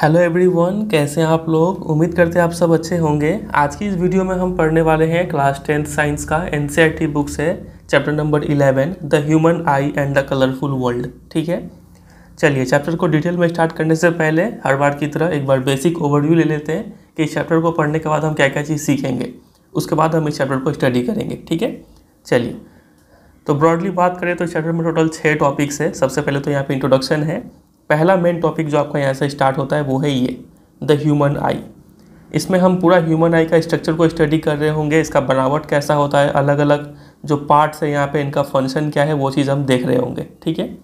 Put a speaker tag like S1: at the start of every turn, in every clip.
S1: Hello everyone कैसे हैं आप लोग उम्मीद करते हैं आप सब अच्छे होंगे आज की इस वीडियो में हम पढ़ने वाले हैं क्लास टेंथ साइंस का एन बुक से chapter number eleven the human eye and the colourful world ठीक है चलिए चैप्टर को डिटेल में स्टार्ट करने से पहले हर बार की तरह एक बार बेसिक ओवरव्यू ले लेते हैं कि इस चैप्टर को पढ़ने के बाद हम क्या क्या चीज़ सीखेंगे उसके बाद हम इस चैप्टर को स्टडी करेंगे ठीक है चलिए तो ब्रॉडली बात करें तो चैप्टर में टोटल छः टॉपिक्स है सबसे पहले तो यहाँ पे इंट्रोडक्शन है पहला मेन टॉपिक जो आपका यहाँ से स्टार्ट होता है वो है ये द ह्यूमन आई इसमें हम पूरा ह्यूमन आई का स्ट्रक्चर को स्टडी कर रहे होंगे इसका बनावट कैसा होता है अलग अलग जो पार्ट्स है यहाँ पे इनका फंक्शन क्या है वो चीज़ हम देख रहे होंगे ठीक है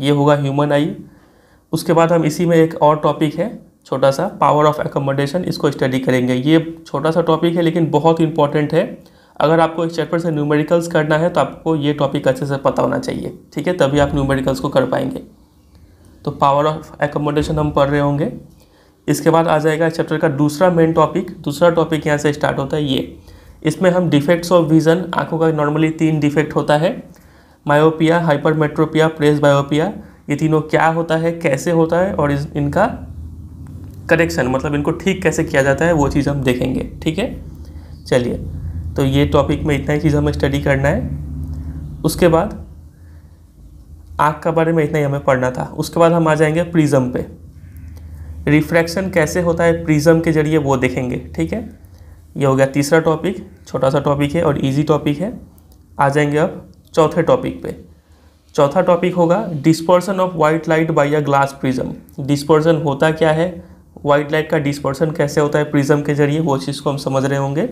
S1: ये होगा ह्यूमन आई उसके बाद हम इसी में एक और टॉपिक है छोटा सा पावर ऑफ एकोमोडेशन इसको स्टडी करेंगे ये छोटा सा टॉपिक है लेकिन बहुत इंपॉर्टेंट है अगर आपको इस चैप्टर से न्यूमेरिकल्स करना है तो आपको ये टॉपिक अच्छे से पता होना चाहिए ठीक है तभी आप न्यूमेरिकल्स को कर पाएंगे तो पावर ऑफ एकोमोडेशन हम पढ़ रहे होंगे इसके बाद आ जाएगा चैप्टर का दूसरा मेन टॉपिक दूसरा टॉपिक यहाँ से स्टार्ट होता है ये इसमें हम डिफेक्ट्स ऑफ विज़न आँखों का नॉर्मली तीन डिफेक्ट होता है मायोपिया हाइपरमेट्रोपिया प्रेस बायोपिया ये तीनों क्या होता है कैसे होता है और इनका करेक्शन मतलब इनको ठीक कैसे किया जाता है वो चीज़ हम देखेंगे ठीक है चलिए तो ये टॉपिक में इतना ही चीज़ हमें स्टडी करना है उसके बाद आग का बारे में इतना ही हमें पढ़ना था उसके बाद हम आ जाएंगे प्रिज्म पे रिफ्रैक्शन कैसे होता है प्रिज्म के जरिए वो देखेंगे ठीक है ये हो गया तीसरा टॉपिक छोटा सा टॉपिक है और इजी टॉपिक है आ जाएंगे अब चौथे टॉपिक पे चौथा टॉपिक होगा dispersion of white light by a glass prism dispersion होता क्या है वाइट लाइट का डिस्पर्सन कैसे होता है प्रिज्म के जरिए वो चीज़ को हम समझ रहे होंगे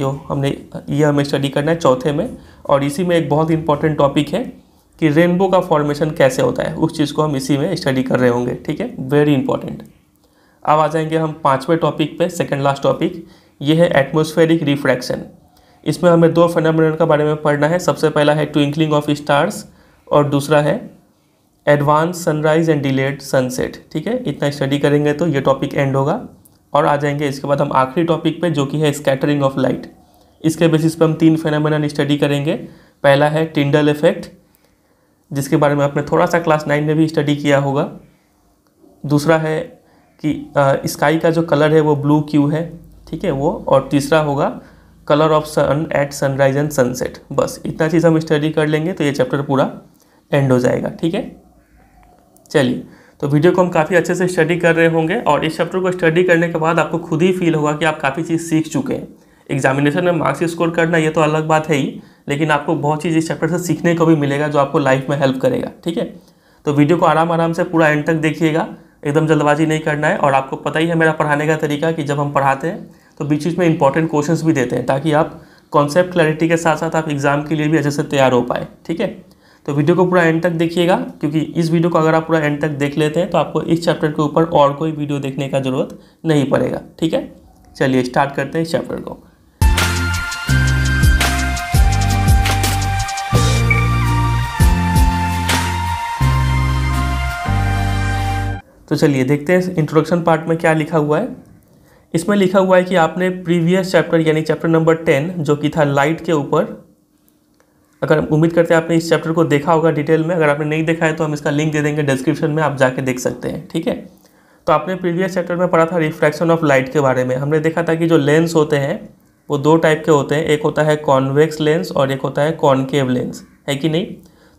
S1: यो हमने ये हमें स्टडी करना है चौथे में और इसी में एक बहुत इंपॉर्टेंट टॉपिक है कि रेनबो का फॉर्मेशन कैसे होता है उस चीज़ को हम इसी में स्टडी कर रहे होंगे ठीक है वेरी इंपॉर्टेंट अब आ जाएंगे हम पाँचवें टॉपिक पे सेकंड लास्ट टॉपिक ये है एटमोस्फेरिक रिफ्रैक्शन इसमें हमें दो फेनामिन का बारे में पढ़ना है सबसे पहला है ट्विंकलिंग ऑफ स्टार्स और दूसरा है advance sunrise and delayed sunset ठीक है इतना स्टडी करेंगे तो ये टॉपिक एंड होगा और आ जाएंगे इसके बाद हम आखिरी टॉपिक पे जो कि है स्कैटरिंग ऑफ लाइट इसके बेसिस पर हम तीन फेनामिन स्टडी करेंगे पहला है टिंडल इफेक्ट जिसके बारे में आपने थोड़ा सा क्लास नाइन में भी स्टडी किया होगा दूसरा है कि स्काई का जो कलर है वो ब्लू क्यू है ठीक है वो और तीसरा होगा colour of sun at sunrise and sunset बस इतना चीज़ हम स्टडी कर लेंगे तो ये चैप्टर पूरा एंड हो जाएगा ठीक है चलिए तो वीडियो को हम काफ़ी अच्छे से स्टडी कर रहे होंगे और इस चैप्टर को स्टडी करने के बाद आपको खुद ही फील होगा कि आप काफ़ी चीज़ सीख चुके हैं एग्जामिनेशन में मार्क्स स्कोर करना ये तो अलग बात है ही लेकिन आपको बहुत चीज़ इस चैप्टर से सीखने को भी मिलेगा जो आपको लाइफ में हेल्प करेगा ठीक है तो वीडियो को आराम आराम से पूरा एंड तक देखिएगा एकदम जल्दबाजी नहीं करना है और आपको पता ही है मेरा पढ़ाने का तरीका कि जब हम पढ़ाते हैं तो बीच बीच में इंपॉर्टेंट क्वेश्चन भी देते हैं ताकि आप कॉन्सेप्ट क्लैरिटी के साथ साथ आप एग्ज़ाम के लिए भी अच्छे से तैयार हो पाए ठीक है तो वीडियो को पूरा एंड तक देखिएगा क्योंकि इस वीडियो को अगर आप पूरा एंड तक देख लेते हैं तो आपको इस चैप्टर के ऊपर और कोई वीडियो देखने का ज़रूरत नहीं पड़ेगा ठीक है चलिए स्टार्ट करते हैं इस चैप्टर को तो चलिए देखते हैं इंट्रोडक्शन पार्ट में क्या लिखा हुआ है इसमें लिखा हुआ है कि आपने प्रीवियस चैप्टर यानी चैप्टर नंबर टेन जो कि था लाइट के ऊपर अगर उम्मीद करते हैं आपने इस चैप्टर को देखा होगा डिटेल में अगर आपने नहीं देखा है तो हम इसका लिंक दे देंगे डिस्क्रिप्शन में आप जाके देख सकते हैं ठीक है तो आपने प्रीवियस चैप्टर में पढ़ा था रिफ्रैक्शन ऑफ लाइट के बारे में हमने देखा था कि जो लेंस होते हैं वो दो टाइप के होते हैं एक होता है कॉन्वेक्स लेंस और एक होता है कॉन्केव लेंस है कि नहीं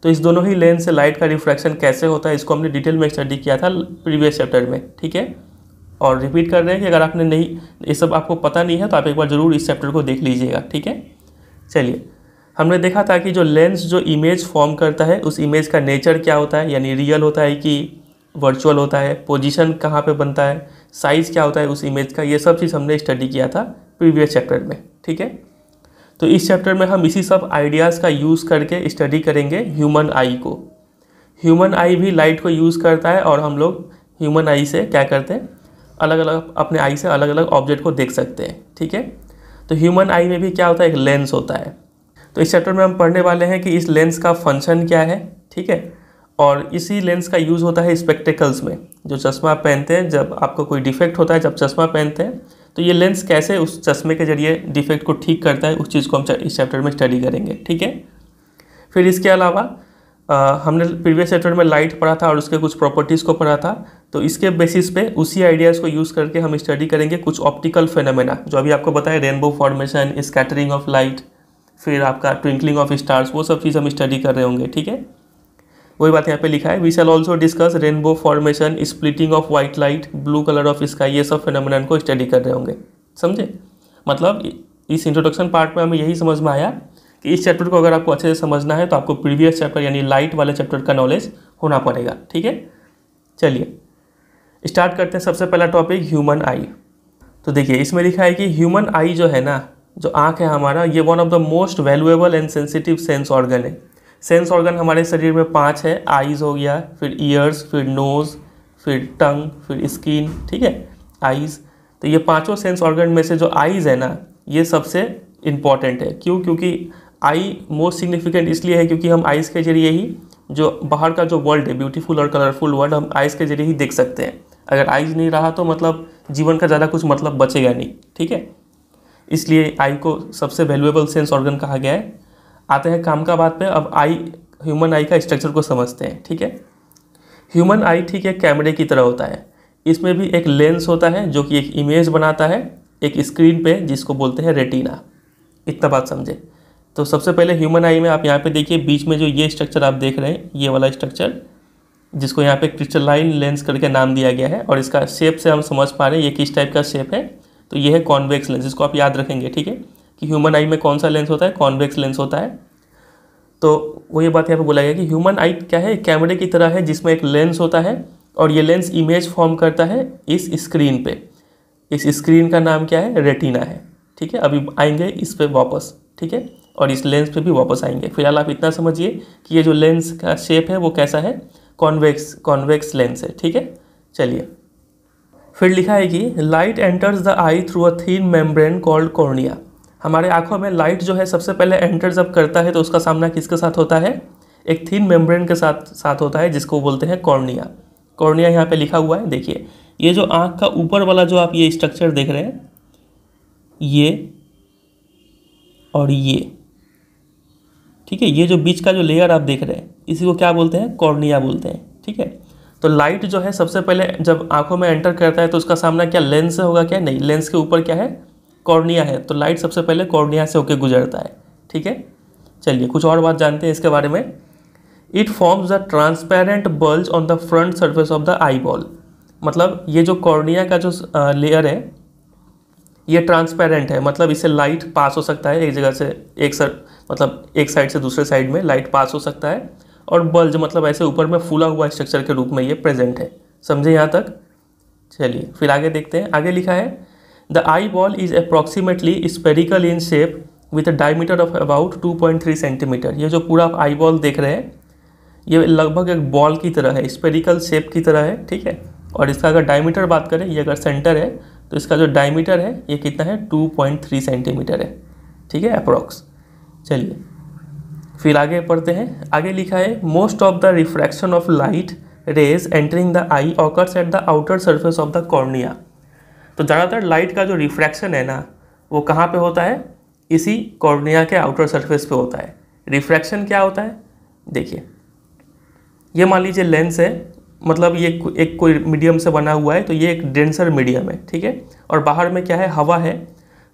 S1: तो इस दोनों ही लेंस से लाइट का रिफ्रैक्शन कैसे होता है इसको हमने डिटेल में स्टडी किया था प्रीवियस चैप्टर में ठीक है और रिपीट कर रहे हैं कि अगर आपने नहीं ये सब आपको पता नहीं है तो आप एक बार ज़रूर इस चैप्टर को देख लीजिएगा ठीक है चलिए हमने देखा था कि जो लेंस जो इमेज फॉर्म करता है उस इमेज का नेचर क्या होता है यानी रियल होता है कि वर्चुअल होता है पोजीशन कहाँ पे बनता है साइज़ क्या होता है उस इमेज का ये सब चीज़ हमने स्टडी किया था प्रीवियस चैप्टर में ठीक है तो इस चैप्टर में हम इसी सब आइडियाज़ का यूज़ करके स्टडी करेंगे ह्यूमन आई को ह्यूमन आई भी लाइट को यूज़ करता है और हम लोग ह्यूमन आई से क्या करते हैं अलग अलग अपने आई से अलग अलग ऑब्जेक्ट को देख सकते हैं ठीक है तो ह्यूमन आई में भी क्या होता है एक लेंस होता है तो इस चैप्टर में हम पढ़ने वाले हैं कि इस लेंस का फंक्शन क्या है ठीक है और इसी लेंस का यूज़ होता है स्पेक्टिकल्स में जो चश्मा पहनते हैं जब आपको कोई डिफेक्ट होता है जब चश्मा पहनते हैं तो ये लेंस कैसे उस चश्मे के जरिए डिफेक्ट को ठीक करता है उस चीज़ को हम इस चैप्टर में स्टडी करेंगे ठीक है फिर इसके अलावा आ, हमने प्रीवियस चैप्टर में लाइट पढ़ा था और उसके कुछ प्रॉपर्टीज़ को पढ़ा था तो इसके बेसिस पे उसी आइडियाज़ को यूज़ करके हम स्टडी करेंगे कुछ ऑप्टिकल फेनोमेना जो अभी आपको बताया rainbow formation scattering of light फिर आपका ट्विंकलिंग ऑफ स्टार्स वो सब चीज़ हम स्टडी कर रहे होंगे ठीक है वही बात यहाँ पे लिखा है we shall also discuss rainbow formation splitting of white light blue colour of sky ये सब फेनोमिनन को स्टडी कर रहे होंगे समझे मतलब इस इंट्रोडक्शन पार्ट में हमें यही समझ में आया कि इस चैप्टर को अगर आपको अच्छे से समझना है तो आपको प्रीवियस चैप्टर यानी लाइट वाले चैप्टर का नॉलेज होना पड़ेगा ठीक है चलिए स्टार्ट करते हैं सबसे पहला टॉपिक ह्यूमन आई तो देखिए इसमें लिखा है कि ह्यूमन आई जो है ना जो आँख है हमारा ये one of the most valuable and sensitive sense organ है सेंस ऑर्गन हमारे शरीर में पांच है आईज हो गया फिर ईयर्स फिर नोज़ फिर टंग फिर स्किन ठीक है आईज तो ये पांचों सेंस ऑर्गन में से जो आईज है ना ये सबसे इम्पॉर्टेंट है क्यों क्योंकि आई मोस्ट सिग्निफिकेंट इसलिए है क्योंकि हम आइज़ के जरिए ही जो बाहर का जो वर्ल्ड है ब्यूटीफुल और कलरफुल वर्ल्ड हम आइज़ के जरिए ही देख सकते हैं अगर आइज नहीं रहा तो मतलब जीवन का ज़्यादा कुछ मतलब बचेगा नहीं ठीक है इसलिए आई को सबसे वैल्यूएबल सेंस ऑर्गन कहा गया है आते हैं काम का बात पे अब आई ह्यूमन आई का स्ट्रक्चर को समझते हैं ठीक है ह्यूमन आई ठीक है कैमरे की तरह होता है इसमें भी एक लेंस होता है जो कि एक इमेज बनाता है एक स्क्रीन पे जिसको बोलते हैं रेटिना इतना बात समझे तो सबसे पहले ह्यूमन आई में आप यहाँ पे देखिए बीच में जो ये स्ट्रक्चर आप देख रहे हैं ये वाला स्ट्रक्चर जिसको यहाँ पे क्रिस्टलाइन लेंस करके नाम दिया गया है और इसका शेप से हम समझ पा रहे हैं ये किस टाइप का शेप है तो ये है कॉन्वेक्स लेंस इसको आप याद रखेंगे ठीक है कि ह्यूमन आई में कौन सा लेंस होता है कॉन्वेक्स लेंस होता है तो वो ये बात यहाँ पे बोला गया कि ह्यूमन आई क्या है कैमरे की तरह है जिसमें एक लेंस होता है और ये लेंस इमेज फॉर्म करता है इस स्क्रीन पे इस स्क्रीन का नाम क्या है रेटिना है ठीक है अभी आएंगे इस पर वापस ठीक है और इस लेंस पे भी वापस आएंगे फिलहाल आप इतना समझिए कि ये जो लेंस का शेप है वो कैसा है कॉन्वेक्स कॉन्वेक्स लेंस है ठीक है चलिए फिर लिखा है कि light enters the eye through a thin membrane called cornea हमारे आँखों में लाइट जो है सबसे पहले एंटर जब करता है तो उसका सामना किसके साथ होता है एक थीन मेम्ब्रेन के साथ साथ होता है जिसको बोलते हैं कॉर्निया कॉर्निया यहाँ पे लिखा हुआ है देखिए ये जो आँख का ऊपर वाला जो आप ये स्ट्रक्चर देख रहे हैं ये और ये ठीक है ये जो बीच का जो लेयर आप देख रहे हैं इसी को क्या बोलते हैं कॉर्निया बोलते हैं ठीक है तो लाइट जो है सबसे पहले जब आंखों में एंटर करता है तो उसका सामना क्या लेंस से होगा क्या नहीं लेंस के ऊपर क्या है कॉर्निया है तो लाइट सबसे पहले कॉर्निया से होकर गुजरता है ठीक है चलिए कुछ और बात जानते हैं इसके बारे में it forms the transparent bulge on the front surface of the eyeball मतलब ये जो कॉर्निया का जो लेयर है ये ट्रांसपेरेंट है मतलब इसे लाइट पास हो सकता है एक जगह से एक सर मतलब एक साइड से दूसरे साइड में लाइट पास हो सकता है और बल्ज मतलब ऐसे ऊपर में फूला हुआ स्ट्रक्चर के रूप में ये प्रेजेंट है समझे यहाँ तक चलिए फिर आगे देखते हैं आगे लिखा है The eyeball is approximately spherical in shape with a diameter of about 2.3 centimetre ये जो पूरा आप आई बॉल देख रहे हैं ये लगभग एक बॉल की तरह है स्पेरिकल शेप की तरह है ठीक है और इसका अगर डायमीटर बात करें ये अगर सेंटर है तो इसका जो डायमीटर है ये कितना है 2.3 सेंटीमीटर है ठीक है अप्रॉक्स चलिए फिर आगे पढ़ते हैं आगे लिखा है most of the refraction of light rays entering the eye occurs at the outer surface of the cornea तो ज़्यादातर लाइट का जो रिफ्रैक्शन है ना वो कहाँ पे होता है इसी कॉर्निया के आउटर सरफेस पे होता है रिफ्रैक्शन क्या होता है देखिए ये मान लीजिए लेंस है मतलब ये एक कोई मीडियम से बना हुआ है तो ये एक डेंसर मीडियम है ठीक है और बाहर में क्या है हवा है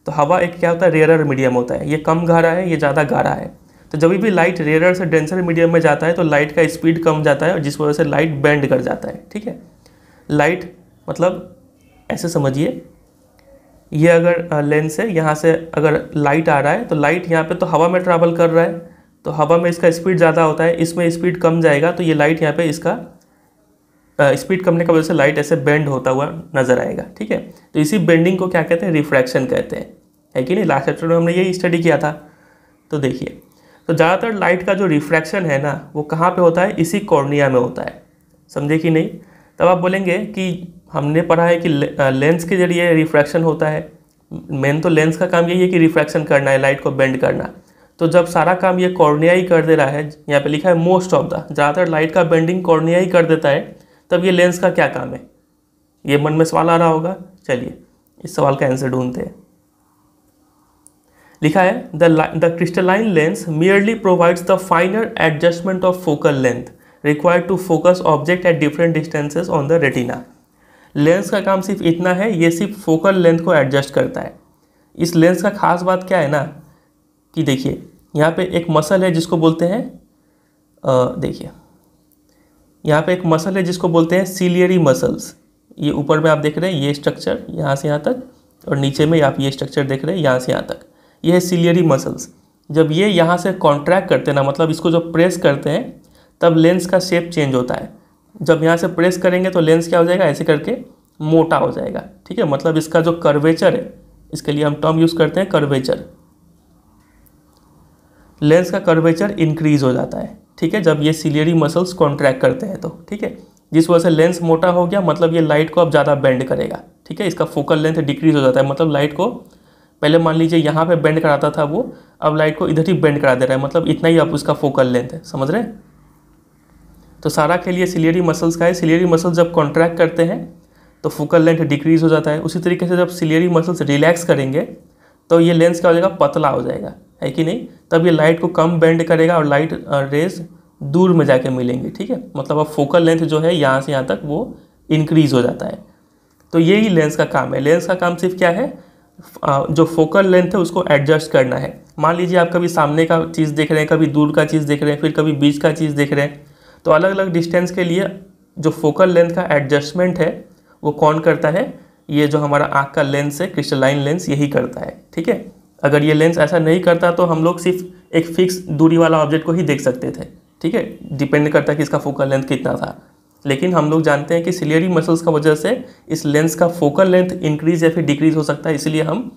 S1: तो हवा एक क्या होता है रेयरर मीडियम होता है ये कम गहरा है ये ज़्यादा गहरा है तो जब भी लाइट रेयरर से डेंसर मीडियम में जाता है तो लाइट का स्पीड कम जाता है और जिस वजह से लाइट बैंड कर जाता है ठीक है लाइट मतलब ऐसे समझिए ये अगर लेंस है यहाँ से अगर लाइट आ रहा है तो लाइट यहाँ पे तो हवा में ट्रैवल कर रहा है तो हवा में इसका स्पीड ज़्यादा होता है इसमें स्पीड कम जाएगा तो ये लाइट यहाँ पे इसका स्पीड कमने की वजह से लाइट ऐसे बेंड होता हुआ नजर आएगा ठीक है तो इसी बेंडिंग को क्या कहते हैं रिफ्रैक्शन कहते हैं है कि नहीं लास्ट चैप्टर में हमने यही स्टडी किया था तो देखिए तो ज़्यादातर लाइट का जो रिफ्रैक्शन है ना वो कहाँ पर होता है इसी कॉर्निया में होता है समझे कि नहीं तब आप बोलेंगे कि हमने पढ़ा है कि लेंस के जरिए रिफ्रैक्शन होता है मेन तो लेंस का काम यही है कि रिफ्रैक्शन करना है लाइट को बेंड करना तो जब सारा काम ये कॉर्निया ही कर दे रहा है यहाँ पे लिखा है मोस्ट ऑफ द ज़्यादातर लाइट का बेंडिंग कॉर्निया ही कर देता है तब ये लेंस का क्या काम है ये मन में सवाल आ रहा होगा चलिए इस सवाल का आंसर ढूंढते हैं लिखा है the the crystalline lens merely provides the finer adjustment of focal length required to focus object at different distances on the retina lens का काम सिर्फ इतना है ये सिर्फ फोकल लेंथ को एडजस्ट करता है इस लेंस का खास बात क्या है ना कि देखिए यहाँ पे एक मसल है जिसको बोलते हैं देखिए यहाँ पे एक मसल है जिसको बोलते हैं सीलियरी मसल्स ये ऊपर में आप देख रहे हैं ये स्ट्रक्चर यहाँ से यहाँ तक और नीचे में आप ये स्ट्रक्चर देख रहे हैं यहाँ से यहाँ तक ये है सीलियरी मसल्स जब ये यहाँ से कॉन्ट्रैक्ट करते हैं ना मतलब इसको जब प्रेस करते हैं तब लेंस का शेप चेंज होता है जब यहाँ से प्रेस करेंगे तो लेंस क्या हो जाएगा ऐसे करके मोटा हो जाएगा ठीक है मतलब इसका जो कर्वेचर है इसके लिए हम टर्म यूज़ करते हैं कर्वेचर लेंस का कर्वेचर इंक्रीज हो जाता है ठीक है जब ये सिलियरी मसल्स कॉन्ट्रैक्ट करते हैं तो ठीक है जिस वजह से लेंस मोटा हो गया मतलब ये लाइट को अब ज़्यादा बेंड करेगा ठीक है इसका फोकल लेंथ डिक्रीज हो जाता है मतलब लाइट को पहले मान लीजिए यहाँ पे बेंड कराता था वो अब लाइट को इधर ही बेंड करा दे रहा है मतलब इतना ही आप उसका फोकल लेंथ है समझ रहे हैं तो सारा के लिए सिलियरी मसल्स का है सिलियरी मसल्स जब कॉन्ट्रैक्ट करते हैं तो फोकल लेंथ डिक्रीज हो जाता है उसी तरीके से जब सिलियरी मसल्स रिलैक्स करेंगे तो ये लेंस क्या हो जाएगा पतला हो जाएगा है कि नहीं तब ये लाइट को कम बेंड करेगा और लाइट रेज दूर में जाके मिलेंगे ठीक है मतलब अब फोकल लेंथ जो है यहाँ से यहाँ तक वो इंक्रीज हो जाता है तो यही लेंस का काम है लेंस का काम सिर्फ क्या है जो फोकल लेंथ है उसको एडजस्ट करना है मान लीजिए आप कभी सामने का चीज़ देख रहे हैं कभी दूर का चीज़ देख रहे हैं फिर कभी बीच का चीज़ देख रहे हैं तो अलग अलग डिस्टेंस के लिए जो फोकल लेंथ का एडजस्टमेंट है वो कौन करता है ये जो हमारा आँख का लेंस है क्रिस्टलाइन लेंस यही करता है ठीक है अगर ये लेंस ऐसा नहीं करता तो हम लोग सिर्फ एक फिक्स दूरी वाला ऑब्जेक्ट को ही देख सकते थे ठीक है डिपेंड करता है कि इसका फोकल लेंथ कितना था लेकिन हम लोग जानते हैं कि सिलियरी मसल्स का वजह से इस लेंस का फोकल लेंथ इंक्रीज या फिर डिक्रीज हो सकता है इसलिए हम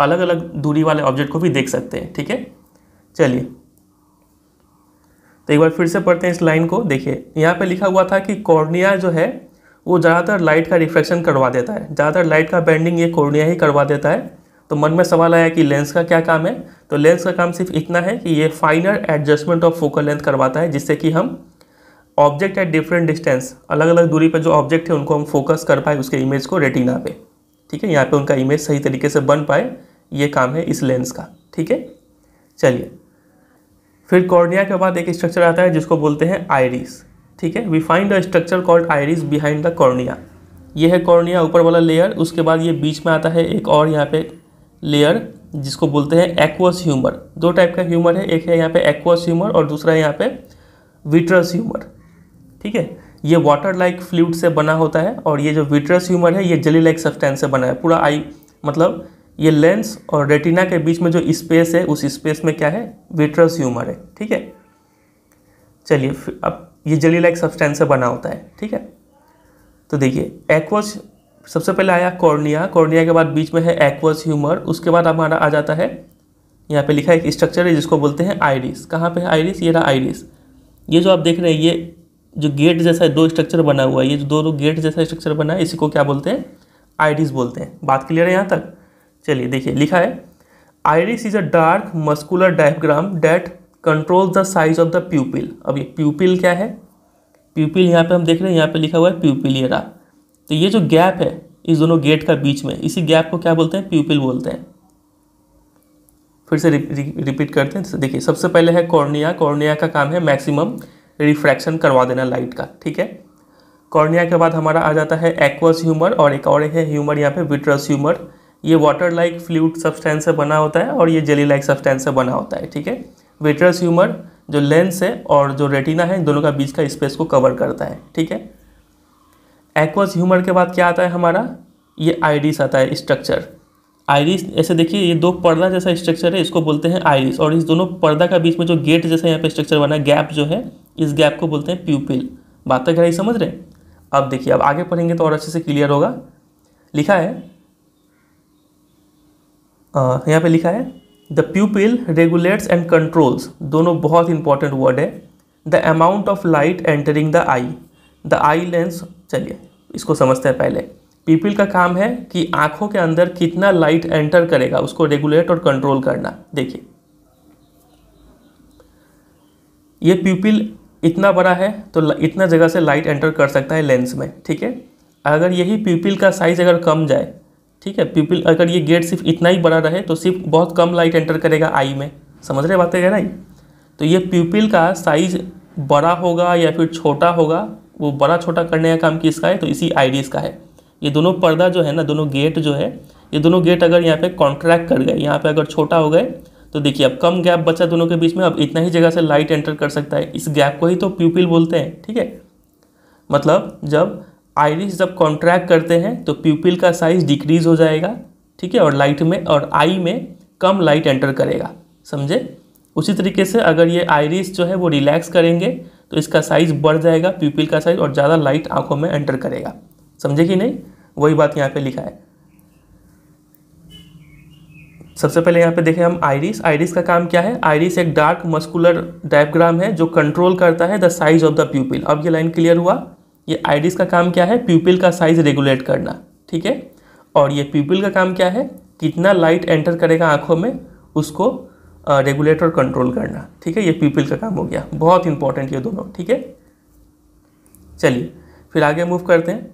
S1: अलग अलग दूरी वाले ऑब्जेक्ट को भी देख सकते हैं ठीक है चलिए तो एक बार फिर से पढ़ते हैं इस लाइन को देखिए यहाँ पे लिखा हुआ था कि कॉर्निया जो है वो ज़्यादातर लाइट का रिफ्लेक्शन करवा देता है ज़्यादातर लाइट का बैंडिंग ये कॉर्निया ही करवा देता है तो मन में सवाल आया कि लेंस का क्या काम है तो लेंस का काम सिर्फ इतना है कि ये finer adjustment of focal length करवाता है जिससे कि हम ऑब्जेक्ट एट डिफरेंट डिस्टेंस अलग अलग दूरी पर जो ऑब्जेक्ट है उनको हम फोकस कर पाए उसके इमेज को रेटिना पे ठीक है यहाँ पे उनका इमेज सही तरीके से बन पाए ये काम है इस लेंस का ठीक है चलिए फिर कॉर्निया के बाद एक स्ट्रक्चर आता है जिसको बोलते हैं आयरिस ठीक है we find a structure called iris behind the cornea ये है कॉर्निया ऊपर वाला लेयर उसके बाद ये बीच में आता है एक और यहाँ पे लेयर जिसको बोलते हैं एक्वस ह्यूमर दो टाइप का ह्यूमर है एक है यहाँ पे एक्वस ह्यूमर और दूसरा है यहाँ पे विट्रस ह्यूमर ठीक है ये वाटर लाइक फ्लूड से बना होता है और ये जो विट्रस ह्यूमर है ये जली लाइक सब्सटेंस से बना है पूरा आई मतलब ये लेंस और रेटिना के बीच में जो स्पेस है उस स्पेस में क्या है विट्रस ह्यूमर है ठीक है चलिए अब ये जली लाइक सब्सटेंस से बना होता है ठीक है तो देखिए एक्वस सबसे पहले आया कॉर्निया कॉर्निया के बाद बीच में है एक्वस ह्यूमर उसके बाद हमारा आ जाता है यहाँ पे लिखा है एक स्ट्रक्चर है जिसको बोलते हैं आइरिस कहाँ पे है आइरिस ये रहा आइरिस ये जो आप देख रहे हैं ये जो गेट जैसा है दो स्ट्रक्चर बना हुआ है ये जो दो दो गेट जैसा स्ट्रक्चर बना है इसी को क्या बोलते हैं आइरिस बोलते हैं बात क्लियर है यहाँ तक चलिए देखिए लिखा है iris is a dark muscular diagram that control the size of the pupil अब ये प्यूपिल क्या है प्यूपिल यहाँ पे हम देख रहे हैं यहाँ पे लिखा हुआ है प्यूपिलियरा तो ये जो गैप है इस दोनों गेट का बीच में इसी गैप को क्या बोलते हैं प्यूपिल बोलते हैं फिर से रिपीट करते हैं तो देखिए सबसे पहले है कॉर्निया कॉर्निया का काम है मैक्सिमम रिफ्रैक्शन करवा देना लाइट का ठीक है कॉर्निया के बाद हमारा आ जाता है एक्वस ह्यूमर और एक और है ह्यूमर यहाँ पे विट्रस ह्यूमर ये वाटर लाइक फ्लूड सब्सटेंस से बना होता है और ये जेली लाइक सब्सटेंस से बना होता है ठीक है वेटरस ह्यूमर जो लेंस है और जो रेटिना है इन दोनों का बीच का स्पेस को कवर करता है ठीक है एक्वस ह्यूमर के बाद क्या आता है हमारा ये आइडिस आता है स्ट्रक्चर आइरिस ऐसे देखिए ये दो पर्दा जैसा स्ट्रक्चर है इसको बोलते हैं आइरिस और इस दोनों पर्दा का बीच में जो गेट जैसा यहाँ पे स्ट्रक्चर बना गैप जो है इस गैप को बोलते हैं प्यूपिल बात तक तो गहराई समझ रहे हैं अब देखिए अब आगे पढ़ेंगे तो और अच्छे से क्लियर होगा लिखा है यहाँ पे लिखा है the pupil regulates and controls दोनों बहुत इंपॉर्टेंट वर्ड है the amount of light entering the eye the eye lens चलिए इसको समझते हैं पहले पीपिल का काम है कि आँखों के अंदर कितना लाइट एंटर करेगा उसको रेगुलेट और कंट्रोल करना देखिए ये प्यूपिल इतना बड़ा है तो इतना जगह से लाइट एंटर कर सकता है लेंस में ठीक है अगर यही प्यूपिल का साइज़ अगर कम जाए ठीक है पीपल अगर ये गेट सिर्फ इतना ही बड़ा रहे तो सिर्फ बहुत कम लाइट एंटर करेगा आई में समझ रहे बातें है ना तो ये प्यूपिल का साइज बड़ा होगा या फिर छोटा होगा वो बड़ा छोटा करने का काम किसका है तो इसी आईडीज़ का है ये दोनों पर्दा जो है ना दोनों गेट जो है ये दोनों गेट अगर यहाँ पे कॉन्ट्रैक्ट कर गए यहाँ पे अगर छोटा हो गए तो देखिए अब कम गैप बचा दोनों के बीच में अब इतना ही जगह से लाइट एंटर कर सकता है इस गैप को ही तो प्यूपिल बोलते हैं ठीक है मतलब जब आइरिस जब कॉन्ट्रैक्ट करते हैं तो प्यूपिल का साइज डिक्रीज हो जाएगा ठीक है और लाइट में और आई में कम लाइट एंटर करेगा समझे उसी तरीके से अगर ये आइरिस जो है वो रिलैक्स करेंगे तो इसका साइज़ बढ़ जाएगा प्यूपिल का साइज़ और ज़्यादा लाइट आंखों में एंटर करेगा समझे कि नहीं वही बात यहाँ पे लिखा है सबसे पहले यहाँ पे देखें हम आइरिस आइरिस का काम क्या है आइरिस एक डार्क मस्कुलर डायग्राम है जो कंट्रोल करता है the size of the pupil अब ये लाइन क्लियर हुआ ये आइडिस का काम क्या है प्यूपिल का साइज रेगुलेट करना ठीक है और ये प्यूपिल का काम क्या है कितना लाइट एंटर करेगा आँखों में उसको रेगुलेट और कंट्रोल करना ठीक है ये पीपल का काम हो गया बहुत इंपॉर्टेंट ये दोनों ठीक है चलिए फिर आगे मूव करते हैं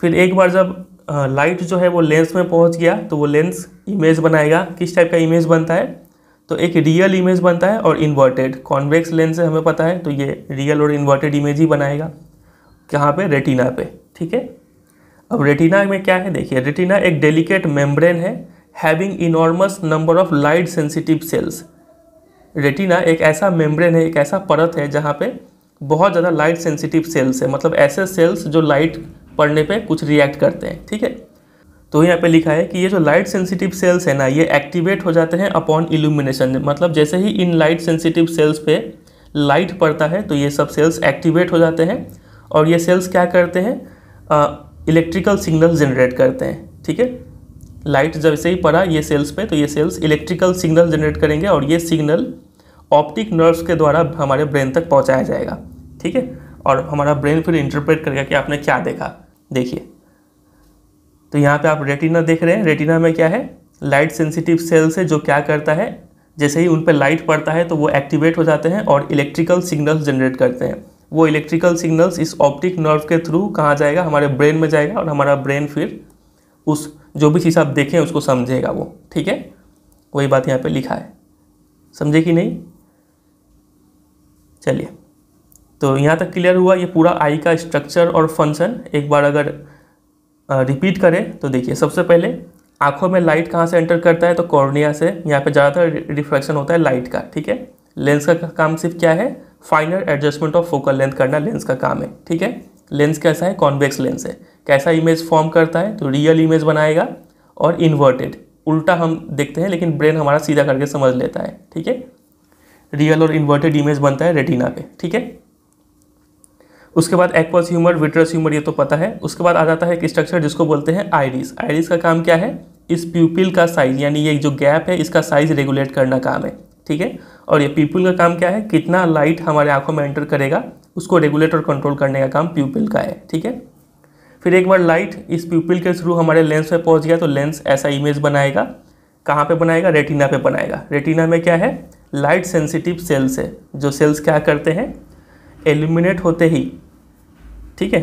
S1: फिर एक बार जब लाइट जो है वो लेंस में पहुंच गया तो वो लेंस इमेज बनाएगा किस टाइप का इमेज बनता है तो एक रियल इमेज बनता है और इन्वर्टेड कॉन्वेक्स लेंस से हमें पता है तो ये रियल और इन्वर्टेड इमेज ही बनाएगा कहाँ पे रेटिना पे ठीक है अब रेटिना में क्या है देखिए रेटिना एक डेलिकेट मेम्ब्रेन है having enormous number of light sensitive cells retina एक ऐसा मेम्ब्रेन है एक ऐसा परत है जहाँ पे बहुत ज़्यादा लाइट सेंसिटिव सेल्स है मतलब ऐसे सेल्स जो लाइट पड़ने पे कुछ रिएक्ट करते हैं ठीक है तो यहाँ पे लिखा है कि ये जो लाइट सेंसिटिव सेल्स है ना ये एक्टिवेट हो जाते हैं अपॉन इल्यूमिनेशन मतलब जैसे ही इन लाइट सेंसिटिव सेल्स पे लाइट पड़ता है तो ये सब सेल्स एक्टिवेट हो जाते हैं और ये सेल्स क्या करते हैं इलेक्ट्रिकल सिग्नल जनरेट करते हैं ठीक है लाइट जब से ही पड़ा ये सेल्स पे तो ये सेल्स इलेक्ट्रिकल सिग्नल जनरेट करेंगे और ये सिग्नल ऑप्टिक नर्व्स के द्वारा हमारे ब्रेन तक पहुंचाया जाएगा ठीक है और हमारा ब्रेन फिर इंटरप्रेट करेगा कि आपने क्या देखा देखिए तो यहाँ पे आप रेटिना देख रहे हैं रेटिना में क्या है लाइट सेंसिटिव सेल्स है जो क्या करता है जैसे ही उन पर लाइट पड़ता है तो वो एक्टिवेट हो जाते हैं और इलेक्ट्रिकल सिग्नल जनरेट करते हैं वो इलेक्ट्रिकल सिग्नल्स इस ऑप्टिक नर्व के थ्रू कहाँ जाएगा हमारे ब्रेन में जाएगा और हमारा ब्रेन फिर उस जो भी चीज़ आप देखें उसको समझेगा वो ठीक है वही बात यहाँ पे लिखा है समझे कि नहीं चलिए तो यहाँ तक क्लियर हुआ ये पूरा आई का स्ट्रक्चर और फंक्शन एक बार अगर रिपीट करें तो देखिए सबसे पहले आँखों में लाइट कहाँ से एंटर करता है तो कॉर्निया से यहाँ पे ज़्यादातर रिफ्रैक्शन होता है लाइट का ठीक है लेंस का काम सिर्फ क्या है final adjustment of focal length करना लेंस का काम है ठीक है लेंस कैसा है कॉन्वेक्स लेंस है कैसा इमेज फॉर्म करता है तो रियल इमेज बनाएगा और इन्वर्टेड उल्टा हम देखते हैं लेकिन ब्रेन हमारा सीधा करके समझ लेता है ठीक है रियल और इन्वर्टेड इमेज बनता है रेटिना पे ठीक है उसके बाद एक्वस ह्यूमर विट्रस ह्यूमर ये तो पता है उसके बाद आ जाता है एक स्ट्रक्चर जिसको बोलते हैं आइरिस आइरिस का काम क्या है इस प्यूपिल का साइज यानी ये जो गैप है इसका साइज रेगुलेट करना काम है ठीक है और ये पीपुल का काम क्या है कितना लाइट हमारे आँखों में एंटर करेगा उसको रेगुलेट और कंट्रोल करने का काम प्यूपिल का है ठीक है फिर एक बार लाइट इस प्यूपिल के थ्रू हमारे लेंस में पहुंच गया तो लेंस ऐसा इमेज बनाएगा कहाँ पे बनाएगा रेटिना पे बनाएगा रेटिना में क्या है लाइट सेंसिटिव सेल्स है जो सेल्स क्या करते हैं एल्यूमिनेट होते ही ठीक है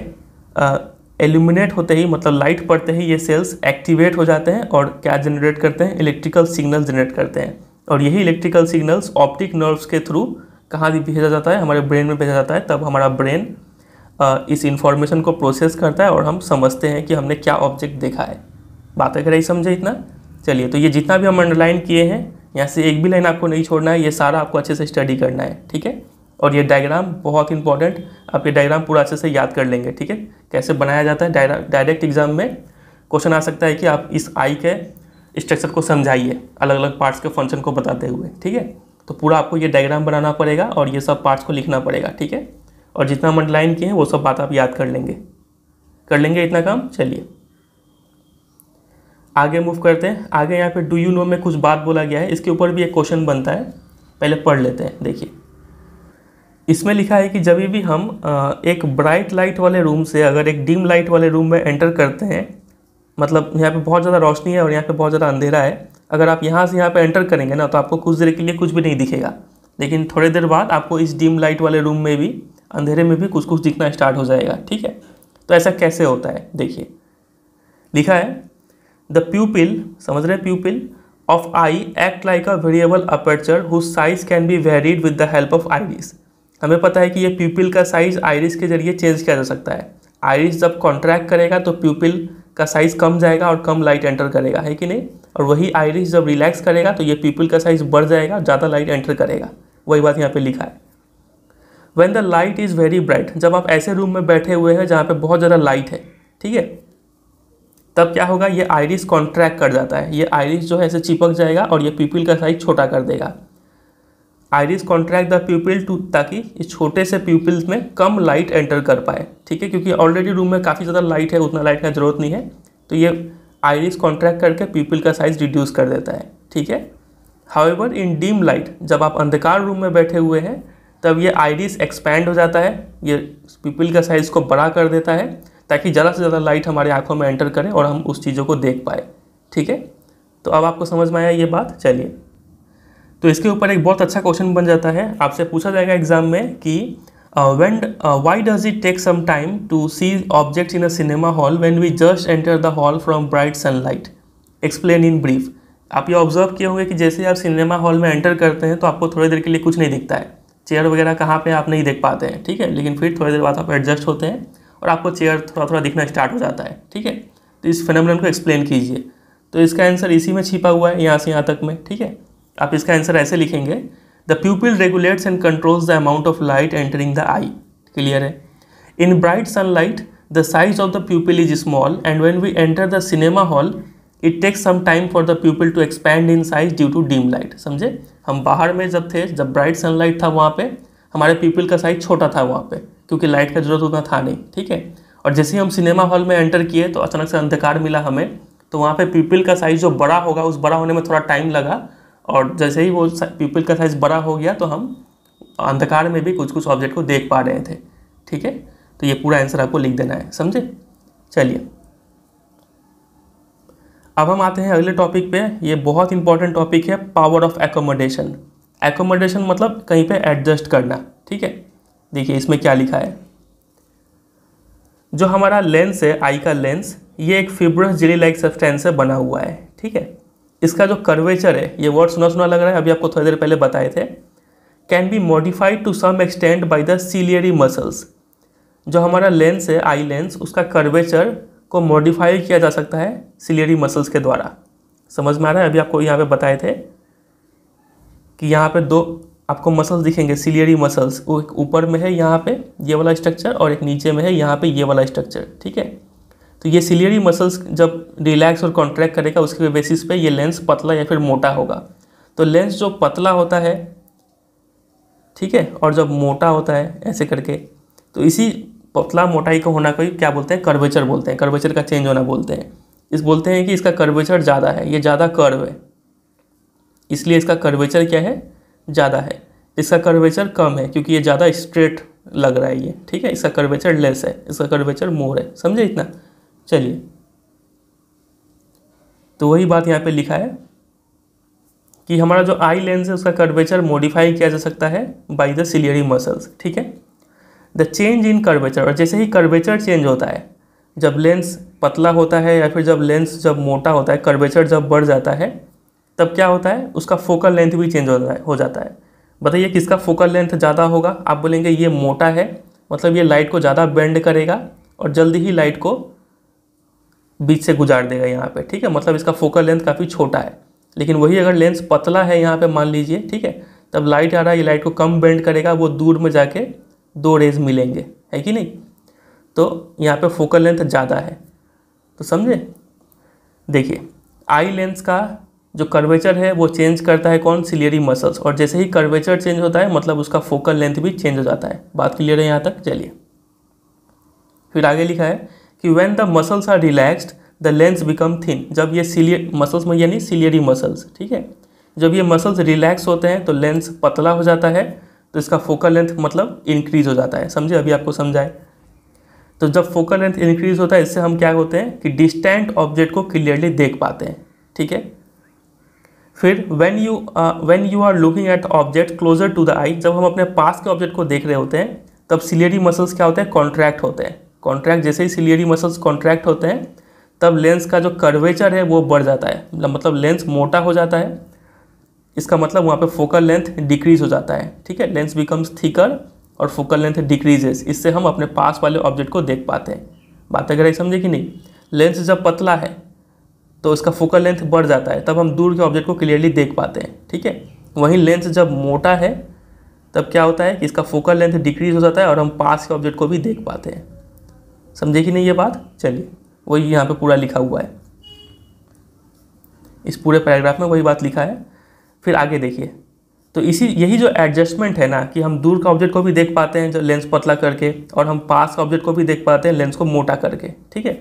S1: एल्यूमिनेट होते ही मतलब लाइट पड़ते ही ये सेल्स एक्टिवेट हो जाते हैं और क्या जनरेट करते हैं इलेक्ट्रिकल सिग्नल जनरेट करते हैं और यही इलेक्ट्रिकल सिग्नल्स ऑप्टिक नर्व्स के थ्रू कहाँ भेजा जाता है हमारे ब्रेन में भेजा जाता है तब हमारा ब्रेन इस इन्फॉर्मेशन को प्रोसेस करता है और हम समझते हैं कि हमने क्या ऑब्जेक्ट देखा है बात अगर ही समझे इतना चलिए तो ये जितना भी हम अंडरलाइन किए हैं यहाँ से एक भी लाइन आपको नहीं छोड़ना है ये सारा आपको अच्छे से स्टडी करना है ठीक है और ये डायग्राम बहुत इंपॉर्टेंट आप ये डायग्राम पूरा अच्छे से याद कर लेंगे ठीक है कैसे बनाया जाता है डायरेक्ट एग्जाम में क्वेश्चन आ सकता है कि आप इस आई के स्ट्रक्चर को समझाइए अलग अलग पार्ट्स के फंक्शन को बताते हुए ठीक है तो पूरा आपको ये डायग्राम बनाना पड़ेगा और ये सब पार्ट्स को लिखना पड़ेगा ठीक है और जितना हम लाइन किए हैं वो सब बात आप याद कर लेंगे कर लेंगे इतना काम चलिए आगे मूव करते हैं आगे यहाँ पे डू यू नो में कुछ बात बोला गया है इसके ऊपर भी एक क्वेश्चन बनता है पहले पढ़ लेते हैं देखिए इसमें लिखा है कि जब भी हम एक ब्राइट लाइट वाले रूम से अगर एक डिम लाइट वाले रूम में एंटर करते हैं मतलब यहाँ पे बहुत ज़्यादा रोशनी है और यहाँ पे बहुत ज़्यादा अंधेरा है अगर आप यहाँ से यहाँ पे एंटर करेंगे ना तो आपको कुछ देर के लिए कुछ भी नहीं दिखेगा लेकिन थोड़ी देर बाद आपको इस डिम लाइट वाले रूम में भी अंधेरे में भी कुछ कुछ दिखना स्टार्ट हो जाएगा ठीक है तो ऐसा कैसे होता है देखिए लिखा है द प्यूपिल समझ रहे हैं pupil of eye act like a variable aperture who size can be varied with the help of iris हमें पता है कि ये प्यूपिल का साइज आइरिस के जरिए चेंज किया जा सकता है आइरिस जब कॉन्ट्रैक्ट करेगा तो प्यूपिल का साइज़ कम जाएगा और कम लाइट एंटर करेगा है कि नहीं और वही आयरिस जब रिलैक्स करेगा तो ये पीपल का साइज़ बढ़ जाएगा ज़्यादा लाइट एंटर करेगा वही बात यहाँ पे लिखा है when the light is very bright जब आप ऐसे रूम में बैठे हुए हैं जहाँ पे बहुत ज़्यादा लाइट है ठीक है तब क्या होगा ये आयरिस कॉन्ट्रैक्ट कर जाता है ये आयरिस जो है ऐसे चिपक जाएगा और ये पीपल का साइज छोटा कर देगा iris contract the pupil to ताकि इस छोटे से प्यूपिल में कम लाइट एंटर कर पाए ठीक है क्योंकि ऑलरेडी रूम में काफ़ी ज़्यादा लाइट है उतना लाइट का जरूरत नहीं है तो ये आइरिस कॉन्ट्रैक्ट करके प्यूपिल का साइज रिड्यूस कर देता है ठीक है हाउएवर इन डीम लाइट जब आप अंधकार रूम में बैठे हुए हैं तब ये आइरिस एक्सपैंड हो जाता है ये पीपिल का साइज़ को बड़ा कर देता है ताकि ज़्यादा से ज़्यादा लाइट हमारी आँखों में एंटर करे और हम उस चीज़ों को देख पाए ठीक है तो अब आपको समझ में आया ये बात चलिए तो इसके ऊपर एक बहुत अच्छा क्वेश्चन बन जाता है आपसे पूछा जाएगा एग्जाम में कि when why does it take some time to see objects in a cinema hall when we just enter the hall from bright sunlight explain in brief आप ये ऑब्जर्व किए होंगे कि जैसे आप सिनेमा हॉल में एंटर करते हैं तो आपको थोड़ी देर के लिए कुछ नहीं दिखता है चेयर वगैरह कहाँ पे आप नहीं देख पाते हैं ठीक है लेकिन फिर थोड़ी देर बाद आप एडजस्ट होते हैं और आपको चेयर थोड़ा थोड़ा दिखना स्टार्ट हो जाता है ठीक है तो इस फिनोमिनन को एक्सप्लेन कीजिए तो इसका आंसर इसी में छिपा हुआ है यहाँ से यहाँ तक में ठीक है आप इसका आंसर ऐसे लिखेंगे the pupil regulates and controls the amount of light entering the eye clear है in bright sunlight the size of the pupil is small and when we enter the cinema hall it takes some time for the pupil to expand in size due to dim light समझे हम बाहर में जब थे जब bright sunlight था वहाँ पे हमारे पीपल का साइज छोटा था वहाँ पे क्योंकि लाइट का जरूरत उतना था नहीं ठीक है और जैसे ही हम सिनेमा हॉल में एंटर किए तो अचानक से अंधकार मिला हमें तो वहाँ पे पीपल का साइज़ जो बड़ा होगा उस बड़ा होने में थोड़ा टाइम लगा और जैसे ही वो पीपल का साइज़ बड़ा हो गया तो हम अंधकार में भी कुछ कुछ ऑब्जेक्ट को देख पा रहे थे ठीक है तो ये पूरा आंसर आपको लिख देना है समझे चलिए अब हम आते हैं अगले टॉपिक पे ये बहुत इंपॉर्टेंट टॉपिक है पावर ऑफ एकोमोडेशन एकोमोडेशन मतलब कहीं पे एडजस्ट करना ठीक है देखिए इसमें क्या लिखा है जो हमारा लेंस है आई का लेंस ये एक फिब्रस जेली लाइक सब्सटेंस से बना हुआ है ठीक है इसका जो कर्वेचर है ये वर्ड सुना सुना लग रहा है अभी आपको थोड़ी देर पहले बताए थे can be modified to some extend by the ciliary muscles जो हमारा लेंस है आई लेंस उसका कर्वेचर को मॉडिफाई किया जा सकता है सिलियरी मसल्स के द्वारा समझ में आ रहा है अभी आपको यहाँ पे बताए थे कि यहाँ पे दो आपको मसल्स दिखेंगे सिलियरी मसल्स वो एक ऊपर में है यहाँ पे ये वाला स्ट्रक्चर और एक नीचे में है यहाँ पे ये वाला स्ट्रक्चर ठीक है तो ये सिलियरी मसल्स जब रिलैक्स और कॉन्ट्रैक्ट करेगा उसके बेसिस पे ये लेंस पतला या फिर मोटा होगा तो लेंस जो पतला होता है ठीक है और जब मोटा होता है ऐसे करके तो इसी पतला मोटाई का होना कोई क्या बोलते हैं कर्वेचर बोलते हैं कर्वेचर का चेंज होना बोलते हैं इस बोलते हैं कि इसका कर्वेचर ज़्यादा है ये ज़्यादा कर्व है इसलिए इसका कर्वेचर क्या है ज़्यादा है इसका कर्वेचर कम है क्योंकि ये ज़्यादा स्ट्रेट लग रहा है ये ठीक है इसका कर्वेचर लेस है इसका कर्वेचर मोर है समझे इतना चलिए तो वही बात यहाँ पे लिखा है कि हमारा जो आई लेंस है उसका कर्वेचर मॉडिफाई किया जा सकता है बाई द सिलियरी मसल्स ठीक है द चेंज इन कर्वेचर और जैसे ही कर्वेचर चेंज होता है जब लेंस पतला होता है या फिर जब लेंस जब मोटा होता है कर्वेचर जब बढ़ जाता है तब क्या होता है उसका फोकल लेंथ भी चेंज होता है हो जाता है बताइए किसका फोकल लेंथ ज़्यादा होगा आप बोलेंगे ये मोटा है मतलब ये लाइट को ज़्यादा बेंड करेगा और जल्दी ही लाइट को बीच से गुजार देगा यहाँ पे ठीक है मतलब इसका फोकल लेंथ काफ़ी छोटा है लेकिन वही अगर लेंस पतला है यहाँ पे मान लीजिए ठीक है तब लाइट आ रहा है ये लाइट को कम बेंड करेगा वो दूर में जाके दो रेज मिलेंगे है कि नहीं तो यहाँ पे फोकल लेंथ ज़्यादा है तो समझे देखिए आई लेंस का जो कर्वेचर है वो चेंज करता है कौन सिलियरी मसल्स और जैसे ही कर्वेचर चेंज होता है मतलब उसका फोकल लेंथ भी चेंज हो जाता है बात क्लियर है यहाँ तक चलिए फिर आगे लिखा है कि when the muscles are relaxed the lens become thin जब ये सिलियर मसल्स में यानी सिलियरी मसल्स ठीक है जब ये मसल्स रिलैक्स होते हैं तो लेंस पतला हो जाता है तो इसका फोकल लेंथ मतलब इंक्रीज हो जाता है समझे अभी आपको समझाए तो जब फोकल लेंथ इंक्रीज होता है इससे हम क्या होते हैं कि डिस्टेंट ऑब्जेक्ट को क्लियरली देख पाते हैं ठीक है फिर when you when you are looking at object closer to the eye जब हम अपने पास के ऑब्जेक्ट को देख रहे होते हैं तब सिलियरी मसल्स क्या होते हैं कॉन्ट्रैक्ट होते हैं कॉन्ट्रैक्ट जैसे ही सिलियरी मसल्स कॉन्ट्रैक्ट होते हैं तब लेंस का जो कर्वेचर है वो बढ़ जाता है मतलब लेंस मतलब मोटा हो जाता है इसका मतलब वहाँ पे फोकल लेंथ डिक्रीज हो जाता है ठीक है लेंस बिकम्स थिकर और फोकल लेंथ डिक्रीजेस इससे हम अपने पास वाले ऑब्जेक्ट को देख पाते हैं बात अगर समझे कि नहीं लेंस जब पतला है तो इसका फोकल लेंथ बढ़ जाता है तब हम दूर के ऑब्जेक्ट को क्लियरली देख पाते हैं ठीक है वहीं लेंस जब मोटा है तब क्या होता है कि इसका फोकल लेंथ डिक्रीज हो जाता है और हम पास के ऑब्जेक्ट को भी देख पाते हैं समझे कि नहीं ये बात चलिए वही यहाँ पे पूरा लिखा हुआ है इस पूरे पैराग्राफ में वही बात लिखा है फिर आगे देखिए तो इसी यही जो एडजस्टमेंट है ना कि हम दूर का ऑब्जेक्ट को भी देख पाते हैं जो लेंस पतला करके और हम पास का ऑब्जेक्ट को भी देख पाते हैं लेंस को मोटा करके ठीक है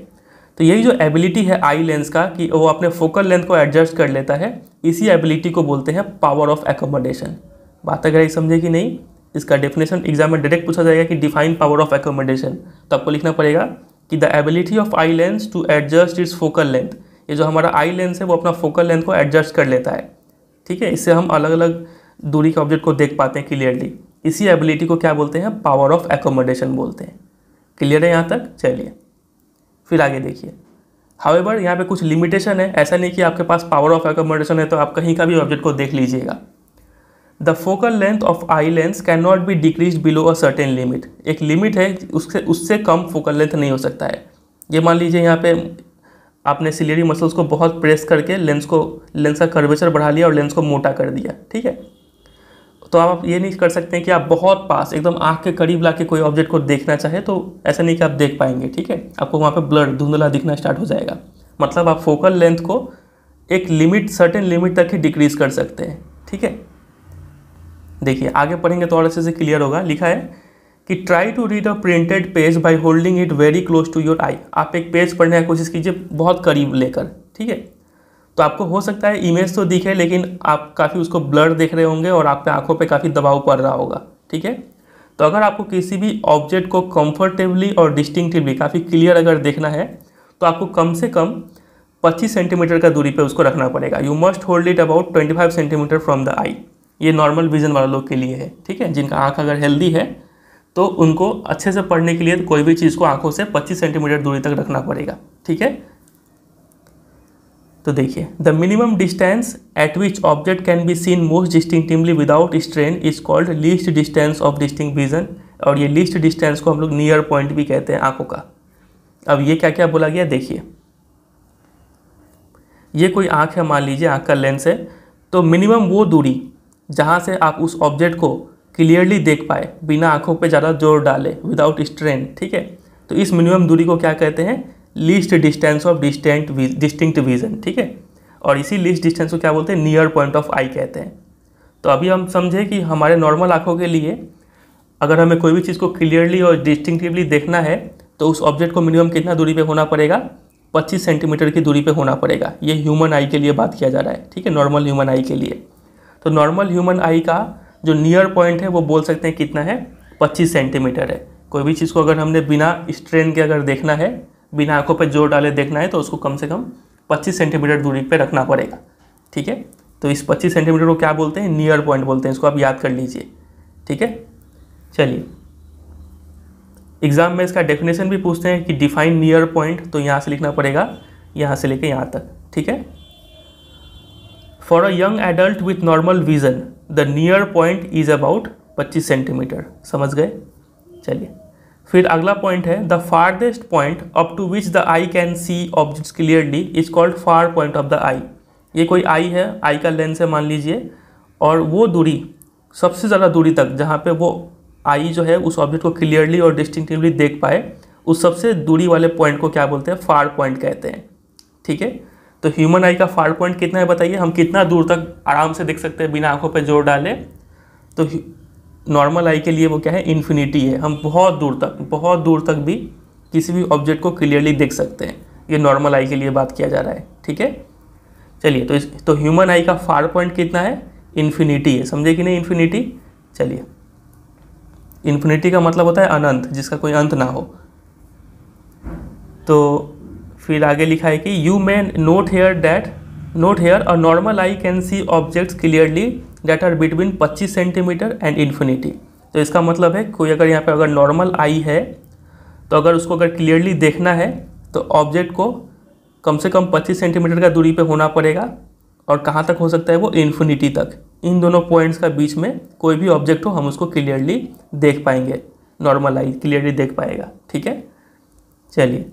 S1: तो यही जो एबिलिटी है आई लेंस का कि वो अपने फोकल लेंथ को एडजस्ट कर लेता है इसी एबिलिटी को बोलते हैं पावर ऑफ एकोमोडेशन बात अगर समझे कि नहीं इसका डेफिनेशन एग्जाम में डायरेक्ट पूछा जाएगा कि डिफाइन पावर ऑफ एकोमोडेशन तो आपको लिखना पड़ेगा कि the ability of eye lens to adjust its focal length ये जो हमारा आई लेंस है वो अपना फोकल लेंथ को एडजस्ट कर लेता है ठीक है इससे हम अलग अलग दूरी के ऑब्जेक्ट को देख पाते हैं क्लियरली इसी एबिलिटी को क्या बोलते हैं पावर ऑफ एकोमोडेशन बोलते हैं क्लियर है यहाँ तक चलिए फिर आगे देखिए हावेबर यहाँ पे कुछ लिमिटेशन है ऐसा नहीं कि आपके पास पावर ऑफ एकोमोडेशन है तो आप कहीं का भी ऑब्जेक्ट को देख लीजिएगा the focal length of eye lens can not be decrease below a certain limit एक लिमिट है उससे उससे कम फोकल लेंथ नहीं हो सकता है ये मान लीजिए यहाँ पे आपने सिलेरी मसल्स को बहुत प्रेस करके लेंस को लेंस का कर्वेचर बढ़ा लिया और लेंस को मोटा कर दिया ठीक है तो आप ये नहीं कर सकते हैं कि आप बहुत पास एकदम आँख के करीब ला के कोई ऑब्जेक्ट को देखना चाहे तो ऐसा नहीं कि आप देख पाएंगे ठीक है आपको वहाँ पर ब्लड धुंधला दिखना स्टार्ट हो जाएगा मतलब आप फोकल लेंथ को एक लिमिट सर्टेन लिमिट तक ही डिक्रीज़ कर सकते हैं ठीक है देखिए आगे पढ़ेंगे तो और अच्छे से क्लियर होगा लिखा है कि try to read a printed page by holding it very close to your eye आप एक पेज पढ़ने की कोशिश कीजिए बहुत करीब लेकर ठीक है तो आपको हो सकता है इमेज तो दिखे लेकिन आप काफ़ी उसको ब्लर देख रहे होंगे और आपके आंखों पे काफ़ी दबाव पड़ रहा होगा ठीक है तो अगर आपको किसी भी ऑब्जेक्ट को कंफर्टेबली और डिस्टिंगटिवली काफ़ी क्लियर अगर देखना है तो आपको कम से कम 25 सेंटीमीटर का दूरी पे उसको रखना पड़ेगा you must hold it about 25 centimetre from the eye ये नॉर्मल विजन वाले लोग के लिए है ठीक है जिनका आँख अगर हेल्दी है तो उनको अच्छे से पढ़ने के लिए तो कोई भी चीज़ को आँखों से पच्चीस सेंटीमीटर दूरी तक रखना पड़ेगा ठीक है तो देखिए the minimum distance at which object can be seen most distinctively without strain is called least distance of distinct vision और ये लीस्ट डिस्टेंस को हम लोग नियर पॉइंट भी कहते हैं आंखों का अब ये क्या क्या बोला गया देखिए ये कोई आंख है मान लीजिए आंख का लेंस है तो मिनिमम वो दूरी जहाँ से आप उस ऑब्जेक्ट को क्लियरली देख पाए बिना आँखों पर ज़्यादा जोर डाले विदाउट स्ट्रेन ठीक है तो इस मिनिमम दूरी को क्या कहते हैं least distance of distant distinct vision ठीक है और इसी लीस्ट डिस्टेंस को क्या बोलते हैं नियर पॉइंट ऑफ आई कहते हैं तो अभी हम समझे कि हमारे नॉर्मल आँखों के लिए अगर हमें कोई भी चीज़ को क्लियरली और डिस्टिंक्टिवली देखना है तो उस ऑब्जेक्ट को मिनिमम कितना दूरी पे होना पड़ेगा 25 सेंटीमीटर की दूरी पे होना पड़ेगा ये ह्यूमन आई के लिए बात किया जा रहा है ठीक है नॉर्मल ह्यूमन आई के लिए तो नॉर्मल ह्यूमन आई का जो नियर पॉइंट है वो बोल सकते हैं कितना है पच्चीस सेंटीमीटर है कोई भी चीज़ को अगर हमने बिना स्ट्रेन के अगर देखना है बिना आंखों पर जोर डाले देखना है तो उसको कम से कम 25 सेंटीमीटर दूरी पर रखना पड़ेगा ठीक है तो इस 25 सेंटीमीटर को क्या बोलते हैं नियर पॉइंट बोलते हैं इसको आप याद कर लीजिए ठीक है चलिए एग्जाम में इसका डेफिनेशन भी पूछते हैं कि डिफाइन नियर पॉइंट तो यहाँ से लिखना पड़ेगा यहाँ से लेके यहाँ तक ठीक है for a young adult with normal vision the near point is about 25 centimetre समझ गए चलिए फिर अगला पॉइंट है the farthest point up to which the eye can see objects clearly is called far point of the eye ये कोई आई है आई का लेंस है मान लीजिए और वो दूरी सबसे ज़्यादा दूरी तक जहाँ पे वो आई जो है उस ऑब्जेक्ट को क्लियरली और डिस्टिंक्टिवली देख पाए उस सबसे दूरी वाले पॉइंट को क्या बोलते हैं फार पॉइंट कहते हैं ठीक है तो ह्यूमन आई का फार पॉइंट कितना है बताइए हम कितना दूर तक आराम से देख सकते हैं बिना आंखों पर जोर डाले तो नॉर्मल आई के लिए वो क्या है इन्फिनिटी है हम बहुत दूर तक बहुत दूर तक भी किसी भी ऑब्जेक्ट को क्लियरली देख सकते हैं ये नॉर्मल आई के लिए बात किया जा रहा है ठीक है चलिए तो इस तो ह्यूमन आई का फार पॉइंट कितना है इन्फिनिटी है समझे कि नहीं इन्फिनिटी चलिए इन्फिनिटी का मतलब होता है अनंत जिसका कोई अंत ना हो तो फिर आगे लिखा है कि you may note here that note here a normal eye can see objects clearly that are between 25 centimetre and infinity तो इसका मतलब है कोई अगर यहाँ पर अगर नॉर्मल आई है तो अगर उसको अगर क्लियरली देखना है तो ऑब्जेक्ट को कम से कम 25 सेंटीमीटर का दूरी पे होना पड़ेगा और कहाँ तक हो सकता है वो इन्फिनिटी तक इन दोनों पॉइंट्स का बीच में कोई भी ऑब्जेक्ट हो हम उसको क्लियरली देख पाएंगे नॉर्मल आई क्लियरली देख पाएगा ठीक है चलिए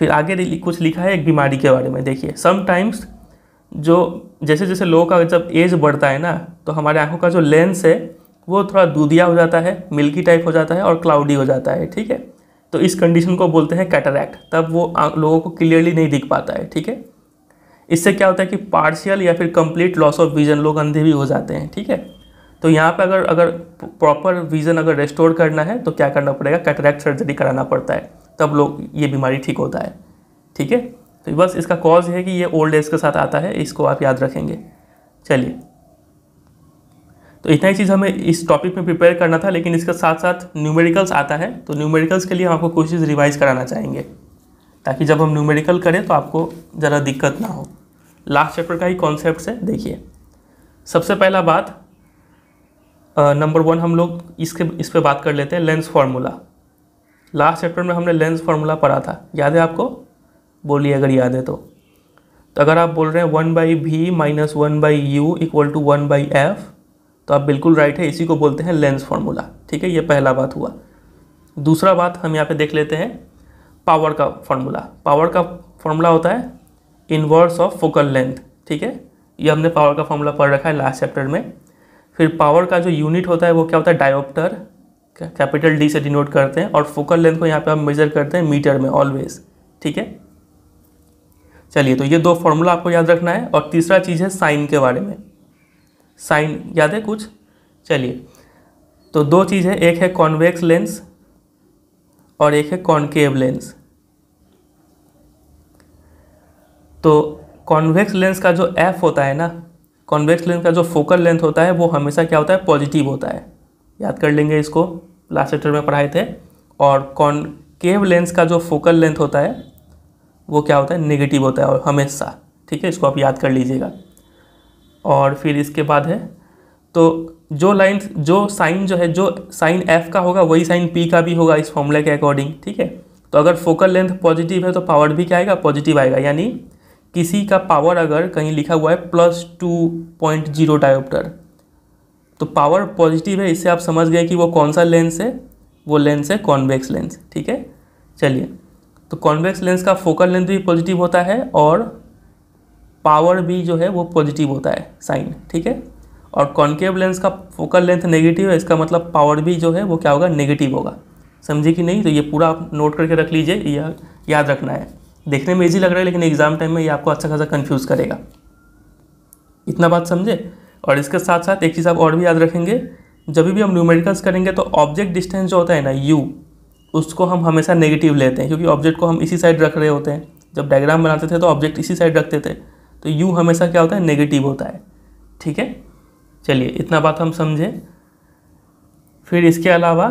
S1: फिर आगे कुछ लिखा है एक बीमारी के बारे में देखिए समटाइम्स जो जैसे जैसे लोगों का जब एज बढ़ता है ना तो हमारे आँखों का जो लेंस है वो थोड़ा दूधिया हो जाता है मिल्की टाइप हो जाता है और क्लाउडी हो जाता है ठीक है तो इस कंडीशन को बोलते हैं कैटरैक्ट तब वो लोगों को क्लियरली नहीं दिख पाता है ठीक है इससे क्या होता है कि पार्शियल या फिर कंप्लीट लॉस ऑफ विज़न लोग अंधे भी हो जाते हैं ठीक है तो यहाँ पर अगर अगर प्रॉपर विज़न अगर रेस्टोर करना है तो क्या करना पड़ेगा कैटरैक्ट सर्जरी कराना पड़ता है तब लोग ये बीमारी ठीक होता है ठीक है तो बस इसका कॉज है कि ये ओल्ड एज के साथ आता है इसको आप याद रखेंगे चलिए तो इतना ही चीज़ हमें इस टॉपिक में प्रिपेयर करना था लेकिन इसके साथ साथ न्यूमेरिकल्स आता है तो न्यूमेरिकल्स के लिए हम आपको कोशिश रिवाइज़ कराना चाहेंगे ताकि जब हम न्यूमेरिकल करें तो आपको ज़रा दिक्कत ना हो लास्ट चैप्टर का ही कॉन्सेप्ट है देखिए सबसे पहला बात नंबर वन हम लोग इसके इस पर बात कर लेते हैं लेंस फार्मूला लास्ट चैप्टर में हमने लेंस फार्मूला पढ़ा था याद है आपको बोलिए अगर याद है तो तो अगर आप बोल रहे हैं one by v minus one by u equal to one by f तो आप बिल्कुल राइट है इसी को बोलते हैं लेंस फार्मूला ठीक है ये पहला बात हुआ दूसरा बात हम यहाँ पे देख लेते हैं पावर का फार्मूला पावर का फार्मूला होता है इन्वर्स ऑफ फोकल लेंथ ठीक है ये हमने पावर का फार्मूला पढ़ रखा है लास्ट चैप्टर में फिर पावर का जो यूनिट होता है वो क्या होता है डायोप्टर कैपिटल डी से डिनोट करते हैं और फोकल लेंथ को यहाँ पे हम मेजर करते हैं मीटर में ऑलवेज ठीक है चलिए तो ये दो फॉर्मूला आपको याद रखना है और तीसरा चीज़ है साइन के बारे में साइन याद है कुछ चलिए तो दो चीज़ है एक है कॉन्वेक्स लेंस और एक है कॉन्केव लेंस तो कॉन्वेक्स लेंस का जो एफ होता है ना कॉन्वेक्स लेंस का जो फोकल लेंथ होता है वो हमेशा क्या होता है पॉजिटिव होता है याद कर लेंगे इसको लास्ट चैप्टर में पढ़ाए थे और कॉनकेव लेंस का जो फोकल लेंथ होता है वो क्या होता है नेगेटिव होता है और हमेशा ठीक है इसको आप याद कर लीजिएगा और फिर इसके बाद है तो जो लाइन जो साइन जो है जो साइन एफ का होगा वही साइन पी का भी होगा इस फॉर्मूले के अकॉर्डिंग ठीक है तो अगर फोकल लेंथ पॉजिटिव है तो पावर भी क्या आएगा पॉजिटिव आएगा यानी किसी का पावर अगर कहीं लिखा हुआ है plus two point zero dioptre तो पावर पॉजिटिव है इससे आप समझ गए कि वो कौन सा लेंस है वो लेंस है कॉन्वेक्स लेंस ठीक है चलिए तो कॉन्वेक्स लेंस का फोकल लेंथ भी पॉजिटिव होता है और पावर भी जो है वो पॉजिटिव होता है साइन ठीक है और कॉन्केव लेंस का फोकल लेंथ नेगेटिव है इसका मतलब पावर भी जो है वो क्या होगा नेगेटिव होगा समझे कि नहीं तो ये पूरा आप नोट करके रख लीजिए या याद रखना है देखने में इजी लग रहा है लेकिन एग्ज़ाम टाइम में ये आपको अच्छा खासा कन्फ्यूज़ करेगा इतना बात समझे और इसके साथ साथ एक चीज़ आप और भी याद रखेंगे जब भी हम न्यूमेरिकल्स करेंगे तो ऑब्जेक्ट डिस्टेंस जो होता है ना यू उसको हम हमेशा नेगेटिव लेते हैं क्योंकि ऑब्जेक्ट को हम इसी साइड रख रहे होते हैं जब डायग्राम बनाते थे तो ऑब्जेक्ट इसी साइड रखते थे तो यू हमेशा क्या होता है नेगेटिव होता है ठीक है चलिए इतना बात हम समझें फिर इसके अलावा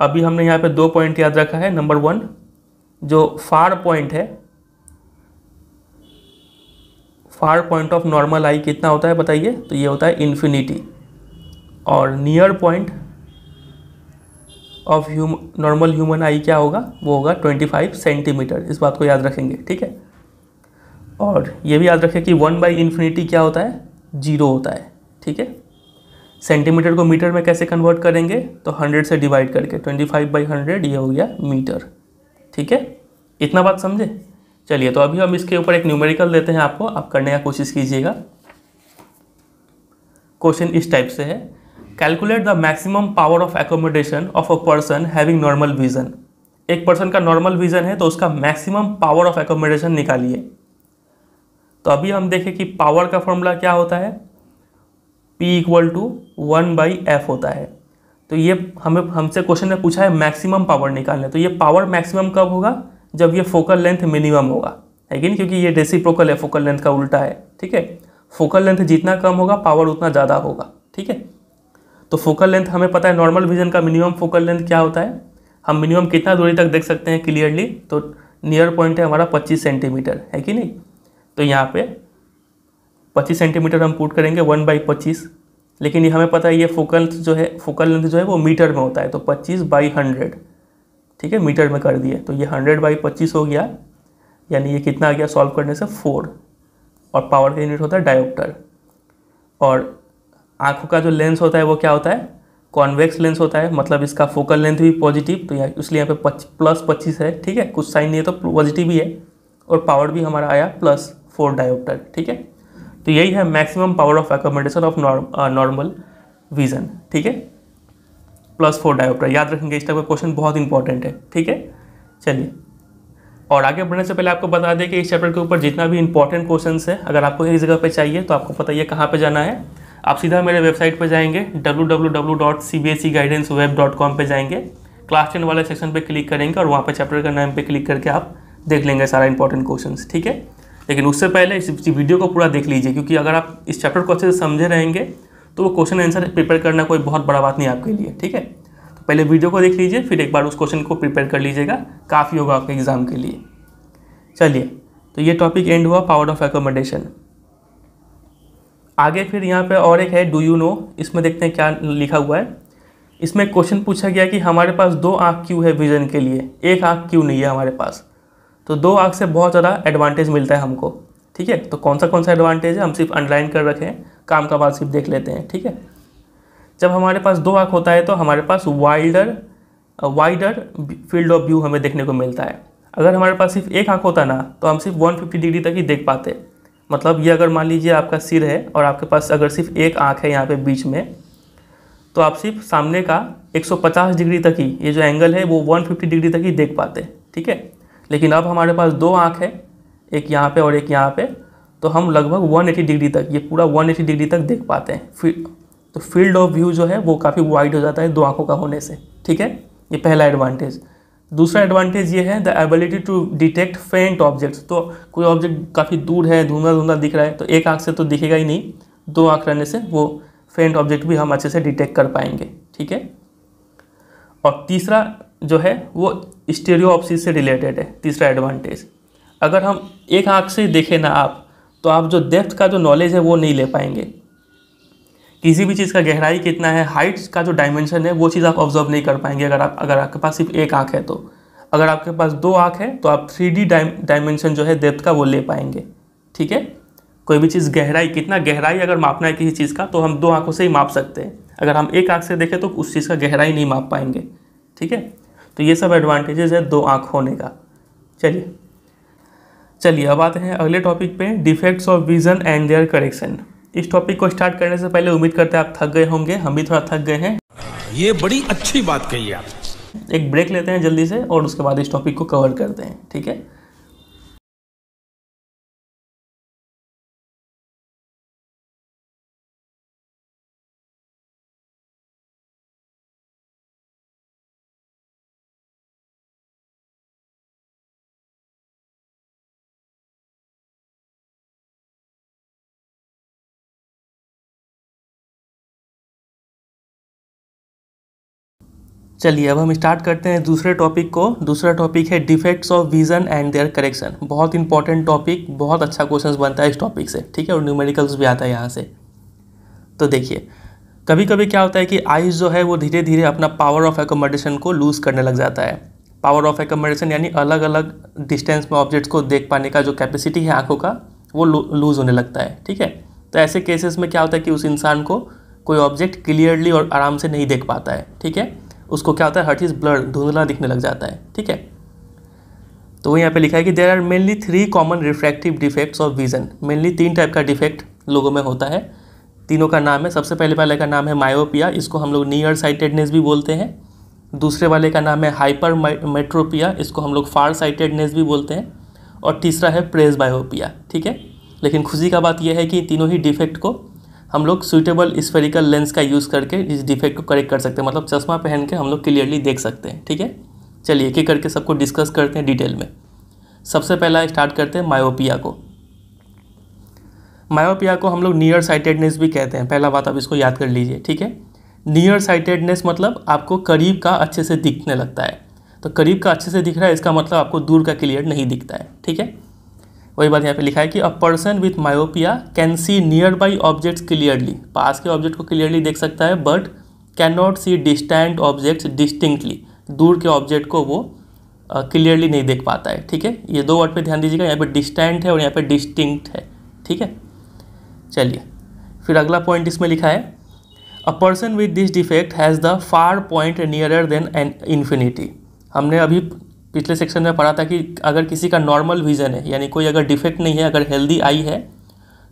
S1: अभी हमने यहाँ पे दो पॉइंट याद रखा है नंबर वन जो फार पॉइंट है far point of normal eye कितना होता है बताइए तो ये होता है इन्फिनिटी और near point of hume normal human eye क्या होगा वो होगा 25 सेंटीमीटर इस बात को याद रखेंगे ठीक है और ये भी याद रखें कि वन बाई इन्फिनिटी क्या होता है जीरो होता है ठीक है सेंटीमीटर को मीटर में कैसे कन्वर्ट करेंगे तो हंड्रेड से डिवाइड करके ट्वेंटी फाइव बाई हंड्रेड ये हो गया मीटर ठीक है इतना बात समझे चलिए तो अभी हम इसके ऊपर एक न्यूमेरिकल देते हैं आपको आप करने का कोशिश कीजिएगा क्वेश्चन इस टाइप से है calculate the maximum power of accommodation of a person having normal vision एक पर्सन का नॉर्मल विजन है तो उसका मैक्सिमम पावर ऑफ एकोमोडेशन निकालिए तो अभी हम देखें कि पावर का फॉर्मूला क्या होता है P equal to one by f होता है तो ये हमें हमसे क्वेश्चन में पूछा है मैक्सिमम पावर निकालने तो ये पावर मैक्सिमम कब होगा जब ये फोकल लेंथ मिनिमम होगा है कि नहीं क्योंकि ये रेसिप्रोकल है फोकल लेंथ का उल्टा है ठीक है फोकल लेंथ जितना कम होगा पावर उतना ज़्यादा होगा ठीक है तो फोकल लेंथ हमें पता है नॉर्मल विजन का मिनिमम फोकल लेंथ क्या होता है हम मिनिमम कितना दूरी तक देख सकते हैं क्लियरली तो नियर पॉइंट है हमारा 25 सेंटीमीटर है कि नहीं तो यहाँ पे 25 सेंटीमीटर हम पुट करेंगे वन बाई पच्चीस लेकिन ये हमें पता है ये फोकल जो है फोकल लेंथ जो है वो मीटर में होता है तो पच्चीस बाई हंड्रेड ठीक है मीटर में कर दिए तो ये हंड्रेड बाई पच्चीस हो गया यानी ये कितना आ गया सॉल्व करने से फोर और पावर का यूनिट होता है डायोप्टर और आँखों का जो लेंस होता है वो क्या होता है कॉन्वेक्स लेंस होता है मतलब इसका फोकल लेंथ भी पॉजिटिव तो यहाँ इसलिए यहाँ पे पच, प्लस पच्चीस है ठीक है कुछ साइन नहीं है तो पॉजिटिव ही है और पावर भी हमारा आया प्लस फोर डायोप्टर ठीक है तो यही है maximum power of accommodation of normal vision ठीक है प्लस फोर डायोप्टर याद रखेंगे इस टाइप का क्वेश्चन बहुत इंपॉर्टेंट है ठीक है चलिए और आगे बढ़ने से पहले आपको बता दें कि इस चैप्टर के ऊपर जितना भी इंपॉर्टेंट क्वेश्चन है अगर आपको इस जगह पर चाहिए तो आपको पता ही है कहाँ पर जाना है आप सीधा मेरे वेबसाइट पर जाएंगे www.cbseguidanceWeb.com पे जाएंगे क्लास टेन वाले सेक्शन पे क्लिक करेंगे और वहाँ पर चैप्टर का नाम पे क्लिक करके आप देख लेंगे सारा इंपॉर्टेंट क्वेश्चन ठीक है लेकिन उससे पहले इस वीडियो को पूरा देख लीजिए क्योंकि अगर आप इस चैप्टर को अच्छे से समझे रहेंगे तो वो क्वेश्चन आंसर प्रिपेयर करना कोई बहुत बड़ा बात नहीं आपके लिए ठीक है तो पहले वीडियो को देख लीजिए फिर एक बार उस क्वेश्चन को प्रिपेयर कर लीजिएगा काफ़ी होगा आपके एग्ज़ाम के लिए चलिए तो ये टॉपिक एंड हुआ पावर ऑफ एकोमोडेशन आगे फिर यहाँ पर और एक है डू यू नो इसमें देखते हैं क्या लिखा हुआ है इसमें क्वेश्चन पूछा गया कि हमारे पास दो आँख क्यों है विजन के लिए एक आँख क्यों नहीं है हमारे पास तो दो आँख से बहुत ज़्यादा एडवांटेज मिलता है हमको ठीक है तो कौन सा कौन सा एडवांटेज है हम सिर्फ अंडरलाइन कर रखें काम का बात सिर्फ देख लेते हैं ठीक है जब हमारे पास दो आँख होता है तो हमारे पास wilder wider field of view हमें देखने को मिलता है अगर हमारे पास सिर्फ एक आँख होता ना तो हम सिर्फ 150 डिग्री तक ही देख पाते मतलब ये अगर मान लीजिए आपका सिर है और आपके पास अगर सिर्फ एक आँख है यहाँ पे बीच में तो आप सिर्फ सामने का 150 डिग्री तक ही ये जो एंगल है वो 150 डिग्री तक ही देख पाते ठीक है लेकिन अब हमारे पास दो आँख है एक यहाँ पे और एक यहाँ पे तो हम लगभग 180 डिग्री तक ये पूरा 180 डिग्री तक देख पाते हैं फिर तो फील्ड ऑफ व्यू जो है वो काफ़ी वाइड हो जाता है दो आँखों का होने से ठीक है ये पहला एडवांटेज दूसरा एडवांटेज ये है the ability to detect faint objects तो कोई ऑब्जेक्ट काफ़ी दूर है धुंधला धुंधला दिख रहा है तो एक आँख से तो दिखेगा ही नहीं दो आँख रहने से वो फेंट ऑब्जेक्ट भी हम अच्छे से डिटेक्ट कर पाएंगे ठीक है और तीसरा जो है वो स्टेरियो ऑप्सिस से रिलेटेड है तीसरा एडवांटेज अगर हम एक आँख से देखें ना आप तो आप जो डेप्थ का जो नॉलेज है वो नहीं ले पाएंगे किसी भी चीज़ का गहराई कितना है हाइट्स का जो डायमेंशन है वो चीज़ आप ऑब्जर्व नहीं कर पाएंगे अगर आप अगर आपके पास सिर्फ एक आँख है तो अगर आपके पास दो आँख है तो आप थ्री डी डायमेंशन जो है डेप्थ का वो ले पाएंगे ठीक है कोई भी चीज़ गहराई कितना गहराई अगर मापना है किसी चीज़ का तो हम दो आँखों से ही माप सकते हैं अगर हम एक आँख से देखें तो उस चीज़ का गहराई नहीं माप पाएंगे ठीक है तो ये सब एडवांटेजेस है दो आँख होने का चलिए चलिए अब आते हैं अगले टॉपिक पे defects of vision and their correction इस टॉपिक को स्टार्ट करने से पहले उम्मीद करते हैं आप थक गए होंगे हम भी थोड़ा थक गए हैं ये बड़ी अच्छी बात कही आप एक ब्रेक लेते हैं जल्दी से और उसके बाद इस टॉपिक को कवर करते हैं ठीक है चलिए अब हम स्टार्ट करते हैं दूसरे टॉपिक को दूसरा टॉपिक है defects of vision and their correction बहुत इंपॉर्टेंट टॉपिक बहुत अच्छा क्वेश्चन बनता है इस टॉपिक से ठीक है और न्यूमेरिकल्स भी आता है यहाँ से तो देखिए कभी कभी क्या होता है कि आइज़ जो है वो धीरे धीरे अपना पावर ऑफ एकोमोडेशन को लूज़ करने लग जाता है पावर ऑफ एकोमोडेशन यानी अलग अलग डिस्टेंस में ऑब्जेक्ट्स को देख पाने का जो कैपेसिटी है आँखों का वो लूज़ होने लगता है ठीक है तो ऐसे केसेस में क्या होता है कि उस इंसान को कोई ऑब्जेक्ट क्लियरली और आराम से नहीं देख पाता है ठीक है उसको क्या होता है हर इज़ ब्लड धुंधला दिखने लग जाता है ठीक है तो यहाँ पे लिखा है कि there are mainly three common refractive defects of vision mainly तीन टाइप का डिफेक्ट लोगों में होता है तीनों का नाम है सबसे पहले वाले का नाम है मायोपिया इसको हम लोग नियर साइटेडनेस भी बोलते हैं दूसरे वाले का नाम है हाइपर मेट्रोपिया इसको हम लोग फार साइटेडनेस भी बोलते हैं और तीसरा है प्रेस बायोपिया ठीक है लेकिन खुशी का बात यह है कि तीनों ही डिफेक्ट को हम लोग सुइटेबल स्फेरिकल लेंस का यूज़ करके इस डिफेक्ट को करेक्ट कर सकते हैं मतलब चश्मा पहन के हम लोग क्लियरली देख सकते हैं ठीक है चलिए एक एक करके सबको डिस्कस करते हैं डिटेल में सबसे पहला स्टार्ट करते हैं मायोपिया को मायोपिया को हम लोग नियर साइटेडनेस भी कहते हैं पहला बात आप इसको याद कर लीजिए ठीक है नियर साइटेडनेस मतलब आपको करीब का अच्छे से दिखने लगता है तो करीब का अच्छे से दिख रहा है इसका मतलब आपको दूर का क्लियर नहीं दिखता है ठीक है वही बात यहाँ पे लिखा है कि a person with myopia can see nearby objects clearly पास के ऑब्जेक्ट को क्लियरली देख सकता है but can not see distant objects distinctly दूर के ऑब्जेक्ट को वो क्लियरली uh, नहीं देख पाता है ठीक है ये दो वर्ड पे ध्यान दीजिएगा यहाँ पे डिस्टेंट है और यहाँ पे डिस्टिंक्ट है ठीक है चलिए फिर अगला पॉइंट इसमें लिखा है a person with this defect has the far point nearer than an infinity हमने अभी पिछले सेक्शन में पढ़ा था कि अगर किसी का नॉर्मल विज़न है यानी कोई अगर डिफेक्ट नहीं है अगर हेल्दी आई है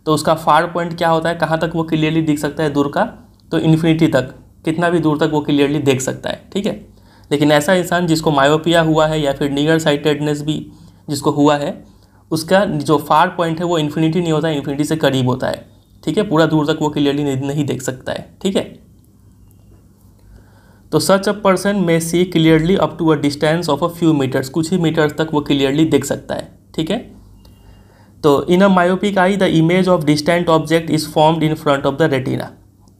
S1: तो उसका फार पॉइंट क्या होता है कहाँ तक वो क्लियरली दिख सकता है दूर का तो इन्फिनिटी तक कितना भी दूर तक वो क्लियरली देख सकता है ठीक है लेकिन ऐसा इंसान जिसको मायोपिया हुआ है या फिर निगर साइटेडनेस भी जिसको हुआ है उसका जो फार पॉइंट है वो इन्फिनिटी नहीं होता है इन्फिनिटी से करीब होता है ठीक है पूरा दूर तक वो क्लियरली नहीं देख सकता है ठीक है तो सच a person may see clearly up to a distance of a few metres कुछ ही मीटर्स तक वो क्लियरली देख सकता है ठीक है तो in a myopic eye the image of distant object is formed in front of the retina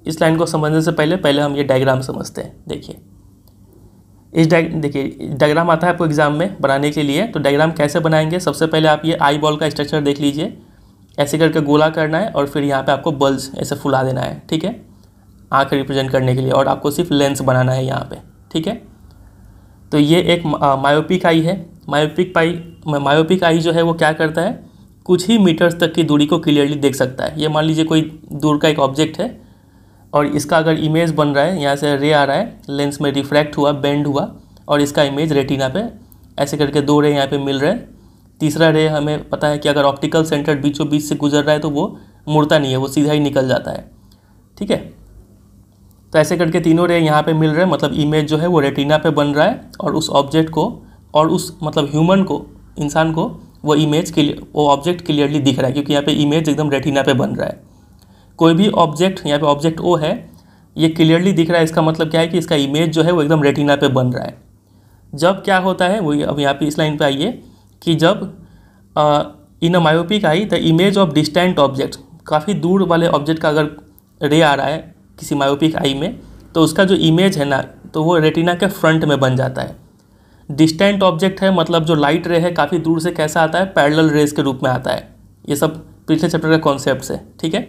S1: इस लाइन को समझने से पहले पहले हम ये डायग्राम समझते हैं देखिए इस डाय देखिए डायग्राम आता है आपको एग्जाम में बनाने के लिए तो डायग्राम कैसे बनाएंगे सबसे पहले आप ये आई बॉल का स्ट्रक्चर देख लीजिए ऐसे करके गोला करना है और फिर यहाँ पे आपको बल्ज ऐसे फुला देना है ठीक है आँख रिप्रेजेंट करने के लिए और आपको सिर्फ लेंस बनाना है यहाँ पे ठीक है तो ये एक मायोपिक आई है मायोपिक पाई मायोपिक आई जो है वो क्या करता है कुछ ही मीटर्स तक की दूरी को क्लियरली देख सकता है ये मान लीजिए कोई दूर का एक ऑब्जेक्ट है और इसका अगर इमेज बन रहा है यहाँ से रे आ रहा है लेंस में रिफ्रैक्ट हुआ बेंड हुआ और इसका इमेज रेटिना पे ऐसे करके दो रे यहाँ पे मिल रहे हैं तीसरा रे हमें पता है कि अगर ऑप्टिकल सेंटर बीचों बीच से गुजर रहा है तो वो मुड़ता नहीं है वो सीधा ही निकल जाता है ठीक है तो ऐसे करके तीनों रे यहाँ पे मिल रहे हैं मतलब इमेज जो है वो रेटिना पे बन रहा है और उस ऑब्जेक्ट को और उस मतलब ह्यूमन को इंसान को वो इमेज क्लियर वो ऑब्जेक्ट क्लियरली दिख रहा है क्योंकि यहाँ पे इमेज एकदम रेटिना पे बन रहा है कोई भी ऑब्जेक्ट यहाँ पे ऑब्जेक्ट ओ है ये क्लियरली दिख रहा है इसका मतलब क्या है कि इसका इमेज जो है वो एकदम रेटिना पे बन रहा है जब क्या होता है वो अब यहाँ पर इस लाइन पर आइए कि जब in a myopic eye the image of distant object काफ़ी दूर वाले ऑब्जेक्ट का अगर रे आ रहा है किसी मायोपिक आई में तो उसका जो इमेज है ना तो वो रेटिना के फ्रंट में बन जाता है डिस्टेंट ऑब्जेक्ट है मतलब जो लाइट रे है काफ़ी दूर से कैसा आता है पैरेलल रेज के रूप में आता है ये सब पिछले चैप्टर का कॉन्सेप्ट है ठीक है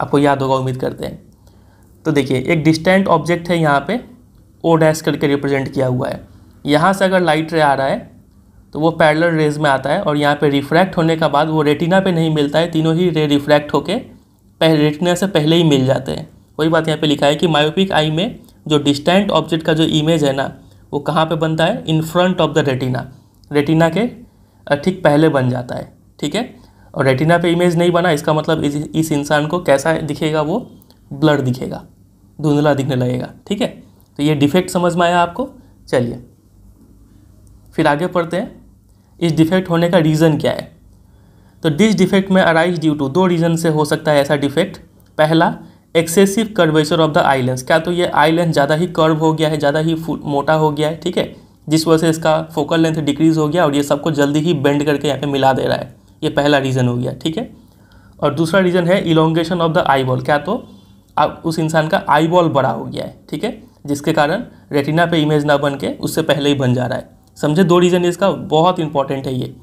S1: आपको याद होगा उम्मीद करते हैं तो देखिए एक डिस्टेंट ऑब्जेक्ट है यहाँ पे ओ डैश करके रिप्रेजेंट किया हुआ है यहाँ से अगर लाइट रे आ रहा है तो वो पैरेलल रेज में आता है और यहाँ पर रिफ्रैक्ट होने का बाद वो रेटिना पे नहीं मिलता है तीनों ही रे रिफ्रैक्ट होकर रेटिना से पहले ही मिल जाते हैं वही बात यहाँ पे लिखा है कि मायोपिक आई में जो डिस्टेंट ऑब्जेक्ट का जो इमेज है ना वो कहाँ पे बनता है in front of the retina retina के ठीक पहले बन जाता है ठीक है और रेटिना पे इमेज नहीं बना इसका मतलब इस, इस इंसान को कैसा दिखेगा वो ब्लड दिखेगा धुंधला दिखने लगेगा ठीक है तो ये डिफेक्ट समझ में आया आपको चलिए फिर आगे पढ़ते हैं इस डिफेक्ट होने का रीज़न क्या है तो this defect may arise due to दो रीज़न से हो सकता है ऐसा डिफेक्ट पहला excessive curvature of the eye lens क्या तो ये आइलैंड ज़्यादा ही कर्व हो गया है ज़्यादा ही मोटा हो गया है ठीक है जिस वजह से इसका फोकल लेंथ डिक्रीज़ हो गया और ये सबको जल्दी ही बेंड करके यहाँ पे मिला दे रहा है ये पहला रीज़न हो गया ठीक है और दूसरा रीज़न है elongation of the eyeball क्या तो अब उस इंसान का आई बॉल बड़ा हो गया है ठीक है जिसके कारण रेटिना पे इमेज ना बन के उससे पहले ही बन जा रहा है समझे दो रीज़न इसका बहुत इंपॉर्टेंट है ये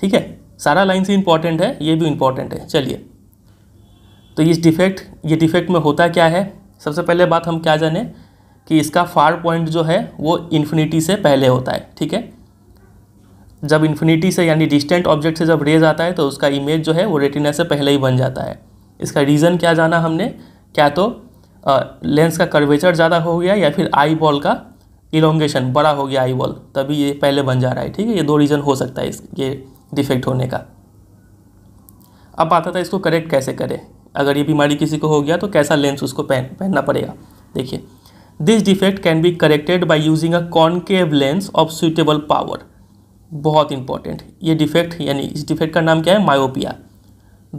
S1: ठीक है सारा लाइन से इंपॉर्टेंट है ये भी इंपॉर्टेंट है चलिए तो इस डिफेक्ट ये डिफेक्ट में होता क्या है सबसे पहले बात हम क्या जाने कि इसका फार पॉइंट जो है वो इन्फिनिटी से पहले होता है ठीक है जब इन्फिनिटी से यानी डिस्टेंट ऑब्जेक्ट से जब रेज आता है तो उसका इमेज जो है वो रेटिना से पहले ही बन जाता है इसका रीज़न क्या जाना हमने क्या तो आ, लेंस का कर्वेचर ज़्यादा हो गया या फिर आई बॉल का इलोंगेशन बड़ा हो गया आई बॉल तभी ये पहले बन जा रहा है ठीक है ये दो रीज़न हो सकता है इस ये डिफेक्ट होने का अब आता था इसको करेक्ट कैसे करें अगर ये बीमारी किसी को हो गया तो कैसा लेंस उसको पहन पहनना पड़ेगा देखिए this defect can be corrected by using a concave lens of suitable power बहुत इंपॉर्टेंट ये डिफेक्ट यानी इस डिफेक्ट का नाम क्या है मायोपिया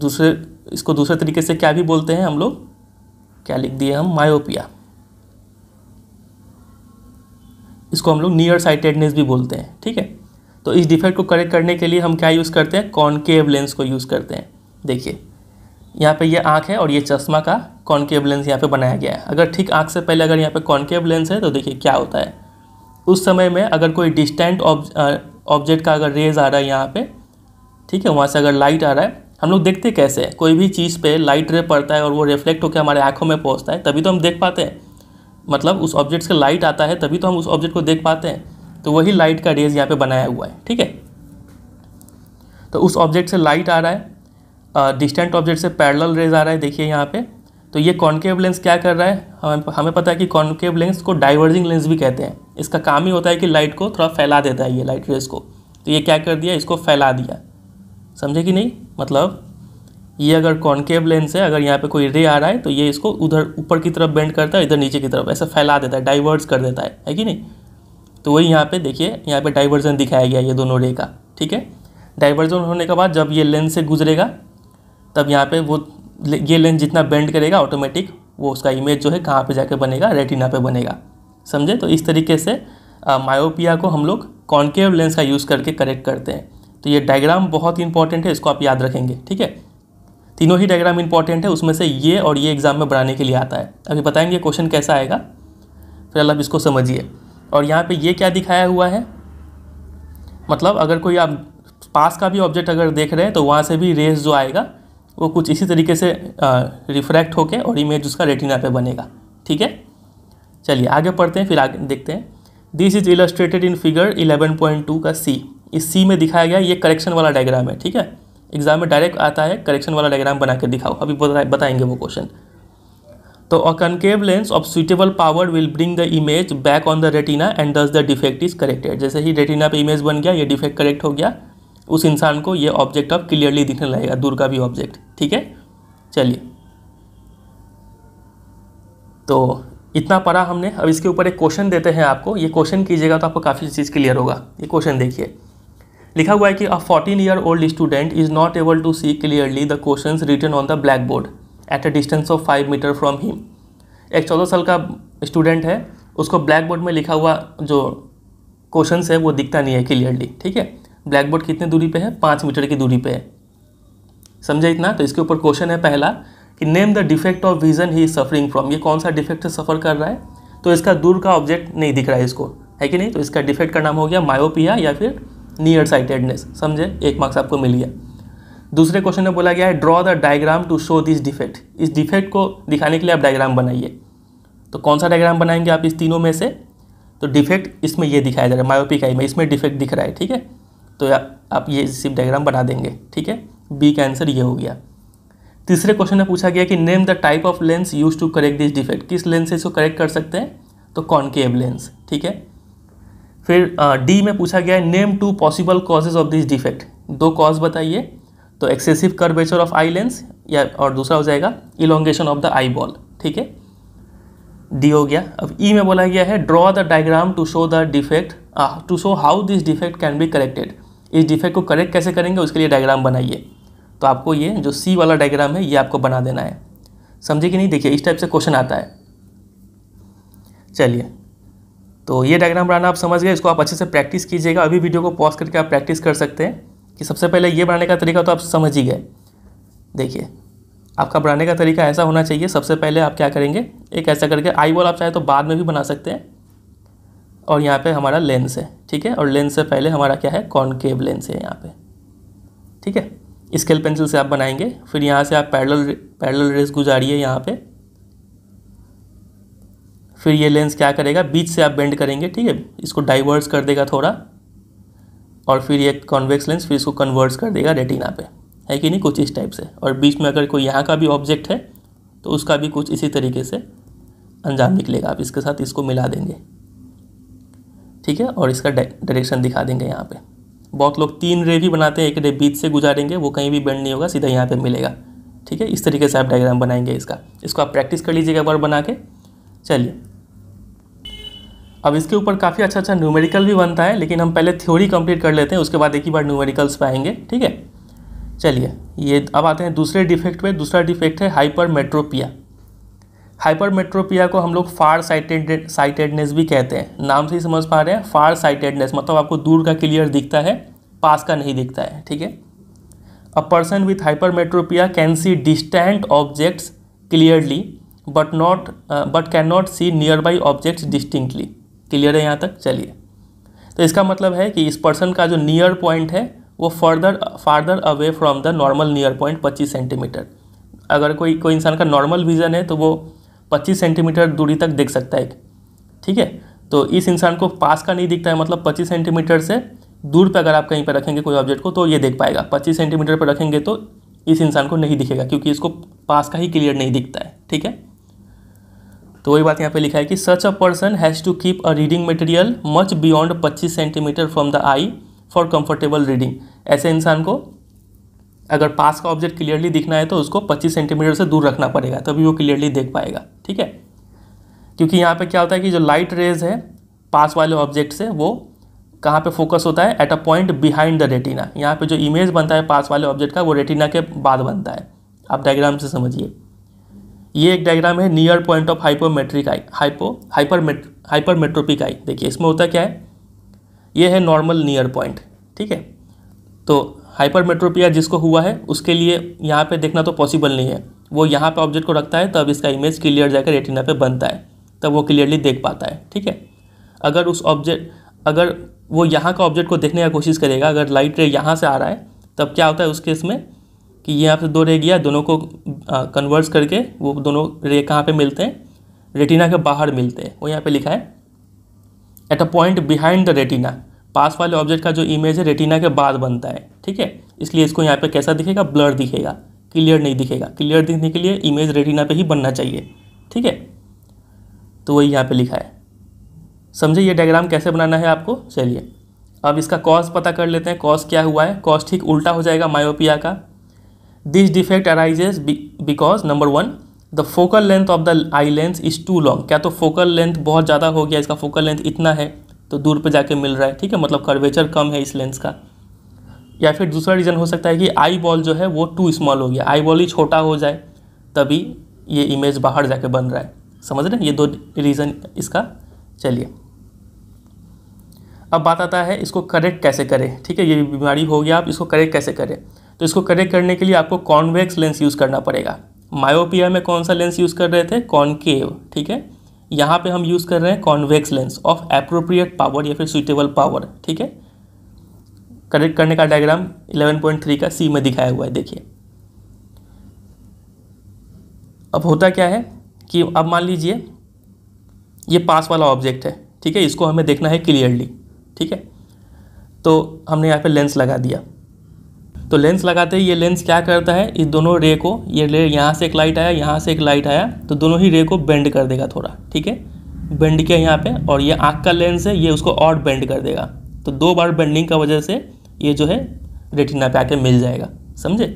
S1: दूसरे इसको दूसरे तरीके से क्या भी बोलते हैं हम लोग क्या लिख दिए हम मायोपिया इसको हम लोग नियर साइटेडनेस भी बोलते हैं ठीक है तो इस डिफेक्ट को करेक्ट करने के लिए हम क्या यूज़ करते हैं कॉनकेव लेंस को यूज़ करते हैं देखिए यहाँ पे ये यह आँख है और ये चश्मा का कॉन्केव लेंस यहाँ पे बनाया गया है अगर ठीक आँख से पहले अगर यहाँ पे कॉन्केव लेंस है तो देखिए क्या होता है उस समय में अगर कोई डिस्टेंट ऑब्जेक्ट का अगर रेज आ रहा है यहाँ पे ठीक है वहाँ से अगर लाइट आ रहा है हम लोग देखते कैसे कोई भी चीज़ पर लाइट रे पड़ता है और वो रिफ्लेक्ट होकर हमारे आँखों में पहुँचता है तभी तो हम देख पाते हैं मतलब उस ऑब्जेक्ट से लाइट आता है तभी तो हम उस ऑब्जेक्ट को देख पाते हैं तो वही लाइट का रेज यहाँ पर बनाया हुआ है ठीक है तो उस ऑब्जेक्ट से लाइट आ रहा है डिस्टेंट ऑब्जेक्ट से पैरेलल रेज आ रहा है देखिए यहाँ पे तो ये कॉन्केव लेंस क्या कर रहा है हमें हमें पता है कि कॉन्केव लेंस को डाइवर्जिंग लेंस भी कहते हैं इसका काम ही होता है कि लाइट को थोड़ा फैला देता है ये लाइट रेज को तो ये क्या कर दिया इसको फैला दिया समझे कि नहीं मतलब ये अगर कॉन्केव लेंस है अगर यहाँ पे कोई रे आ रहा है तो ये इसको उधर ऊपर की तरफ बेंड करता है इधर नीचे की तरफ ऐसा फैला देता है डाइवर्स कर देता है है कि नहीं तो वही यहाँ पे देखिए यहाँ पे डाइवर्जन दिखाया गया ये दोनों रे का ठीक है डाइवर्जन होने के बाद जब ये लेंस से गुजरेगा तब यहाँ पे वो ये लेंस जितना बेंड करेगा ऑटोमेटिक वो उसका इमेज जो है कहाँ पे जाके बनेगा रेटिना पे बनेगा समझे तो इस तरीके से मायोपिया को हम लोग कॉन्केव लेंस का यूज़ करके करेक्ट करते हैं तो ये डायग्राम बहुत इंपॉर्टेंट है इसको आप याद रखेंगे ठीक है तीनों ही डायग्राम इंपॉर्टेंट है उसमें से ये और ये एग्ज़ाम में बनाने के लिए आता है अभी बताएंगे क्वेश्चन कैसा आएगा फिलहाल आप इसको समझिए और यहाँ पे ये क्या दिखाया हुआ है मतलब अगर कोई आप पास का भी ऑब्जेक्ट अगर देख रहे हैं तो वहाँ से भी रेस जो आएगा वो कुछ इसी तरीके से रिफ्रैक्ट होके और इमेज उसका रेटिना पे बनेगा ठीक है चलिए आगे पढ़ते हैं फिर आगे देखते हैं this is illustrated in figure 11.2 का सी इस सी में दिखाया गया ये करेक्शन वाला डायग्राम है ठीक है एग्जाम में डायरेक्ट आता है करेक्शन वाला डायग्राम बना दिखाओ अभी बताएंगे वो क्वेश्चन तो a concave lens of suitable power will bring the image back on the retina and thus the defect is corrected जैसे ही रेटिना पे इमेज बन गया ये डिफेक्ट करेक्ट हो गया उस इंसान को ये ऑब्जेक्ट अब क्लियरली दिखने लगेगा दूर का भी ऑब्जेक्ट ठीक है चलिए तो इतना पढ़ा हमने अब इसके ऊपर एक क्वेश्चन देते हैं आपको ये क्वेश्चन कीजिएगा तो आपको काफ़ी चीज़ क्लियर होगा ये क्वेश्चन देखिए लिखा हुआ है कि a fourteen year old student is not able to see clearly the question written on the black blackboard at a distance of five metre from him एक चौदह साल का स्टूडेंट है उसको ब्लैक बोर्ड में लिखा हुआ जो क्वेश्चन है वो दिखता नहीं है क्लियरली ठीक है ब्लैक बोर्ड कितने दूरी पे है पाँच मीटर की दूरी पे है समझे इतना तो इसके ऊपर क्वेश्चन है पहला कि name the defect of vision he is suffering from ये कौन सा डिफेक्ट सफ़र कर रहा है तो इसका दूर का ऑब्जेक्ट नहीं दिख रहा है इसको है कि नहीं तो इसका डिफेक्ट का नाम हो गया माओपिया या फिर नियर साइटेडनेस समझे एक मार्क्स आपको मिल गया दूसरे क्वेश्चन में बोला गया है draw the diagram to show this defect इस डिफेक्ट को दिखाने के लिए आप डायग्राम बनाइए तो कौन सा डायग्राम बनाएंगे आप इस तीनों में से तो डिफेक्ट इसमें ये दिखाया जा रहा है मायोपिक ही में इसमें डिफेक्ट दिख रहा है ठीक है तो आप ये सिर्फ डायग्राम बना देंगे ठीक है बी का आंसर ये हो गया तीसरे क्वेश्चन में पूछा गया कि name the type of lens use to correct this defect किस लेंस से इसको करेक्ट कर सकते हैं तो कॉनकेव लेंस ठीक है फिर डी में पूछा गया है name two possible causes of this defect दो कॉज बताइए तो excessive curvature of eye lens या और दूसरा हो जाएगा elongation of the eyeball ठीक है डी हो गया अब ई e में बोला गया है draw the diagram to show the defect to show how this defect can be corrected इस डिफेक्ट को करेक्ट कैसे करेंगे उसके लिए डायग्राम बनाइए तो आपको ये जो सी वाला डायग्राम है ये आपको बना देना है समझे कि नहीं देखिए इस टाइप से क्वेश्चन आता है चलिए तो ये डायग्राम बनाना आप समझ गए इसको आप अच्छे से प्रैक्टिस कीजिएगा अभी वीडियो को पॉज करके आप प्रैक्टिस कर सकते हैं कि सबसे पहले ये बनाने का तरीका तो आप समझ ही गए देखिए आपका बनाने का तरीका ऐसा होना चाहिए सबसे पहले आप क्या करेंगे एक ऐसा करके आई वॉल आप चाहे तो बाद में भी बना सकते हैं और यहाँ पे हमारा लेंस है ठीक है और लेंस से पहले हमारा क्या है कॉनकेव लेंस है यहाँ पे ठीक है स्केल पेंसिल से आप बनाएंगे फिर यहाँ से आप पैरल पैरल रेस गुजारिए यहाँ पे फिर ये लेंस क्या करेगा बीच से आप बेंड करेंगे ठीक है इसको डाइवर्स कर देगा थोड़ा और फिर ये कॉन्वेक्स लेंस फिर इसको कन्वर्स कर देगा रेटिना पे है कि नहीं कुछ इस टाइप से और बीच में अगर कोई यहाँ का भी ऑब्जेक्ट है तो उसका भी कुछ इसी तरीके से अंजाम निकलेगा आप इसके साथ इसको मिला देंगे ठीक है और इसका डायरेक्शन दिखा देंगे यहाँ पे बहुत लोग तीन रे भी बनाते हैं एक रे बीच से गुजारेंगे वो कहीं भी बेंड नहीं होगा सीधा यहाँ पे मिलेगा ठीक है इस तरीके से आप डायग्राम बनाएंगे इसका इसको आप प्रैक्टिस कर लीजिएगा एक बार बना के चलिए अब इसके ऊपर काफ़ी अच्छा अच्छा न्यूमेरिकल भी बनता है लेकिन हम पहले थ्योरी कंप्लीट कर लेते हैं उसके बाद एक ही बार न्यूमेरिकल्स पर आएंगे ठीक है चलिए ये अब आते हैं दूसरे डिफेक्ट में दूसरा डिफेक्ट है हाइपर मेट्रोपिया हाइपरमेट्रोपिया को हम लोग फार साइटेड साइटेडनेस भी कहते हैं नाम से ही समझ पा रहे हैं फार साइटेडनेस मतलब आपको दूर का क्लियर दिखता है पास का नहीं दिखता है ठीक है a person with hypermetropia can see distant objects clearly but not but can not see nearby objects distinctly clear है यहाँ तक चलिए तो इसका मतलब है कि इस पर्सन का जो नियर पॉइंट है वो further farther away from the normal near point 25 centimetre अगर कोई कोई इंसान का नॉर्मल विज़न है तो वो 25 सेंटीमीटर दूरी तक देख सकता है ठीक है तो इस इंसान को पास का नहीं दिखता है मतलब 25 सेंटीमीटर से दूर पर अगर आप कहीं पर रखेंगे कोई ऑब्जेक्ट को तो ये देख पाएगा 25 सेंटीमीटर पर रखेंगे तो इस इंसान को नहीं दिखेगा क्योंकि इसको पास का ही क्लियर नहीं दिखता है ठीक है तो वही बात यहाँ पर लिखा है कि such a person has to keep a reading material much beyond पच्चीस centimetre from the eye for comfortable reading ऐसे इंसान को अगर पास का ऑब्जेक्ट क्लियरली दिखना है तो उसको 25 सेंटीमीटर से दूर रखना पड़ेगा तभी वो क्लियरली देख पाएगा ठीक है क्योंकि यहाँ पे क्या होता है कि जो लाइट रेज है पास वाले ऑब्जेक्ट से वो कहाँ पे फोकस होता है at a point behind the retina यहाँ पे जो इमेज बनता है पास वाले ऑब्जेक्ट का वो रेटिना के बाद बनता है आप डायग्राम से समझिए ये एक डायग्राम है near point of hypometric eye hypo hyper met hypermetropic eye देखिए इसमें होता क्या है ये है नॉर्मल नियर पॉइंट ठीक है तो हाइपरमेट्रोपिया जिसको हुआ है उसके लिए यहाँ पे देखना तो पॉसिबल नहीं है वो यहाँ पे ऑब्जेक्ट को रखता है तब इसका इमेज क्लियर जाकर रेटिना पे बनता है तब वो क्लियरली देख पाता है ठीक है अगर उस ऑब्जेक्ट अगर वो यहाँ का ऑब्जेक्ट को देखने का कोशिश करेगा अगर लाइट रे यहाँ से आ रहा है तब क्या होता है उस केस में कि यहाँ पर दो रे गया दोनों को कन्वर्स करके वो दोनों रे कहाँ पर मिलते हैं रेटिना के बाहर मिलते हैं वो यहाँ पर लिखा है at a point behind the retina पास वाले ऑब्जेक्ट का जो इमेज है रेटिना के बाद बनता है ठीक है इसलिए इसको यहाँ पे कैसा दिखेगा ब्लर दिखेगा क्लियर नहीं दिखेगा क्लियर दिखने के लिए इमेज रेटिना पे ही बनना चाहिए ठीक है तो वही यहाँ पे लिखा है समझे ये डायग्राम कैसे बनाना है आपको चलिए अब इसका कॉज पता कर लेते हैं कॉज क्या हुआ है कॉज ठीक उल्टा हो जाएगा माओपिया का this defect arises because number one the focal length of the eye lens is too long क्या तो फोकल लेंथ बहुत ज़्यादा हो गया इसका फोकल लेंथ इतना है तो दूर पर जाके मिल रहा है ठीक है मतलब कर्वेचर कम है इस लेंस का या फिर दूसरा रीज़न हो सकता है कि आई बॉल जो है वो टू स्मॉल हो गया आई बॉल ही छोटा हो जाए तभी ये इमेज बाहर जाके बन रहा है समझ रहे हैं ये दो रीज़न इसका चलिए अब बात आता है इसको करेक्ट कैसे करें ठीक है ये बीमारी हो गया आप इसको करेक्ट कैसे करें तो इसको करेक्ट करने के लिए आपको कॉन्वेक्स लेंस यूज़ करना पड़ेगा मायोपिया में कौन सा लेंस यूज़ कर रहे थे कॉनकेव ठीक है यहाँ पे हम यूज़ कर रहे हैं convex lens of appropriate power या फिर सुइटेबल पावर ठीक है करेक्ट करने का डायग्राम 11.3 का सी में दिखाया हुआ है देखिए अब होता क्या है कि अब मान लीजिए ये पास वाला ऑब्जेक्ट है ठीक है इसको हमें देखना है क्लियरली ठीक है तो हमने यहाँ पे लेंस लगा दिया तो लेंस लगाते हैं ये लेंस क्या करता है इस दोनों रे को ये रे यहाँ से एक लाइट आया यहाँ से एक लाइट आया तो दोनों ही रे को बेंड कर देगा थोड़ा ठीक है बेंड किया यहाँ पे और ये आँख का लेंस है ये उसको और बेंड कर देगा तो दो बार बेंडिंग का वजह से ये जो है रेटिना पे आके मिल जाएगा समझे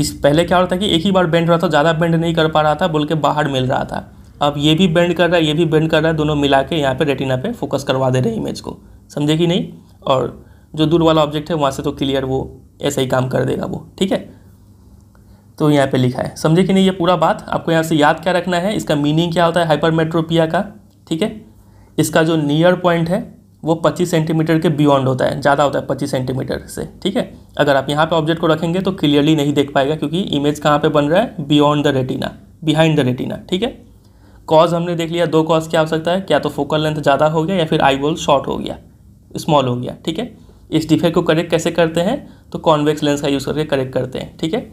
S1: इस पहले क्या होता है कि एक ही बार बेंड रहा था ज़्यादा बेंड नहीं कर पा रहा था बोल के बाहर मिल रहा था अब ये भी बेंड कर रहा है ये भी बेंड कर रहा है दोनों मिला के यहाँ पर रेटिना पे फोकस करवा दे रहे इमेज को समझे कि नहीं और जो दूर वाला ऑब्जेक्ट है वहाँ से तो क्लियर वो ऐसा ही काम कर देगा वो ठीक है तो यहाँ पे लिखा है समझे कि नहीं ये पूरा बात आपको यहाँ से याद क्या रखना है इसका मीनिंग क्या होता है हाइपरमेट्रोपिया का ठीक है इसका जो नियर पॉइंट है वो 25 सेंटीमीटर के बियॉन्ड होता है ज़्यादा होता है 25 सेंटीमीटर से ठीक है अगर आप यहाँ पे ऑब्जेक्ट को रखेंगे तो क्लियरली नहीं देख पाएगा क्योंकि इमेज कहाँ पे बन रहा है beyond the retina behind the retina ठीक है कॉज हमने देख लिया दो कॉज क्या हो सकता है क्या तो फोकल लेंथ ज़्यादा हो गया या फिर आई बोल शॉर्ट हो गया स्मॉल हो गया ठीक है इस डिफेक्ट को करेक्ट कैसे करते हैं तो कॉन्वेक्स लेंस का यूज़ करके करेक्ट करते हैं ठीक है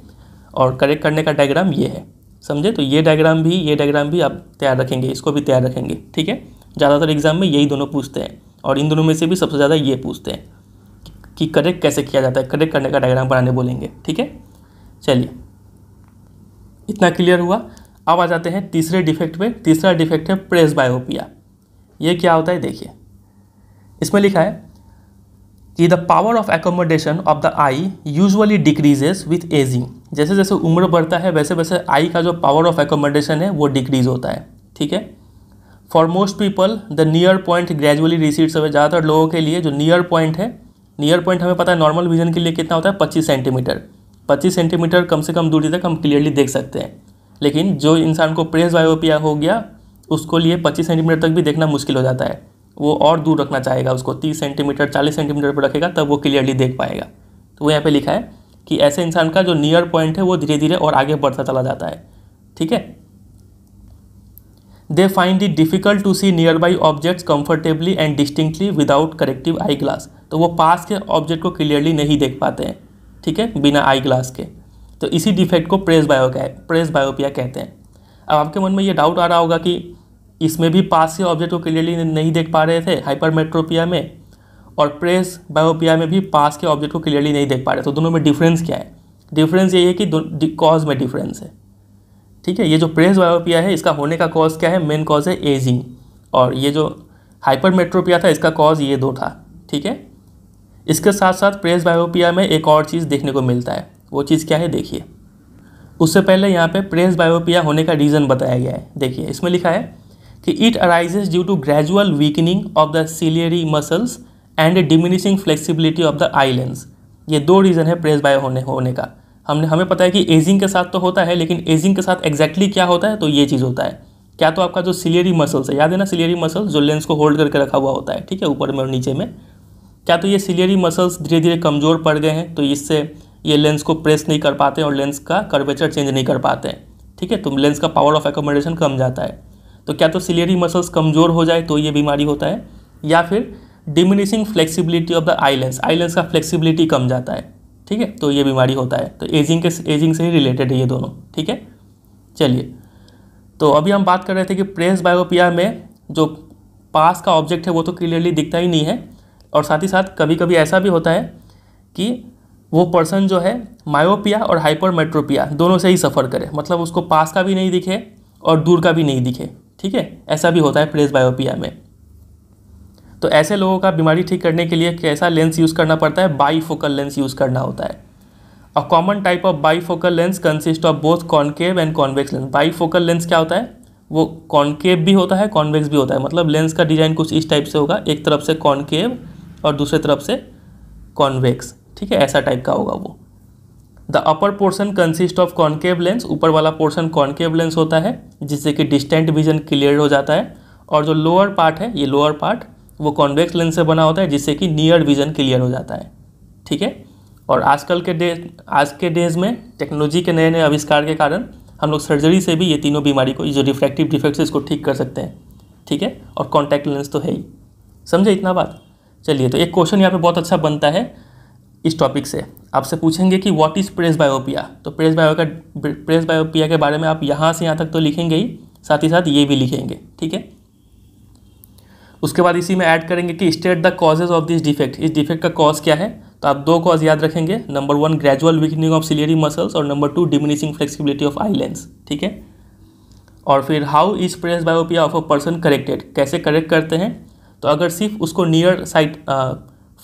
S1: और करेक्ट करने का डायग्राम ये है समझे तो ये डायग्राम भी ये डायग्राम भी आप तैयार रखेंगे इसको भी तैयार रखेंगे ठीक है ज़्यादातर एग्जाम में यही दोनों पूछते हैं और इन दोनों में से भी सबसे ज़्यादा ये पूछते हैं कि करेक्ट कैसे किया जाता है करेक्ट करने का डायग्राम बनाने बोलेंगे ठीक है चलिए इतना क्लियर हुआ अब आ जाते हैं तीसरे डिफेक्ट पे तीसरा डिफेक्ट है प्रेस बायोपिया ये क्या होता है देखिए इसमें लिखा है कि the power of accommodation of the eye usually decreases with ageing जैसे जैसे उम्र बढ़ता है वैसे वैसे आई का जो पावर ऑफ एकोमोडेशन है वो डिक्रीज होता है ठीक है for most people the near point gradually recedes हमें ज़्यादातर लोगों के लिए जो नियर पॉइंट है नियर पॉइंट हमें पता है नॉर्मल विजन के लिए कितना होता है पच्चीस सेंटीमीटर पच्चीस सेंटीमीटर कम से कम दूरी तक हम क्लियरली देख सकते हैं लेकिन जो इंसान को प्रेस वायोपिया हो गया उसको लिए पच्चीस सेंटीमीटर तक भी देखना मुश्किल हो जाता है वो और दूर रखना चाहेगा उसको तीस सेंटीमीटर चालीस सेंटीमीटर पर रखेगा तब वो क्लियरली देख पाएगा तो वो यहाँ पे लिखा है कि ऐसे इंसान का जो नियर पॉइंट है वो धीरे धीरे और आगे बढ़ता चला जाता है ठीक है they find it difficult to see nearby objects comfortably and distinctly without corrective eye glass तो वो पास के ऑब्जेक्ट को क्लियरली नहीं देख पाते हैं ठीक है बिना आई ग्लास के तो इसी डिफेक्ट को प्रेस बायो प्रेस बायोपिया कहते हैं अब आपके मन में ये डाउट आ रहा होगा कि इसमें भी पास के ऑब्जेक्ट को क्लियरली नहीं देख पा रहे थे हाइपरमेट्रोपिया में और प्रेस बायोपिया में भी पास के ऑब्जेक्ट को क्लियरली नहीं देख पा रहे थे तो दोनों में डिफरेंस क्या है डिफरेंस यही है कि कॉज में डिफरेंस है ठीक है ये जो प्रेस बायोपिया है इसका होने का कॉज क्या है मेन कॉज है एजिंग और ये जो हाइपरमेट्रोपिया था इसका कॉज ये दो था ठीक है इसके साथ साथ प्रेस बायोपिया में एक और चीज़ देखने को मिलता है वो चीज़ क्या है देखिए उससे पहले यहाँ पे प्रेस बायोपिया होने का रीज़न बताया गया है देखिए इसमें लिखा है कि it arises due to gradual weakening of the ciliary muscles and diminishing flexibility of the eye lens ये दो रीज़न है प्रेस बाय होने होने का हमने हमें पता है कि एजिंग के साथ तो होता है लेकिन एजिंग के साथ एग्जैक्टली exactly क्या होता है तो ये चीज़ होता है क्या तो आपका जो सिलियरी मसल्स है याद है ना सिलियरी मसल्स जो लेंस को होल्ड करके रखा हुआ होता है ठीक है ऊपर में और नीचे में क्या तो ये सिलियरी मसल्स धीरे धीरे कमज़ोर पड़ गए हैं तो इससे ये लेंस को प्रेस नहीं कर पाते और लेंस का कर्वेचर चेंज नहीं कर पाते ठीक है तो लेंस का पावर ऑफ एकोमोडेशन कम जाता है तो क्या तो सिलियरी मसल्स कमज़ोर हो जाए तो ये बीमारी होता है या फिर diminishing flexibility of the eye lens eye lens का फ्लेक्सिबिलिटी कम जाता है ठीक है तो ये बीमारी होता है तो एजिंग के एजिंग से ही रिलेटेड है ये दोनों ठीक है चलिए तो अभी हम बात कर रहे थे कि प्रेस बायोपिया में जो पास का ऑब्जेक्ट है वो तो क्लियरली दिखता ही नहीं है और साथ ही साथ कभी कभी ऐसा भी होता है कि वो पर्सन जो है मायोपिया और हाइपरमेट्रोपिया दोनों से ही सफ़र करे मतलब उसको पास का भी नहीं दिखे और दूर का भी नहीं दिखे ठीक है ऐसा भी होता है प्रेस बायोपिया में तो ऐसे लोगों का बीमारी ठीक करने के लिए कैसा लेंस यूज़ करना पड़ता है बाईफोकल लेंस यूज़ करना होता है a common type of bifocal lens consist of both concave and convex lens bifocal lens क्या होता है वो कॉन्केव भी होता है कॉन्वेक्स भी होता है मतलब लेंस का डिज़ाइन कुछ इस टाइप से होगा एक तरफ से कॉन्केव और दूसरे तरफ से कॉन्वेक्स ठीक है ऐसा टाइप का होगा वो the upper portion consist of concave lens ऊपर वाला पोर्सन कॉन्केव लेंस होता है जिससे कि डिस्टेंट विजन क्लियर हो जाता है और जो लोअर पार्ट है ये लोअर पार्ट वो कॉन्वेक्स लेंस से बना होता है जिससे कि नियर विजन क्लियर हो जाता है ठीक है और आजकल के डे आज के डेज में टेक्नोलॉजी के नए नए आविष्कार के कारण हम लोग सर्जरी से भी ये तीनों बीमारी को जो रिफ्रैक्टिव डिफेक्ट इसको ठीक कर सकते हैं ठीक है और कॉन्टैक्ट लेंस तो है ही समझे इतना बात चलिए तो एक क्वेश्चन यहाँ पे बहुत अच्छा बनता है इस टॉपिक से आपसे पूछेंगे कि व्हाट इज़ प्रेस बायोपिया तो प्रेस बायो का प्रेस बायोपिया के बारे में आप यहाँ से यहाँ तक तो लिखेंगे ही साथ ही साथ ये भी लिखेंगे ठीक है उसके बाद इसी में ऐड करेंगे कि state the causes of this defect इस डिफेक्ट का कॉज क्या है तो आप दो कॉज याद रखेंगे number one gradual weakening of ciliary muscles और number two diminishing flexibility of lens ठीक है और फिर how is presbyopia of a person corrected कैसे करेक्ट करते हैं तो अगर सिर्फ उसको नियर साइट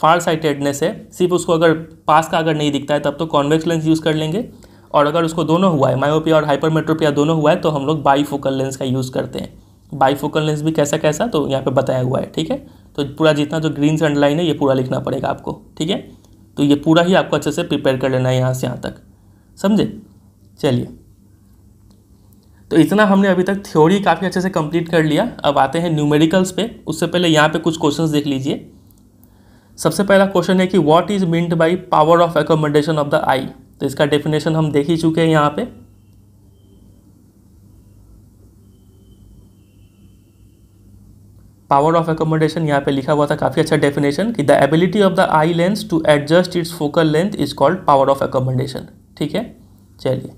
S1: फार साइटेडनेस है सिर्फ उसको अगर पास का अगर नहीं दिखता है तब तो कॉन्वेक्स लेंस यूज़ कर लेंगे और अगर उसको दोनों हुआ है माओपिया और हाइपरमेट्रोपिया दोनों हुआ है तो हम लोग बाईफोकल लेंस का यूज़ करते हैं बाईफोकल लेंस भी कैसा कैसा तो यहाँ पे बताया हुआ है ठीक है तो पूरा जितना जो ग्रीन सनलाइन है ये पूरा लिखना पड़ेगा आपको ठीक है तो ये पूरा ही आपको अच्छे से प्रिपेयर कर लेना है यहाँ से यहाँ तक समझे चलिए तो इतना हमने अभी तक थ्योरी काफ़ी अच्छे से कंप्लीट कर लिया अब आते हैं न्यूमेरिकल्स पे उससे पहले यहाँ पे कुछ क्वेश्चंस देख लीजिए सबसे पहला क्वेश्चन है कि what is meant by power of accommodation of the eye तो इसका डेफिनेशन हम देख ही चुके हैं यहाँ पे पावर ऑफ एकोमोडेशन यहाँ पे लिखा हुआ था काफ़ी अच्छा डेफिनेशन कि the ability of the eye lens to adjust its focal length is called power of accommodation ठीक है चलिए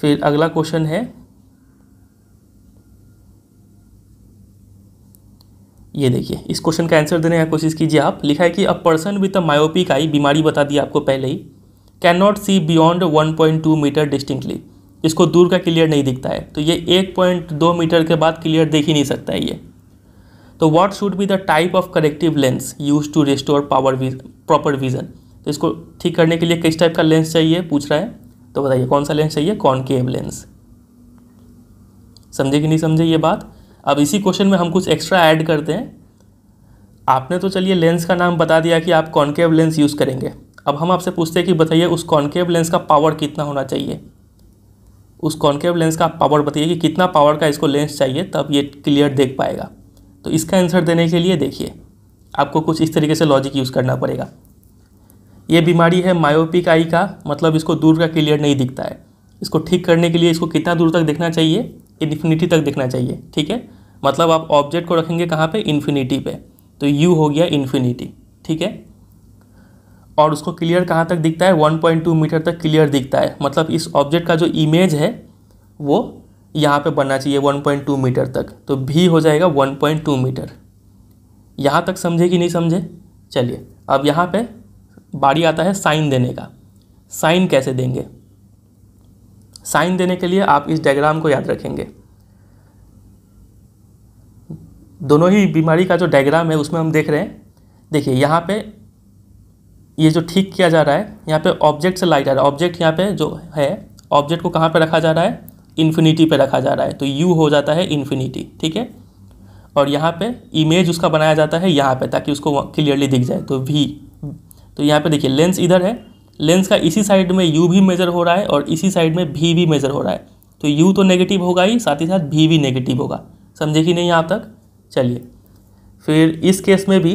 S1: फिर अगला क्वेश्चन है ये देखिए इस क्वेश्चन का आंसर देने की कोशिश कीजिए आप लिखा है कि a person with a myopic eye बीमारी बता दी आपको पहले ही can not see beyond 1.2 metre distinctly इसको दूर का क्लियर नहीं दिखता है तो ये 1.2 मीटर के बाद क्लियर देख ही नहीं सकता है ये तो what should be the type of corrective lens use to restore power proper vision तो इसको ठीक करने के लिए किस टाइप का लेंस चाहिए पूछ रहा है तो बताइए कौन सा लेंस चाहिए कॉन्केव लेंस समझे कि नहीं समझे ये बात अब इसी क्वेश्चन में हम कुछ एक्स्ट्रा ऐड करते हैं आपने तो चलिए लेंस का नाम बता दिया कि आप कॉन्केव लेंस यूज़ करेंगे अब हम आपसे पूछते हैं कि बताइए उस कॉन्केव लेंस का पावर कितना होना चाहिए उस कॉन्केव लेंस का पावर बताइए कि कितना पावर का इसको लेंस चाहिए तब ये क्लियर देख पाएगा तो इसका आंसर देने के लिए देखिए आपको कुछ इस तरीके से लॉजिक यूज़ करना पड़ेगा ये बीमारी है मायोपिक आई का मतलब इसको दूर का क्लियर नहीं दिखता है इसको ठीक करने के लिए इसको कितना दूर तक देखना चाहिए इन्फिनिटी तक देखना चाहिए ठीक है मतलब आप ऑब्जेक्ट को रखेंगे कहाँ पे इन्फिनिटी पे तो यू हो गया इन्फिनिटी ठीक है और उसको क्लियर कहाँ तक दिखता है 1.2 मीटर तक क्लियर दिखता है मतलब इस ऑब्जेक्ट का जो इमेज है वो यहाँ पे बनना चाहिए 1.2 मीटर तक तो भी हो जाएगा 1.2 मीटर यहाँ तक समझे कि नहीं समझे चलिए अब यहाँ पे बारी आता है साइन देने का साइन कैसे देंगे साइन देने के लिए आप इस डायग्राम को याद रखेंगे दोनों ही बीमारी का जो डायग्राम है उसमें हम देख रहे हैं देखिए यहाँ पे ये जो ठीक किया जा रहा है यहाँ पे ऑब्जेक्ट से लाइट जा रहा है ऑब्जेक्ट यहाँ पे जो है ऑब्जेक्ट को कहाँ पे रखा जा रहा है इन्फिनिटी पे रखा जा रहा है तो यू हो जाता है इन्फिनिटी ठीक है और यहाँ पे इमेज उसका बनाया जाता है यहाँ पे ताकि उसको क्लियरली दिख जाए तो वी तो यहाँ पे देखिए लेंस इधर है लेंस का इसी साइड में यू भी मेजर हो रहा है और इसी साइड में भी भी मेजर हो रहा है तो यू तो नेगेटिव होगा ही साथ ही साथ भी भी नेगेटिव होगा समझे कि नहीं यहाँ तक चलिए फिर इस केस में भी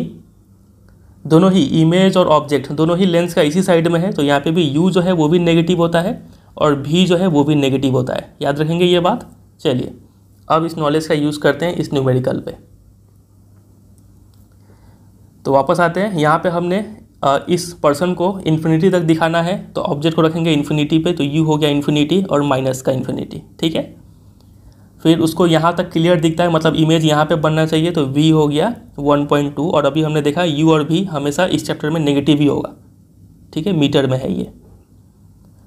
S1: दोनों ही इमेज और ऑब्जेक्ट दोनों ही लेंस का इसी साइड में है तो यहाँ पे भी यू जो है वो भी नेगेटिव होता है और भी जो है वो भी नेगेटिव होता है याद रखेंगे ये बात चलिए अब इस नॉलेज का यूज़ करते हैं इस न्यूमेरिकल पे तो वापस आते हैं यहाँ पे हमने इस पर्सन को इन्फिनिटी तक दिखाना है तो ऑब्जेक्ट को रखेंगे इन्फिनिटी पर तो यू हो गया इन्फिनिटी और माइनस का इन्फिनिटी ठीक है फिर उसको यहाँ तक क्लियर दिखता है मतलब इमेज यहाँ पे बनना चाहिए तो वी हो गया 1.2 और अभी हमने देखा यू और भी हमेशा इस चैप्टर में नेगेटिव ही होगा ठीक है मीटर में है ये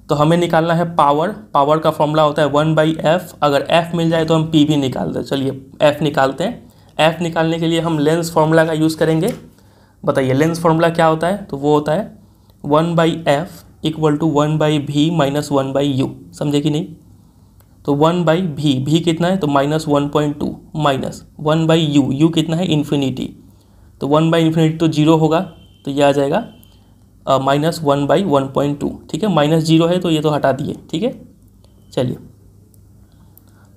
S1: तो हमें निकालना है पावर पावर का फॉर्मूला होता है वन बाई एफ अगर एफ मिल जाए तो हम पी भी निकाल दें चलिए एफ निकालते हैं एफ निकालने के लिए हम लेंस फार्मूला का यूज़ करेंगे बताइए लेंस फार्मूला क्या होता है तो वो होता है one by F equal to one by v minus one by u समझे कि नहीं तो वन बाई भी भी कितना है तो minus one point two minus one by u u कितना है इन्फिनिटी तो वन बाई इन्फिनिटी तो जीरो होगा तो ये आ जाएगा minus one by one point two ठीक है माइनस जीरो है तो ये तो हटा दिए ठीक है चलिए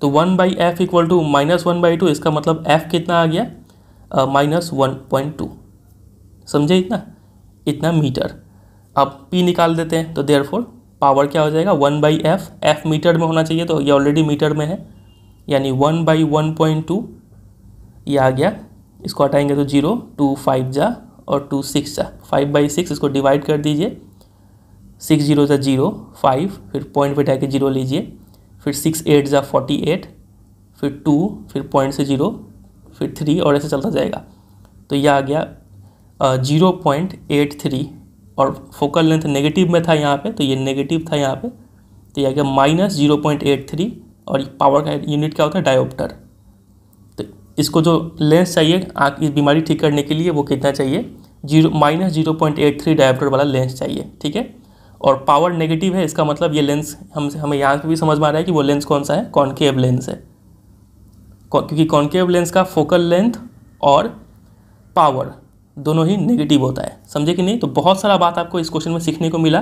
S1: तो one by F equal to minus one by two इसका मतलब एफ कितना आ गया माइनस वन पॉइंट टू समझे इतना इतना मीटर अब पी निकाल देते हैं तो देयर फोर पावर क्या हो जाएगा one by F F metre में होना चाहिए तो ये ऑलरेडी मीटर में है यानी one by one point two ये आ गया इसको हटाएंगे तो जीरो टू फाइव जा और टू सिक्स जा फाइव बाई सिक्स इसको डिवाइड कर दीजिए सिक्स जीरो ज़ा जीरो फाइव फिर पॉइंट बैठा के जीरो लीजिए फिर सिक्स एट ज़ा फोर्टी एट फिर टू फिर पॉइंट से जीरो फिर थ्री और ऐसे चलता जाएगा तो यह आ गया जीरो पॉइंट एट थ्री और फोकल लेंथ नेगेटिव में था यहाँ पे तो ये नेगेटिव था यहाँ पे तो यह क्या minus zero point eight three और पावर का यूनिट क्या होता है डायोप्टर तो इसको जो लेंस चाहिए आँख इस बीमारी ठीक करने के लिए वो कितना चाहिए zero minus zero point eight three dioptre वाला लेंस चाहिए ठीक है और पावर नेगेटिव है इसका मतलब ये लेंस हम हमें यहाँ पे भी समझ में आ रहा है कि वो लेंस कौन सा है कॉन्केव लेंस है क्योंकि कॉन्केव लेंस का फोकल लेंथ और पावर दोनों ही नेगेटिव होता है समझे कि नहीं तो बहुत सारा बात आपको इस क्वेश्चन में सीखने को मिला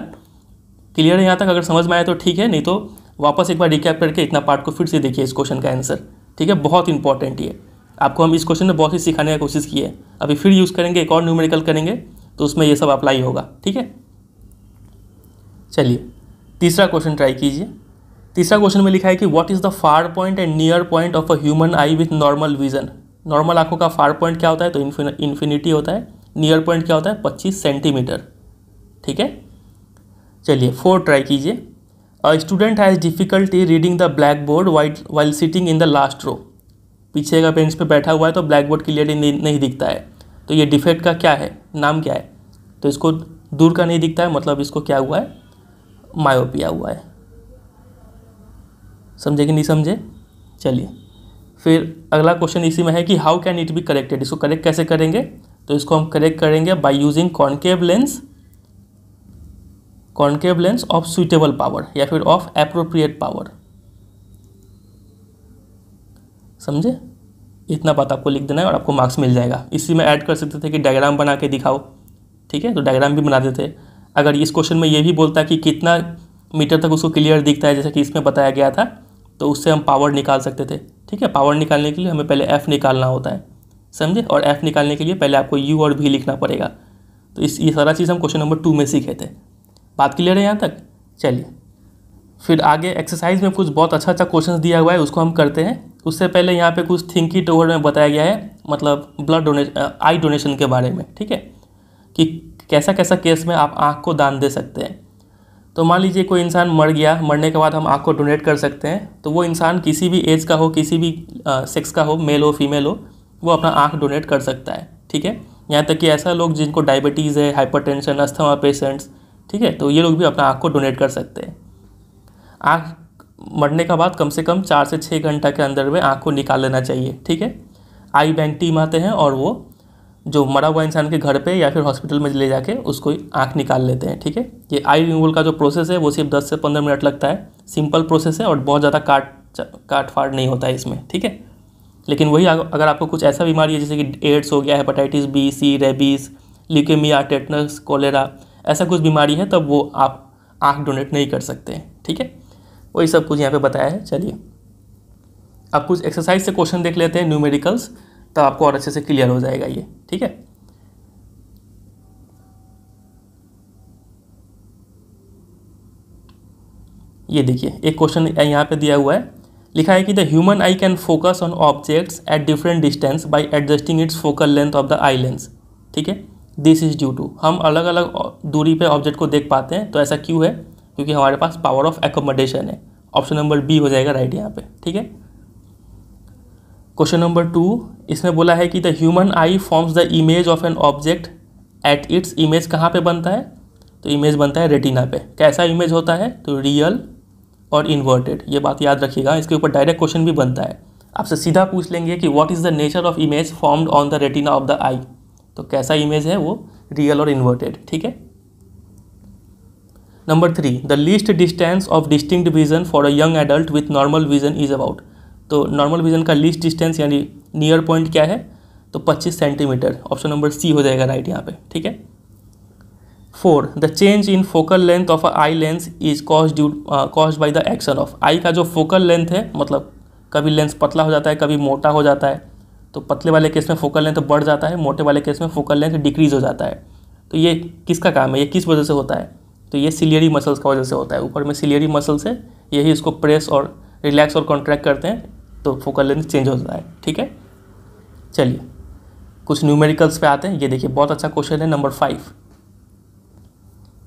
S1: क्लियर है यहाँ तक अगर समझ में आए तो ठीक है नहीं तो वापस एक बार रिकैप करके इतना पार्ट को फिर से देखिए इस क्वेश्चन का आंसर ठीक है बहुत इंपॉर्टेंट ये आपको हम इस क्वेश्चन में बहुत ही सिखाने की कोशिश की है अभी फिर यूज़ करेंगे एक और न्यूमेरिकल करेंगे तो उसमें ये सब अप्लाई होगा ठीक है चलिए तीसरा क्वेश्चन ट्राई कीजिए तीसरा क्वेश्चन में लिखा है कि what is the far point and near point of a human eye with normal vision normal आँखों का फार पॉइंट क्या होता है तो इन्फिनिटी होता है नियर पॉइंट क्या होता है पच्चीस सेंटीमीटर ठीक है चलिए फोर ट्राई कीजिए a student has difficulty reading the black board white while sitting in the last row पीछे का बेंच पे बैठा हुआ है तो ब्लैक बोर्ड क्लियरली नहीं दिखता है तो ये डिफेक्ट का क्या है नाम क्या है तो इसको दूर का नहीं दिखता है मतलब इसको क्या हुआ है मायोपिया हुआ है समझे कि नहीं समझे चलिए फिर अगला क्वेश्चन इसी में है कि how can it be corrected इसको करेक्ट कैसे करेंगे तो इसको हम करेक्ट करेंगे by using concave lens concave lens of suitable power या फिर ऑफ एप्रोप्रिएट पावर समझे इतना बात आपको लिख देना है और आपको मार्क्स मिल जाएगा इसी में ऐड कर सकते थे कि डायग्राम बना के दिखाओ ठीक है तो डायग्राम भी बना देते अगर इस क्वेश्चन में ये भी बोलता कि कितना मीटर तक उसको क्लियर दिखता है जैसे कि इसमें बताया गया था तो उससे हम पावर निकाल सकते थे ठीक है पावर निकालने के लिए हमें पहले एफ़ निकालना होता है समझे और एफ़ निकालने के लिए पहले आपको यू और भी लिखना पड़ेगा तो इस ये सारा चीज़ हम क्वेश्चन नंबर टू में सीखे थे बात क्लियर है यहाँ तक चलिए फिर आगे एक्सरसाइज में कुछ बहुत अच्छा अच्छा क्वेश्चन दिया हुआ है उसको हम करते हैं उससे पहले यहाँ पे कुछ थिंकी टोवर में बताया गया है मतलब ब्लड डोनेशन आई डोनेशन के बारे में ठीक है कि कैसा कैसा केस में आप आँख को दान दे सकते हैं तो मान लीजिए कोई इंसान मर गया मरने के बाद हम आँख को डोनेट कर सकते हैं तो वो इंसान किसी भी एज का हो किसी भी सेक्स का हो मेल हो फीमेल हो वो अपना आँख डोनेट कर सकता है ठीक है यहाँ तक कि ऐसा लोग जिनको डायबिटीज़ है हाइपरटेंशन अस्थमा पेशेंट्स ठीक है तो ये लोग भी अपना आँख को डोनेट कर सकते हैं आँख मरने के बाद कम से कम चार से छः घंटा के अंदर में आँख को निकाल लेना चाहिए ठीक है आई बैंक टीम आते हैं और वो जो मरा हुआ इंसान के घर पे या फिर हॉस्पिटल में ले जाके उसको आँख निकाल लेते हैं ठीक है ये आई रिमूवल का जो प्रोसेस है वो सिर्फ दस से पंद्रह मिनट लगता है सिंपल प्रोसेस है और बहुत ज़्यादा काट काट फाड़ नहीं होता है इसमें ठीक है लेकिन वही अगर आपको कुछ ऐसा बीमारी है जैसे कि एड्स हो गया hepatitis B C rabies leukaemia tetanus cholera ऐसा कुछ बीमारी है तब वो आप आँख डोनेट नहीं कर सकते हैं ठीक है वही सब कुछ यहाँ पर बताया है चलिए अब कुछ एक्सरसाइज से क्वेश्चन देख लेते हैं न्यूमेरिकल्स तब आपको और अच्छे से क्लियर हो जाएगा ये ठीक है ये देखिए एक क्वेश्चन यहाँ पे दिया हुआ है लिखा है कि the human eye can focus on objects at different distance by adjusting its focal length of the eye lens ठीक है दिस इज ड्यू टू हम अलग अलग दूरी पे ऑब्जेक्ट को देख पाते हैं तो ऐसा क्यों है क्योंकि हमारे पास पावर ऑफ एकोमोडेशन है ऑप्शन नंबर बी हो जाएगा राइट यहाँ पे ठीक है क्वेश्चन नंबर टू इसमें बोला है कि the human eye forms the image of an object at its image कहाँ पे बनता है तो इमेज बनता है रेटिना पे कैसा इमेज होता है तो रियल और इन्वर्टेड ये बात याद रखिएगा इसके ऊपर डायरेक्ट क्वेश्चन भी बनता है आपसे सीधा पूछ लेंगे कि what is the nature of image formed on the retina of the eye तो कैसा इमेज है वो रियल और इन्वर्टेड ठीक है number three the least distance of distinct vision for a young adult with normal vision is about तो normal vision का least distance यानी नियर पॉइंट क्या है तो 25 सेंटीमीटर ऑप्शन नंबर सी हो जाएगा राइट यहाँ पे ठीक है four the change in focal length of eye lens is cause due cause by the action of eye का जो फोकल लेंथ है मतलब कभी लेंस पतला हो जाता है कभी मोटा हो जाता है तो पतले वाले केस में फोकल लेंथ बढ़ जाता है मोटे वाले केस में फोकल लेंथ डिक्रीज हो जाता है तो ये किसका काम है ये किस वजह से होता है तो ये सिलियरी मसल्स का वजह से होता है ऊपर में सिलियरी मसल्स है यही इसको प्रेस और रिलैक्स और कॉन्ट्रैक्ट करते हैं तो फोकल लेंथ चेंज हो जाता है ठीक है चलिए कुछ न्यूमेरिकल्स पे आते हैं ये देखिए बहुत अच्छा क्वेश्चन है नंबर फाइव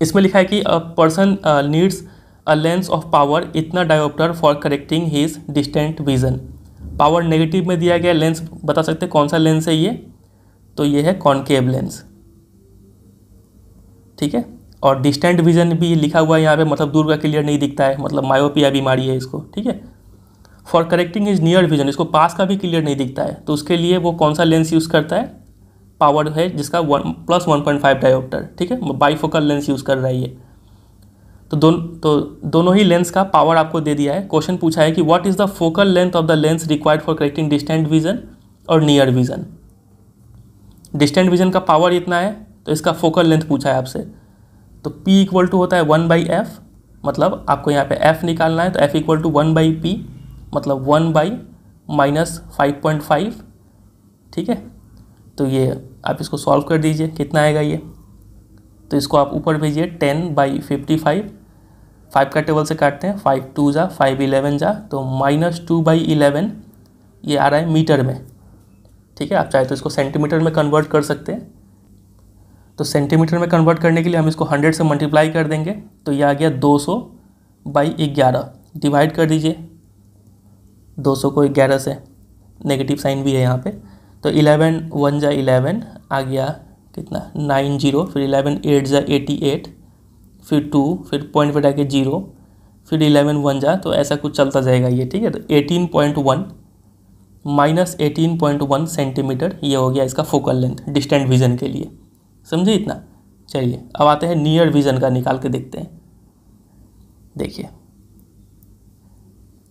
S1: इसमें लिखा है कि a person needs a lens of power इतना dioptre for correcting his distant vision power negative में दिया गया लेंस बता सकते हैं कौन सा लेंस है ये तो ये है कॉन्केव लेंस ठीक है और डिस्टेंट विजन भी लिखा हुआ है यहाँ पे मतलब दूर का क्लियर नहीं दिखता है मतलब मायोपिया बीमारी है इसको ठीक है for correcting his near vision इसको पास का भी क्लियर नहीं दिखता है तो उसके लिए वो कौन सा लेंस यूज़ करता है पावर है जिसका one plus one point five dioptre ठीक है बाईफोकल लेंस यूज़ कर रहा है ये तो दोनों तो दोनों ही लेंस का पावर आपको दे दिया है क्वेश्चन पूछा है कि what is the focal length of the lens required for correcting distant vision और नियर विजन डिस्टेंट विजन का पावर इतना है तो इसका फोकल लेंथ पूछा है आपसे तो P इक्वल टू होता है वन बाई एफ मतलब आपको यहाँ पे F निकालना है तो F equal to one by P मतलब one by minus five point five ठीक है तो ये आप इसको सॉल्व कर दीजिए कितना आएगा ये तो इसको आप ऊपर भेजिए ten by fifty five five का टेबल से काटते हैं फाइव टू जा फाइव इलेवन जा तो माइनस टू बाई इलेवन ये आ रहा है मीटर में ठीक है आप चाहे तो इसको सेंटीमीटर में कन्वर्ट कर सकते हैं तो सेंटीमीटर में कन्वर्ट करने के लिए हम इसको हंड्रेड से मल्टीप्लाई कर देंगे तो ये आ गया दो सौ बाई ग्यारह डिवाइड कर दीजिए दो सौ को ग्यारह से नेगेटिव साइन भी है यहाँ पे तो इलेवन वन जा इलेवन आ गया कितना नाइन जीरो फिर इलेवन एट जा एटी एट फिर टू फिर पॉइंट बैठा के जीरो फिर इलेवन वन जा तो ऐसा कुछ चलता जाएगा ये ठीक है तो eighteen point one minus eighteen point one centimetre ये हो गया इसका फोकल लेंथ डिस्टेंट विजन के लिए समझे इतना चलिए अब आते हैं नियर विजन का निकाल के देखते हैं देखिए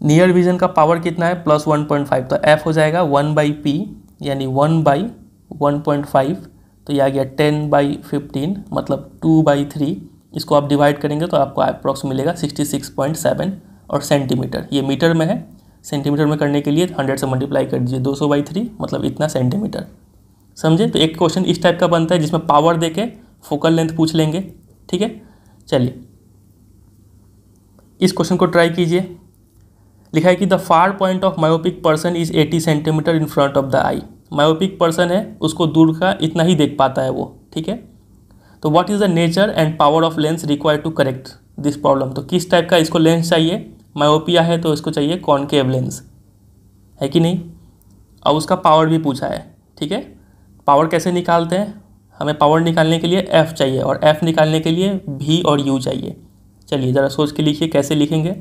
S1: नियर विजन का पावर कितना है प्लस वन पॉइंट फाइव तो एफ हो जाएगा वन बाई पी यानी one by one point five तो ये आ गया टेन बाई फिफ्टीन मतलब टू बाई थ्री इसको आप डिवाइड करेंगे तो आपको अप्रॉक्स मिलेगा सिक्सटी सिक्स पॉइंट सेवन और सेंटीमीटर ये मीटर में है सेंटीमीटर में करने के लिए हंड्रेड से मल्टीप्लाई कर दीजिए दो सौ बाई थ्री मतलब इतना सेंटीमीटर समझे तो एक क्वेश्चन इस टाइप का बनता है जिसमें पावर दे के फोकल लेंथ पूछ लेंगे ठीक है चलिए इस क्वेश्चन को ट्राई कीजिए लिखा है कि the far point of myopic person is 80 centimetre in front of the eye myopic person है उसको दूर का इतना ही देख पाता है वो ठीक है तो what is the nature and power of lens require to correct this problem तो किस टाइप का इसको लेंस चाहिए मायोपिया है तो इसको चाहिए कॉनकेव लेंस है कि नहीं और उसका पावर भी पूछा है ठीक है पावर कैसे निकालते हैं हमें पावर निकालने के लिए एफ़ चाहिए और एफ़ निकालने के लिए भी और यू चाहिए चलिए ज़रा सोच के लिखिए कैसे लिखेंगे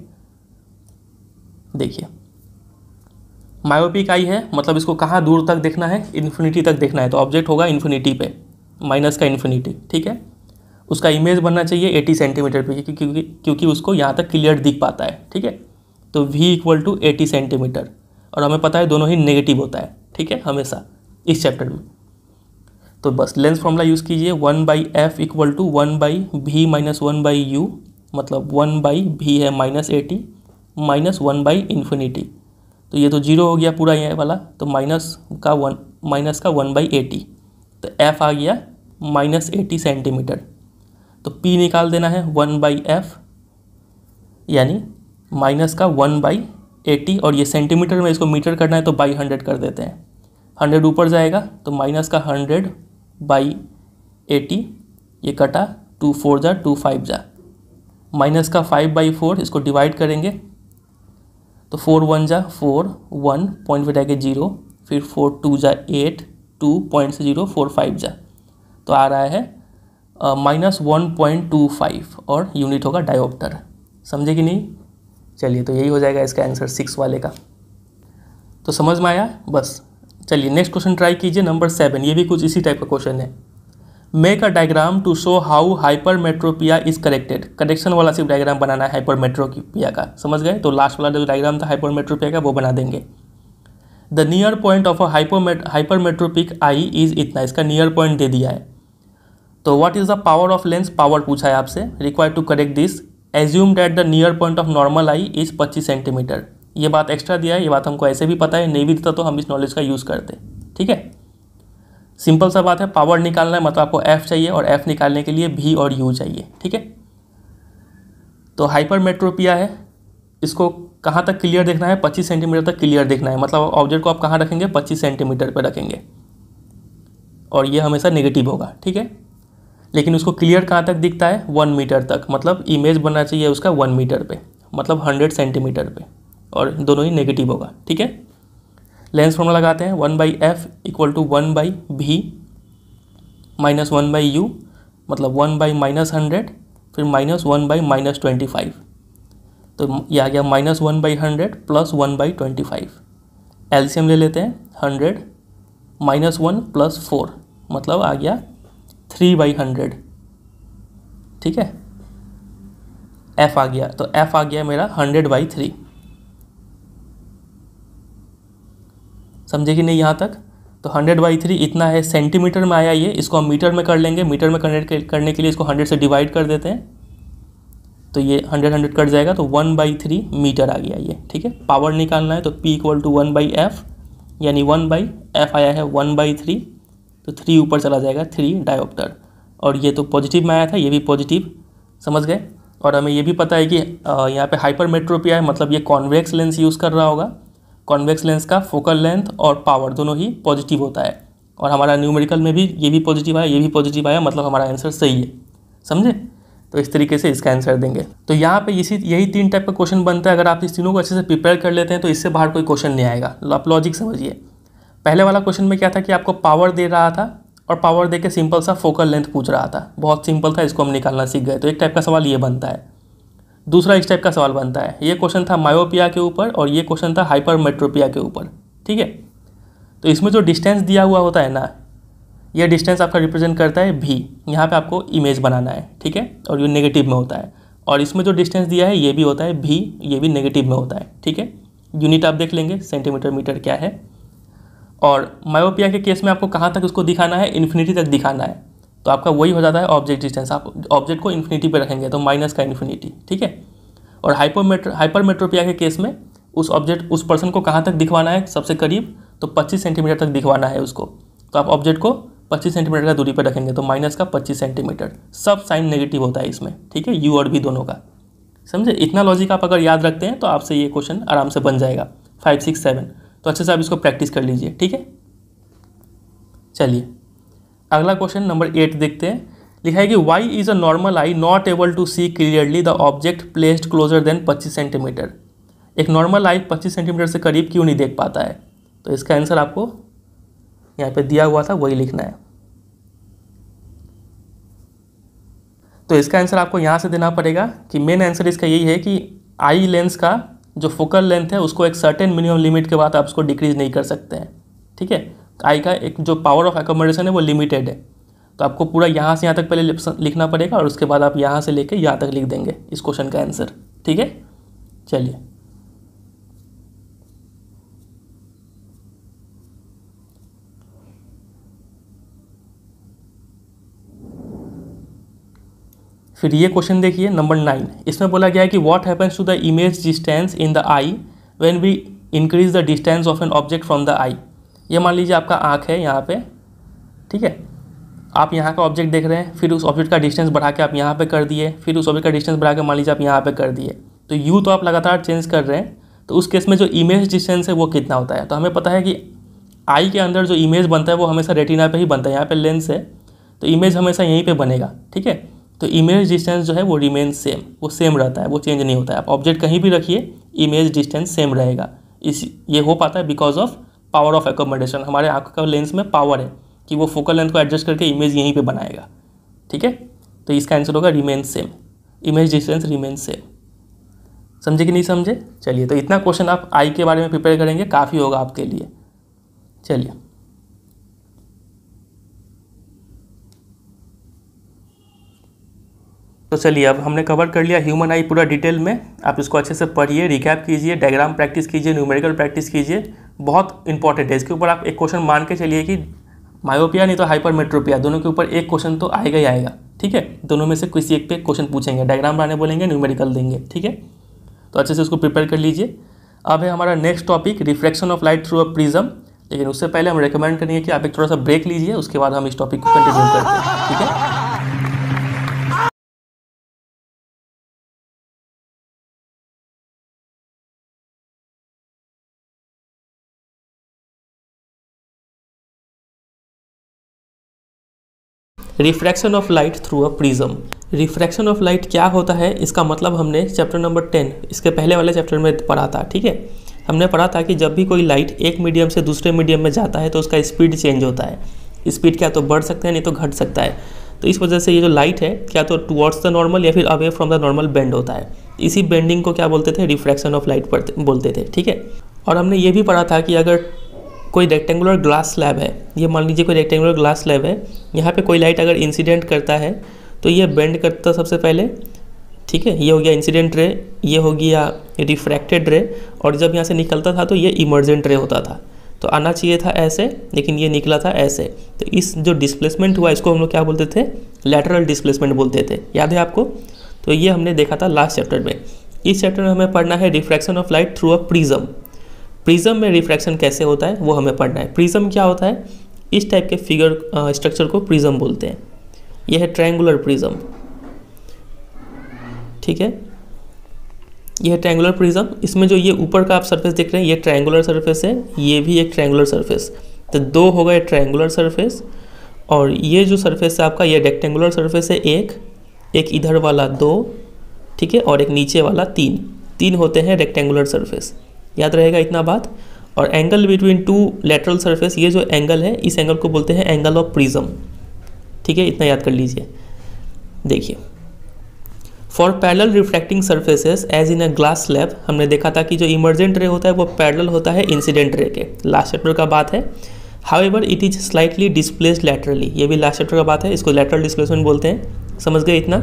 S1: देखिए मायोपिक आई है मतलब इसको कहाँ दूर तक देखना है इन्फिनिटी तक देखना है तो ऑब्जेक्ट होगा इन्फिनिटी पे माइनस का इन्फिनिटी ठीक है उसका इमेज बनना चाहिए 80 सेंटीमीटर पे क्योंकि क्योंकि उसको यहाँ तक क्लियर दिख पाता है ठीक है तो v equal to eighty centimetre और हमें पता है दोनों ही नेगेटिव होता है ठीक है हमेशा इस चैप्टर में तो बस लेंस फॉर्मूला यूज़ कीजिए one by F equal to one by v minus one by u मतलब वन बाई भी है minus eighty minus one by infinity तो ये तो जीरो हो गया पूरा ये वाला तो माइनस का वन माइनस का वन बाई एटी तो एफ़ आ गया माइनस एटी सेंटीमीटर तो पी निकाल देना है वन बाई एफ यानी माइनस का वन बाई एटी और ये सेंटीमीटर में इसको मीटर करना है तो बाई हंड्रेड कर देते हैं हंड्रेड ऊपर जाएगा तो माइनस का हंड्रेड बाई एटी ये कटा टू फोर जा टू फाइव जा माइनस का फाइव बाई फोर इसको डिवाइड करेंगे तो फोर वन जा फोर वन पॉइंट फिर जाके जीरो फिर फोर टू जा एट टू पॉइंट से जीरो फोर फाइव जा तो आ रहा है minus one point two five और यूनिट होगा डायोप्टर समझे कि नहीं चलिए तो यही हो जाएगा इसका आंसर सिक्स वाले का तो समझ में आया बस चलिए नेक्स्ट क्वेश्चन ट्राई कीजिए नंबर सेवन ये भी कुछ इसी टाइप का क्वेश्चन है make a diagram to show how hypermetropia is corrected correction वाला सिर्फ डायग्राम बनाना है हाइपरमेट्रोपिया का समझ गए तो लास्ट वाला जो डायग्राम था हाइपरमेट्रोपिया का वो बना देंगे the near point of a हाइपोमेट हाइपरमेट्रोपिक आई इज इतना इसका नियर पॉइंट दे दिया है तो what is the power of lens power पूछा है आपसे require to correct this assume that the near point of normal eye is पच्चीस सेंटीमीटर ये बात एक्स्ट्रा दिया है ये बात हमको ऐसे भी पता है नहीं भी देता तो हम इस नॉलेज का यूज़ करते ठीक है सिंपल सा बात है पावर निकालना है मतलब आपको एफ चाहिए और एफ निकालने के लिए भी और यू चाहिए ठीक है तो हाइपर मेट्रोपिया है इसको कहाँ तक क्लियर देखना है 25 सेंटीमीटर तक क्लियर देखना है मतलब ऑब्जेक्ट को आप कहाँ रखेंगे 25 सेंटीमीटर पर रखेंगे और ये हमेशा नेगेटिव होगा ठीक है लेकिन उसको क्लियर कहाँ तक दिखता है वन मीटर तक मतलब इमेज बनना चाहिए उसका वन मीटर पे मतलब हंड्रेड सेंटीमीटर पे और दोनों ही नेगेटिव होगा ठीक है लेंस फॉर्मूला लगाते हैं one by F equal to one by v minus one by u मतलब वन बाई माइनस हंड्रेड फिर minus one by minus twenty five तो ये आ गया minus one by hundred plus one by twenty five LCM ले लेते हैं hundred minus one plus four मतलब आ गया थ्री बाई हंड्रेड ठीक है एफ आ गया तो एफ आ गया मेरा हंड्रेड बाई थ्री समझे कि नहीं यहाँ तक तो हंड्रेड बाई थ्री इतना है सेंटीमीटर में आया ये इसको हम मीटर में कर लेंगे मीटर में कन्वर्ट करने के लिए इसको हंड्रेड से डिवाइड कर देते हैं तो ये हंड्रेड हंड्रेड कट जाएगा तो वन बाई थ्री मीटर आ गया ये ठीक है पावर निकालना है तो P equal to one by F यानी वन बाई एफ आया है वन बाई थ्री तो थ्री ऊपर चला जाएगा थ्री डायोप्टर और ये तो पॉजिटिव में आया था ये भी पॉजिटिव समझ गए और हमें ये भी पता है कि यहाँ पर हाइपर मेट्रोपिया है मतलब ये कॉन्वेक्स लेंस यूज़ कर रहा होगा कॉन्वेक्स लेंस का फोकल लेंथ और पावर दोनों ही पॉजिटिव होता है और हमारा न्यूमेरिकल में भी ये भी पॉजिटिव आया ये भी पॉजिटिव आया मतलब हमारा आंसर सही है समझे तो इस तरीके से इसका आंसर देंगे तो यहाँ पे इसी यही तीन टाइप का क्वेश्चन बनता है अगर आप इस तीनों को अच्छे से प्रिपेयर कर लेते हैं तो इससे बाहर कोई क्वेश्चन नहीं आएगा तो आप लॉजिक समझिए पहले वाला क्वेश्चन में क्या था कि आपको पावर दे रहा था और पावर दे सिंपल सा फोकल लेंथ पूछ रहा था बहुत सिंपल था इसको हम निकालना सीख गए तो एक टाइप का सवाल ये बनता है दूसरा इस टाइप का सवाल बनता है ये क्वेश्चन था मायोपिया के ऊपर और ये क्वेश्चन था हाइपर मेट्रोपिया के ऊपर ठीक है तो इसमें जो डिस्टेंस दिया हुआ होता है ना ये डिस्टेंस आपका रिप्रेजेंट करता है भी यहाँ पे आपको इमेज बनाना है ठीक है और ये नेगेटिव में होता है और इसमें जो डिस्टेंस दिया है ये भी होता है भी ये भी नेगेटिव में होता है ठीक है यूनिट आप देख लेंगे सेंटीमीटर मीटर क्या है और मायोपिया के केस में आपको कहाँ तक उसको दिखाना है इन्फिनिटी तक दिखाना है तो आपका वही हो जाता है ऑब्जेक्ट डिस्टेंस आप ऑब्जेक्ट को इन्फिनिटी पे रखेंगे तो माइनस का इन्फिनिटी ठीक है और हाइपोमेट्रो हाइपरमेट्रोपिया के केस में उस ऑब्जेक्ट उस पर्सन को कहाँ तक दिखवाना है सबसे करीब तो पच्चीस सेंटीमीटर तक दिखवाना है उसको तो आप ऑब्जेक्ट को पच्चीस सेंटीमीटर का दूरी पर रखेंगे तो माइनस का पच्चीस सेंटीमीटर सब साइन नेगेटिव होता है इसमें ठीक है यू और बी दोनों का समझे इतना लॉजिक आप अगर याद रखते हैं तो आपसे ये क्वेश्चन आराम से बन जाएगा फाइव सिक्स सेवन तो अच्छे से आप इसको प्रैक्टिस कर लीजिए ठीक है चलिए अगला क्वेश्चन नंबर एट देखते हैं लिखा है कि why is a normal eye not able to see clearly the object placed closer than 25 centimetre एक नॉर्मल आई 25 सेंटीमीटर से करीब क्यों नहीं देख पाता है तो इसका आंसर आपको यहाँ पे दिया हुआ था वही लिखना है तो इसका आंसर आपको यहाँ से देना पड़ेगा कि मेन आंसर इसका यही है कि आई लेंस का जो फोकल लेंथ है उसको एक सर्टेन मिनिमम लिमिट के बाद आप उसको डिक्रीज नहीं कर सकते हैं ठीक है आई का एक जो पावर ऑफ एकोमोडेशन है वो लिमिटेड है तो आपको पूरा यहाँ से यहाँ तक पहले लिखना पड़ेगा और उसके बाद आप यहाँ से लेके यहाँ तक लिख देंगे इस क्वेश्चन का आंसर ठीक है चलिए फिर ये क्वेश्चन देखिए नंबर नाइन इसमें बोला गया है कि what happens to the image distance in the eye when we increase the distance of an object from the eye ये मान लीजिए आपका आँख है यहाँ पे ठीक है आप यहाँ का ऑब्जेक्ट देख रहे हैं फिर उस ऑब्जेक्ट का डिस्टेंस बढ़ा के आप यहाँ पे कर दिए फिर उस ऑब्जेक्ट का डिस्टेंस बढ़ा के मान लीजिए आप यहाँ पे कर दिए तो यू तो आप लगातार चेंज कर रहे हैं तो उस केस में जो इमेज डिस्टेंस है वो कितना होता है तो हमें पता है कि आई के अंदर जो इमेज बनता है वो हमेशा रेटिना पे ही बनता है यहाँ पर लेंस है तो इमेज हमेशा यहीं पर बनेगा ठीक है तो इमेज डिस्टेंस जो है वो रिमेन सेम वो सेम रहता है वो चेंज नहीं होता है आप ऑब्जेक्ट कहीं भी रखिए इमेज डिस्टेंस सेम रहेगा इस ये हो पाता है because of power of accommodation हमारे आँख का लेंस में पावर है कि वो फोकल लेंथ को एडजस्ट करके इमेज यहीं पे बनाएगा ठीक है तो इसका आंसर होगा remain same image distance remain same समझे कि नहीं समझे चलिए तो इतना क्वेश्चन आप आई के बारे में प्रिपेयर करेंगे काफ़ी होगा आपके लिए चलिए तो चलिए अब हमने कवर कर लिया ह्यूमन आई पूरा डिटेल में आप इसको अच्छे से पढ़िए रिकैप कीजिए डायग्राम प्रैक्टिस कीजिए न्यूमेरिकल प्रैक्टिस कीजिए बहुत इंपॉर्टेंट है इसके ऊपर आप एक क्वेश्चन मान के चलिए कि मायोपिया नहीं तो हाइपरमेट्रोपिया दोनों के ऊपर एक क्वेश्चन तो आएगा ही आएगा ठीक है दोनों में से किसी एक पे क्वेश्चन पूछेंगे डायग्राम बनाने बोलेंगे न्यूमेरिकल देंगे ठीक है तो अच्छे से उसको प्रिपेयर कर लीजिए अब है हमारा next topic reflection of light through a prism लेकिन उससे पहले हम रिकमेंड करेंगे कि आप एक थोड़ा सा ब्रेक लीजिए उसके बाद हम इस टॉपिक को
S2: कंटिन्यू करते हैं ठीक है
S1: refraction of light through a prism refraction of light क्या होता है इसका मतलब हमने चैप्टर नंबर टेन इसके पहले वाले चैप्टर में पढ़ा था ठीक है हमने पढ़ा था कि जब भी कोई लाइट एक मीडियम से दूसरे मीडियम में जाता है तो उसका स्पीड चेंज होता है स्पीड क्या तो बढ़ सकता है नहीं तो घट सकता है तो इस वजह से ये जो लाइट है क्या तो टुवर्ड्स द नॉर्मल या फिर away from the normal bend होता है इसी बेंडिंग को क्या बोलते थे रिफ्रैक्शन ऑफ लाइट बोलते थे ठीक है और हमने ये भी पढ़ा था कि अगर कोई रेक्टेंगुलर ग्लास स्लैब है ये मान लीजिए कोई रेक्टेंगुलर ग्लास स्लैब है यहाँ पे कोई लाइट अगर इंसिडेंट करता है तो ये बेंड करता सबसे पहले ठीक है ये हो गया इंसिडेंट रे ये हो गया रिफ्रैक्टेड रे और जब यहाँ से निकलता था तो ये इमर्जेंट रे होता था तो आना चाहिए था ऐसे लेकिन ये निकला था ऐसे तो इस जो डिस्प्लेसमेंट हुआ इसको हम लोग क्या बोलते थे लेटरल डिस्प्लेसमेंट बोलते थे याद है आपको तो ये हमने देखा था लास्ट चैप्टर में इस चैप्टर में हमें पढ़ना है refraction of light through a prism prism में रिफ्रैक्शन कैसे होता है वो हमें पढ़ना है प्रिज्म क्या होता है इस टाइप के फिगर स्ट्रक्चर को प्रिज्म बोलते हैं यह है ट्रायंगुलर प्रिज्म ठीक है यह ट्रायंगुलर प्रिज्म इसमें जो ये ऊपर का आप सरफेस देख रहे हैं ये ट्रायंगुलर सरफेस है ये भी एक ट्रायंगुलर सरफेस तो दो हो गए ट्रायंगुलर सरफेस और ये जो सरफेस है आपका ये रेक्टेंगुलर सरफेस है एक एक इधर वाला दो ठीक है और एक नीचे वाला तीन तीन होते हैं रेक्टेंगुलर सरफेस याद रहेगा इतना बात और angle between two lateral surface ये जो एंगल है इस एंगल को बोलते हैं एंगल ऑफ प्रिज्म ठीक है इतना याद कर लीजिए देखिए for parallel reflecting surfaces as in a glass slab हमने देखा था कि जो इमरजेंट रे होता है वो पैरल होता है इंसिडेंट रे के लास्ट चैप्टर का बात है however it is slightly displace laterally ये भी लास्ट चैप्टर का बात है इसको लेटरल डिस्प्लेसमेंट बोलते हैं समझ गए इतना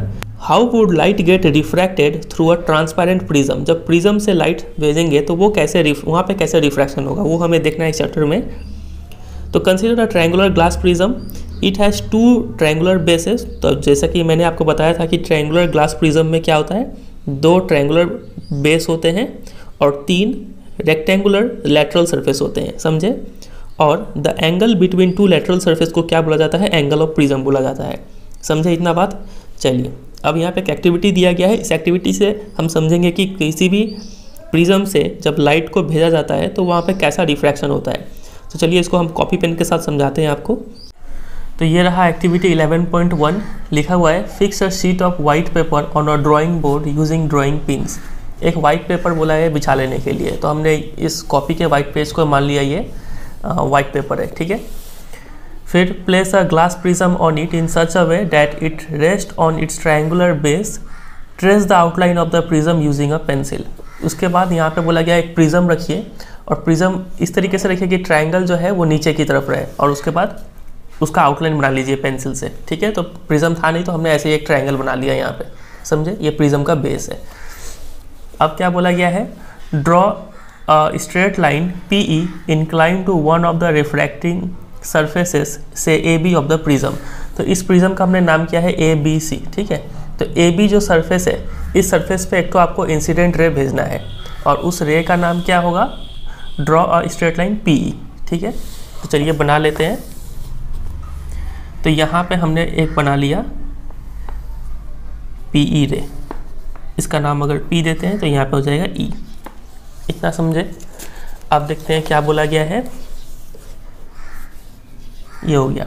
S1: how would light get refracted through a transparent prism जब प्रिज्म से लाइट भेजेंगे तो वो कैसे वहाँ पे कैसे रिफ्रैक्शन होगा वो हमें देखना है इस चैप्टर में तो consider a triangular glass prism it has two triangular bases तो जैसा कि मैंने आपको बताया था कि ट्रैंगुलर ग्लास प्रिज्म में क्या होता है दो ट्रैंगुलर बेस होते हैं और तीन रेक्टेंगुलर लेटरल सर्फेस होते हैं समझे और the angle between two lateral surface को क्या बोला जाता है एंगल ऑफ प्रिज्म बोला जाता है समझे इतना बात चलिए अब यहाँ पे एक एक्टिविटी दिया गया है इस एक्टिविटी से हम समझेंगे कि किसी भी प्रिज्म से जब लाइट को भेजा जाता है तो वहाँ पे कैसा रिफ्रैक्शन होता है तो चलिए इसको हम कॉपी पेन के साथ समझाते हैं आपको तो ये रहा एक्टिविटी 11.1 लिखा हुआ है fix a sheet of white paper on a drawing board using drawing pins एक वाइट पेपर बोला है बिछा लेने के लिए तो हमने इस कॉपी के वाइट पेज को मान लिया ये वाइट पेपर है ठीक है फिर place a glass prism on it in such a way that it rest on its triangular base trace the outline of the prism using a pencil उसके बाद यहाँ पे बोला गया एक प्रिज्म रखिए और प्रिज्म इस तरीके से रखिए कि ट्राइंगल जो है वो नीचे की तरफ रहे और उसके बाद उसका आउटलाइन बना लीजिए पेंसिल से ठीक है तो प्रिज्म था नहीं तो हमने ऐसे ही एक ट्राइंगल बना लिया यहाँ पे समझे ये प्रिज्म का बेस है अब क्या बोला गया है draw straight line P E inclined to one of the refracting surfaces say A B of the prism तो इस प्रिज्म का हमने नाम किया है ए बी सी ठीक है तो ए बी जो सरफेस है इस सरफेस पे एक तो आपको इंसिडेंट रे भेजना है और उस रे का नाम क्या होगा draw a straight line P ठीक है तो चलिए बना लेते हैं तो यहाँ पे हमने एक बना लिया पी ई रे इसका नाम अगर पी देते हैं तो यहाँ पे हो जाएगा ई e. इतना समझे आप देखते हैं क्या बोला गया है ये हो गया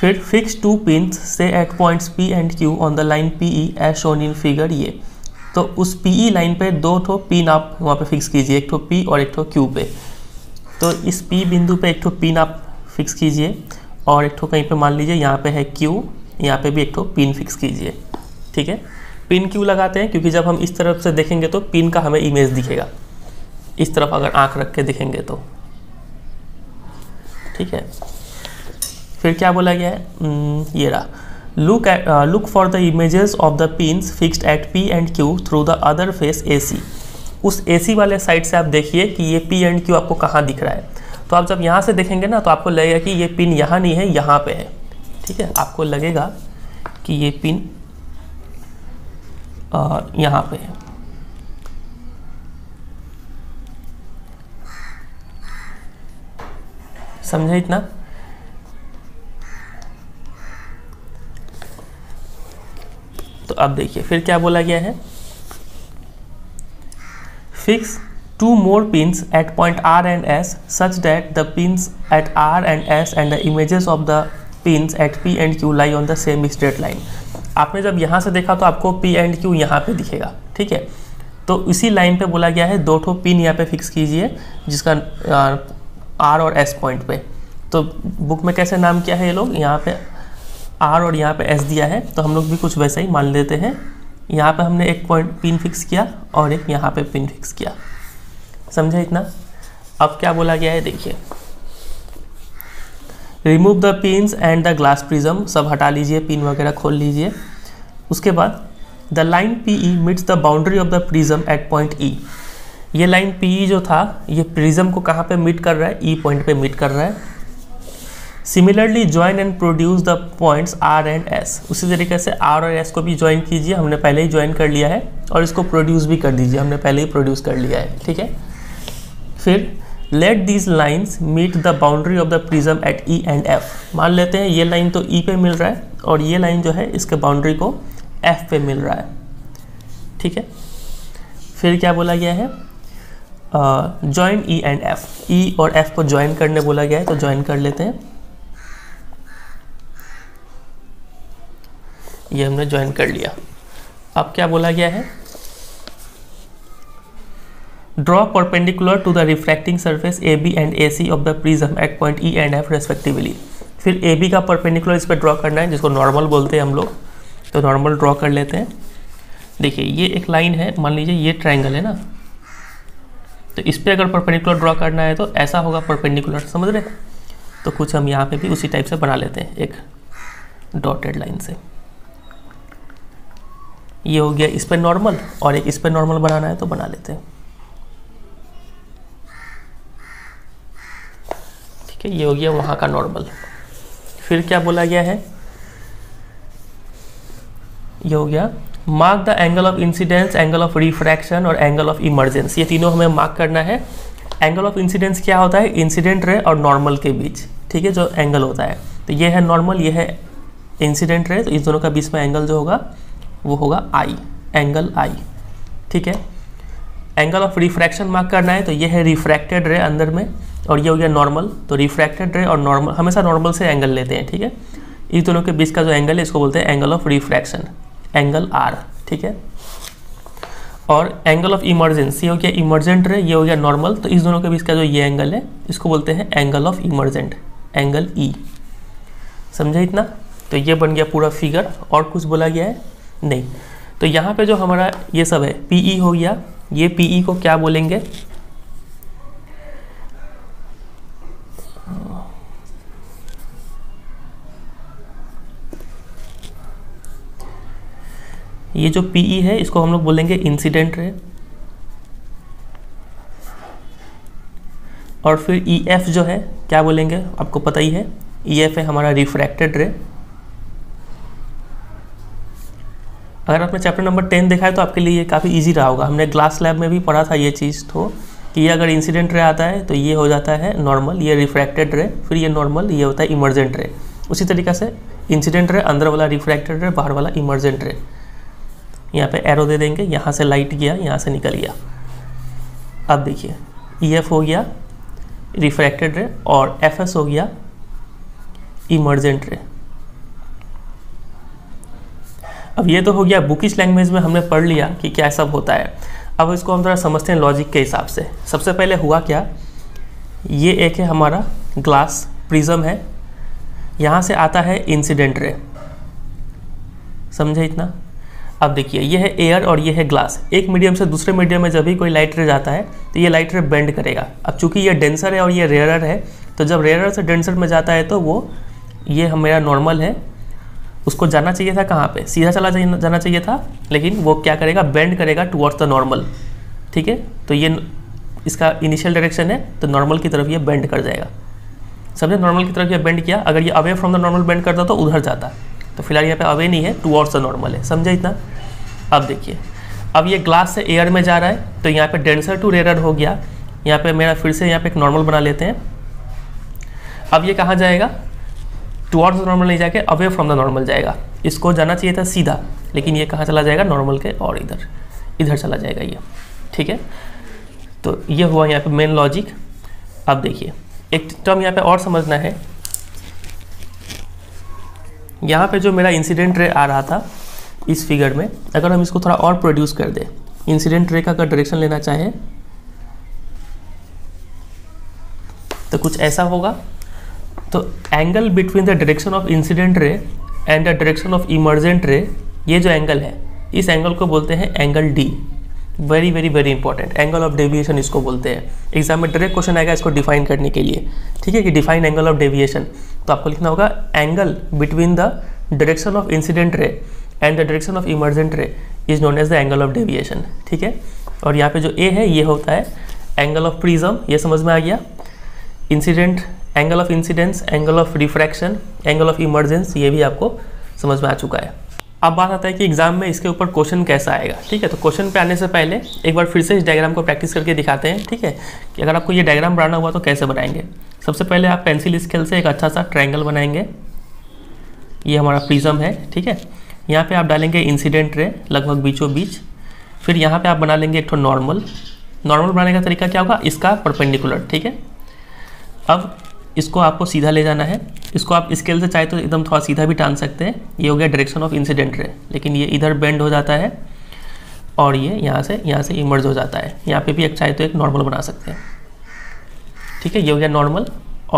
S1: फिर fix two pin say at points P and Q on the line P E as shown in figure ये तो उस पी ई लाइन पे दो ठो पिन आप वहाँ पे फिक्स कीजिए एक ठो पी और एक ठो क्यू पे तो इस पी बिंदु पे एक ठो पिन आप फिक्स कीजिए और एक ठो कहीं पे मान लीजिए यहाँ पे है क्यू यहाँ पे भी एक ठो पिन फिक्स कीजिए ठीक है पिन क्यों लगाते हैं क्योंकि जब हम इस तरफ से देखेंगे तो पिन का हमें इमेज दिखेगा इस तरफ अगर आँख रख के देखेंगे तो ठीक है फिर क्या बोला गया है ये रहा look look for the images of the pin the at P and Q through the other face A C उस उस सी वाले साइड से आप देखिए कि ये पी एंड क्यू आपको कहाँ दिख रहा है तो आप जब यहाँ से देखेंगे ना तो आपको लगेगा कि ये पिन यहाँ नहीं है यहाँ पे है ठीक है आपको लगेगा कि ये पिन uh, यहाँ पे है समझे इतना तो अब देखिए फिर क्या बोला गया है fix two more pin at point R and S such that the pin at R and S and the images of the pin at P and Q lie on the same straight line आपने जब यहां से देखा तो आपको P and Q यहाँ पे दिखेगा ठीक है तो इसी लाइन पे बोला गया है दो ठो पिन यहाँ पे फिक्स कीजिए जिसका आर और एस पॉइंट पे तो बुक में कैसे नाम किया है ये लोग यहाँ पे आर और यहाँ पे एस दिया है तो हम लोग भी कुछ वैसा ही मान लेते हैं यहाँ पे हमने एक पॉइंट पिन फिक्स किया और एक यहाँ पे पिन फिक्स किया समझा इतना अब क्या बोला गया है देखिए remove the pin and the glass prism सब हटा लीजिए पिन वगैरह खोल लीजिए उसके बाद the line P E meets the boundary of the prism at point E ये लाइन पी ई जो था ये प्रिज्म को कहाँ पे मीट कर रहा है ई e पॉइंट पे मीट कर रहा है similarly join and produce the points R and S उसी तरीके से आर और एस को भी ज्वाइन कीजिए हमने पहले ही ज्वाइन कर लिया है और इसको प्रोड्यूस भी कर दीजिए हमने पहले ही प्रोड्यूस कर लिया है ठीक है फिर let these lines meet the boundary of the prism at E and F मान लेते हैं ये लाइन तो ई e पे मिल रहा है और ये लाइन जो है इसके बाउंड्री को एफ पे मिल रहा है ठीक है फिर क्या बोला गया है join E and F E और एफ को ज्वाइन करने बोला गया है तो ज्वाइन कर लेते हैं ये हमने ज्वाइन कर लिया अब क्या बोला गया है draw perpendicular to the refracting surface A B and A C of the prism at point E and F respectively फिर ए बी का परपेंडिकुलर इस पर ड्रॉ करना है जिसको नॉर्मल बोलते हैं हम लोग तो नॉर्मल ड्रॉ कर लेते हैं देखिए ये एक लाइन है मान लीजिए ये ट्राइंगल है ना तो इस पर अगर परपेंडिकुलर ड्रॉ करना है तो ऐसा होगा परपेंडिकुलर समझ रहे तो कुछ हम यहाँ पे भी उसी टाइप से बना लेते हैं एक डॉटेड लाइन से ये हो गया इस पर नॉर्मल और एक इस पर नॉर्मल बनाना है तो बना लेते हैं ठीक है ये हो गया वहाँ का नॉर्मल फिर क्या बोला गया है ये हो गया mark the angle of incidence angle of refraction और एंगल ऑफ इमरजेंस ये तीनों हमें मार्क करना है एंगल ऑफ इंसिडेंस क्या होता है इंसिडेंट रे और नॉर्मल के बीच ठीक है जो एंगल होता है तो ये है नॉर्मल ये है इंसिडेंट रे तो इस दोनों का बीच में एंगल जो होगा वो होगा आई एंगल आई ठीक है एंगल ऑफ रिफ्रैक्शन मार्क करना है तो ये है रिफ्रैक्टेड रे अंदर में और ये हो गया नॉर्मल तो रिफ्रैक्टेड रे और नॉर्मल हमेशा नॉर्मल से एंगल लेते हैं ठीक है इस दोनों के बीच का जो एंगल है इसको बोलते हैं angle of refraction angle R ठीक है और एंगल ऑफ इमरजेंस ये हो गया इमरजेंट रे ये हो गया नॉर्मल तो इस दोनों के बीच का जो ये एंगल है इसको बोलते हैं angle of emergent angle E समझे इतना तो ये बन गया पूरा फिगर और कुछ बोला गया है नहीं तो यहाँ पे जो हमारा ये सब है पीई e हो गया ये पीई e को क्या बोलेंगे ये जो पीई e है इसको हम लोग बोलेंगे इंसिडेंट रे और फिर ई एफ जो है क्या बोलेंगे आपको पता ही है ई एफ है हमारा रिफ्रैक्टेड रे अगर आपने चैप्टर नंबर टेन देखा है तो आपके लिए ये काफ़ी ईजी रहा होगा हमने ग्लास लैब में भी पढ़ा था ये चीज़ तो कि ये अगर इंसिडेंट रे आता है तो ये हो जाता है नॉर्मल ये रिफ्रैक्टेड रे फिर ये नॉर्मल ये होता है इमरजेंट रे उसी तरीके से इंसिडेंट रे अंदर वाला रिफ्रैक्टेड रे बाहर वाला इमरजेंट रे यहाँ पे एरो दे देंगे यहाँ से लाइट गया यहाँ से निकल गया अब देखिए ई एफ हो गया रिफ्रैक्टेड रे और एफ एस हो गया इमरजेंट रे अब ये तो हो गया बुकिश लैंग्वेज में हमने पढ़ लिया कि क्या सब होता है अब इसको हम थोड़ा समझते हैं लॉजिक के हिसाब से सबसे पहले हुआ क्या ये एक है हमारा ग्लास प्रिज्म है यहाँ से आता है इंसिडेंट रे समझे इतना अब देखिए ये है एयर और ये है ग्लास एक मीडियम से दूसरे मीडियम में जब भी कोई लाइट रे जाता है तो ये लाइट रे बेंड करेगा अब चूंकि ये डेंसर है और ये रेयरर है तो जब रेयरर से डेंसर में जाता है तो वो ये हमारा नॉर्मल है उसको जाना चाहिए था कहाँ पे सीधा चला जाना चाहिए था लेकिन वो क्या करेगा बेंड करेगा टुवर्ड्स द नॉर्मल ठीक है तो ये इसका इनिशियल डायरेक्शन है तो नॉर्मल की तरफ ये बेंड कर जाएगा समझे नॉर्मल की तरफ ये बेंड किया अगर ये away from the normal bend करता तो उधर जाता तो फिलहाल यहाँ पे अवे नहीं है टुवर्ड्स द नॉर्मल है समझे इतना अब देखिए अब ये ग्लास से एयर में जा रहा है तो यहाँ पर डेंसर टू रेयर हो गया यहाँ पर मेरा फिर से यहाँ पर एक नॉर्मल बना लेते हैं अब ये कहाँ जाएगा टुवर्ड्स नॉर्मल नहीं जाके अवे फ्रॉम द नॉर्मल जाएगा इसको जाना चाहिए था सीधा लेकिन ये कहाँ चला जाएगा नॉर्मल के और इधर इधर चला जाएगा ये ठीक है तो ये हुआ यहाँ पे मेन लॉजिक अब देखिए एक टर्म यहाँ पे और समझना है यहाँ पे जो मेरा इंसिडेंट रे आ रहा था इस फिगर में अगर हम इसको थोड़ा और प्रोड्यूस कर दें इंसिडेंट रे का अगर डायरेक्शन लेना चाहें तो कुछ ऐसा होगा तो angle between the direction of incident ray and the direction of emergent ray ये जो एंगल है इस एंगल को बोलते हैं angle D very very very important angle of deviation इसको बोलते हैं एग्जाम में डायरेक्ट क्वेश्चन आएगा इसको डिफाइन करने के लिए ठीक है कि डिफाइन एंगल ऑफ डेविएशन तो आपको लिखना होगा angle between the direction of incident ray and the direction of emergent ray is known as the angle of deviation ठीक है और यहाँ पे जो ए है ये होता है एंगल ऑफ प्रिज्म ये समझ में आ गया incident angle of incidence angle of refraction angle of emergence ये भी आपको समझ में आ चुका है अब बात आता है कि एग्जाम में इसके ऊपर क्वेश्चन कैसा आएगा ठीक है तो क्वेश्चन पे आने से पहले एक बार फिर से इस डायग्राम को प्रैक्टिस करके दिखाते हैं ठीक है कि अगर आपको ये डायग्राम बनाना हुआ तो कैसे बनाएंगे सबसे पहले आप पेंसिल स्केल से एक अच्छा सा ट्रायंगल बनाएंगे ये हमारा प्रिज्म है ठीक है यहाँ पर आप डालेंगे इंसिडेंट रे लगभग बीचों बीच फिर यहाँ पर आप बना लेंगे एक तो नॉर्मल नॉर्मल बनाने का तरीका क्या होगा इसका परपेंडिकुलर ठीक है अब इसको आपको सीधा ले जाना है इसको आप स्केल से चाहे तो एकदम थोड़ा सीधा भी टान सकते हैं ये हो गया डायरेक्शन ऑफ इंसिडेंट रे लेकिन ये इधर बेंड हो जाता है और ये यहाँ से यहाँ से इमर्ज हो जाता है यहाँ पे भी एक चाहे तो एक नॉर्मल बना सकते हैं ठीक है ये हो गया नॉर्मल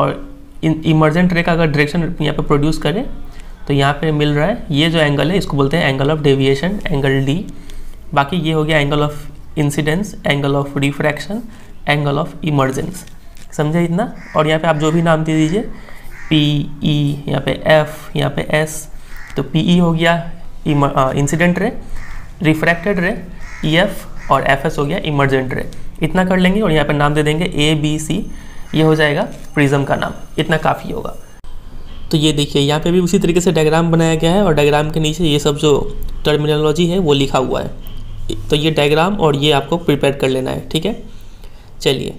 S1: और इमर्जेंट रे का अगर डायरेक्शन यहाँ पर प्रोड्यूस करें तो यहाँ पर मिल रहा है ये जो एंगल है इसको बोलते हैं angle of deviation angle D बाकी ये हो गया angle of incidence angle of refraction angle of emergence समझे इतना और यहाँ पे आप जो भी नाम दे दीजिए पी ई e, यहाँ पे एफ यहाँ पे एस तो पी ई e हो गया incident ray refracted ray E F और एफ एस हो गया इमरजेंट रे इतना कर लेंगे और यहाँ पे नाम दे देंगे ए बी सी ये हो जाएगा प्रिज्म का नाम इतना काफ़ी होगा तो ये देखिए यहाँ पे भी उसी तरीके से डायग्राम बनाया गया है और डायग्राम के नीचे ये सब जो टर्मिनोलॉजी है वो लिखा हुआ है तो ये डायग्राम और ये आपको प्रिपेयर कर लेना है ठीक है चलिए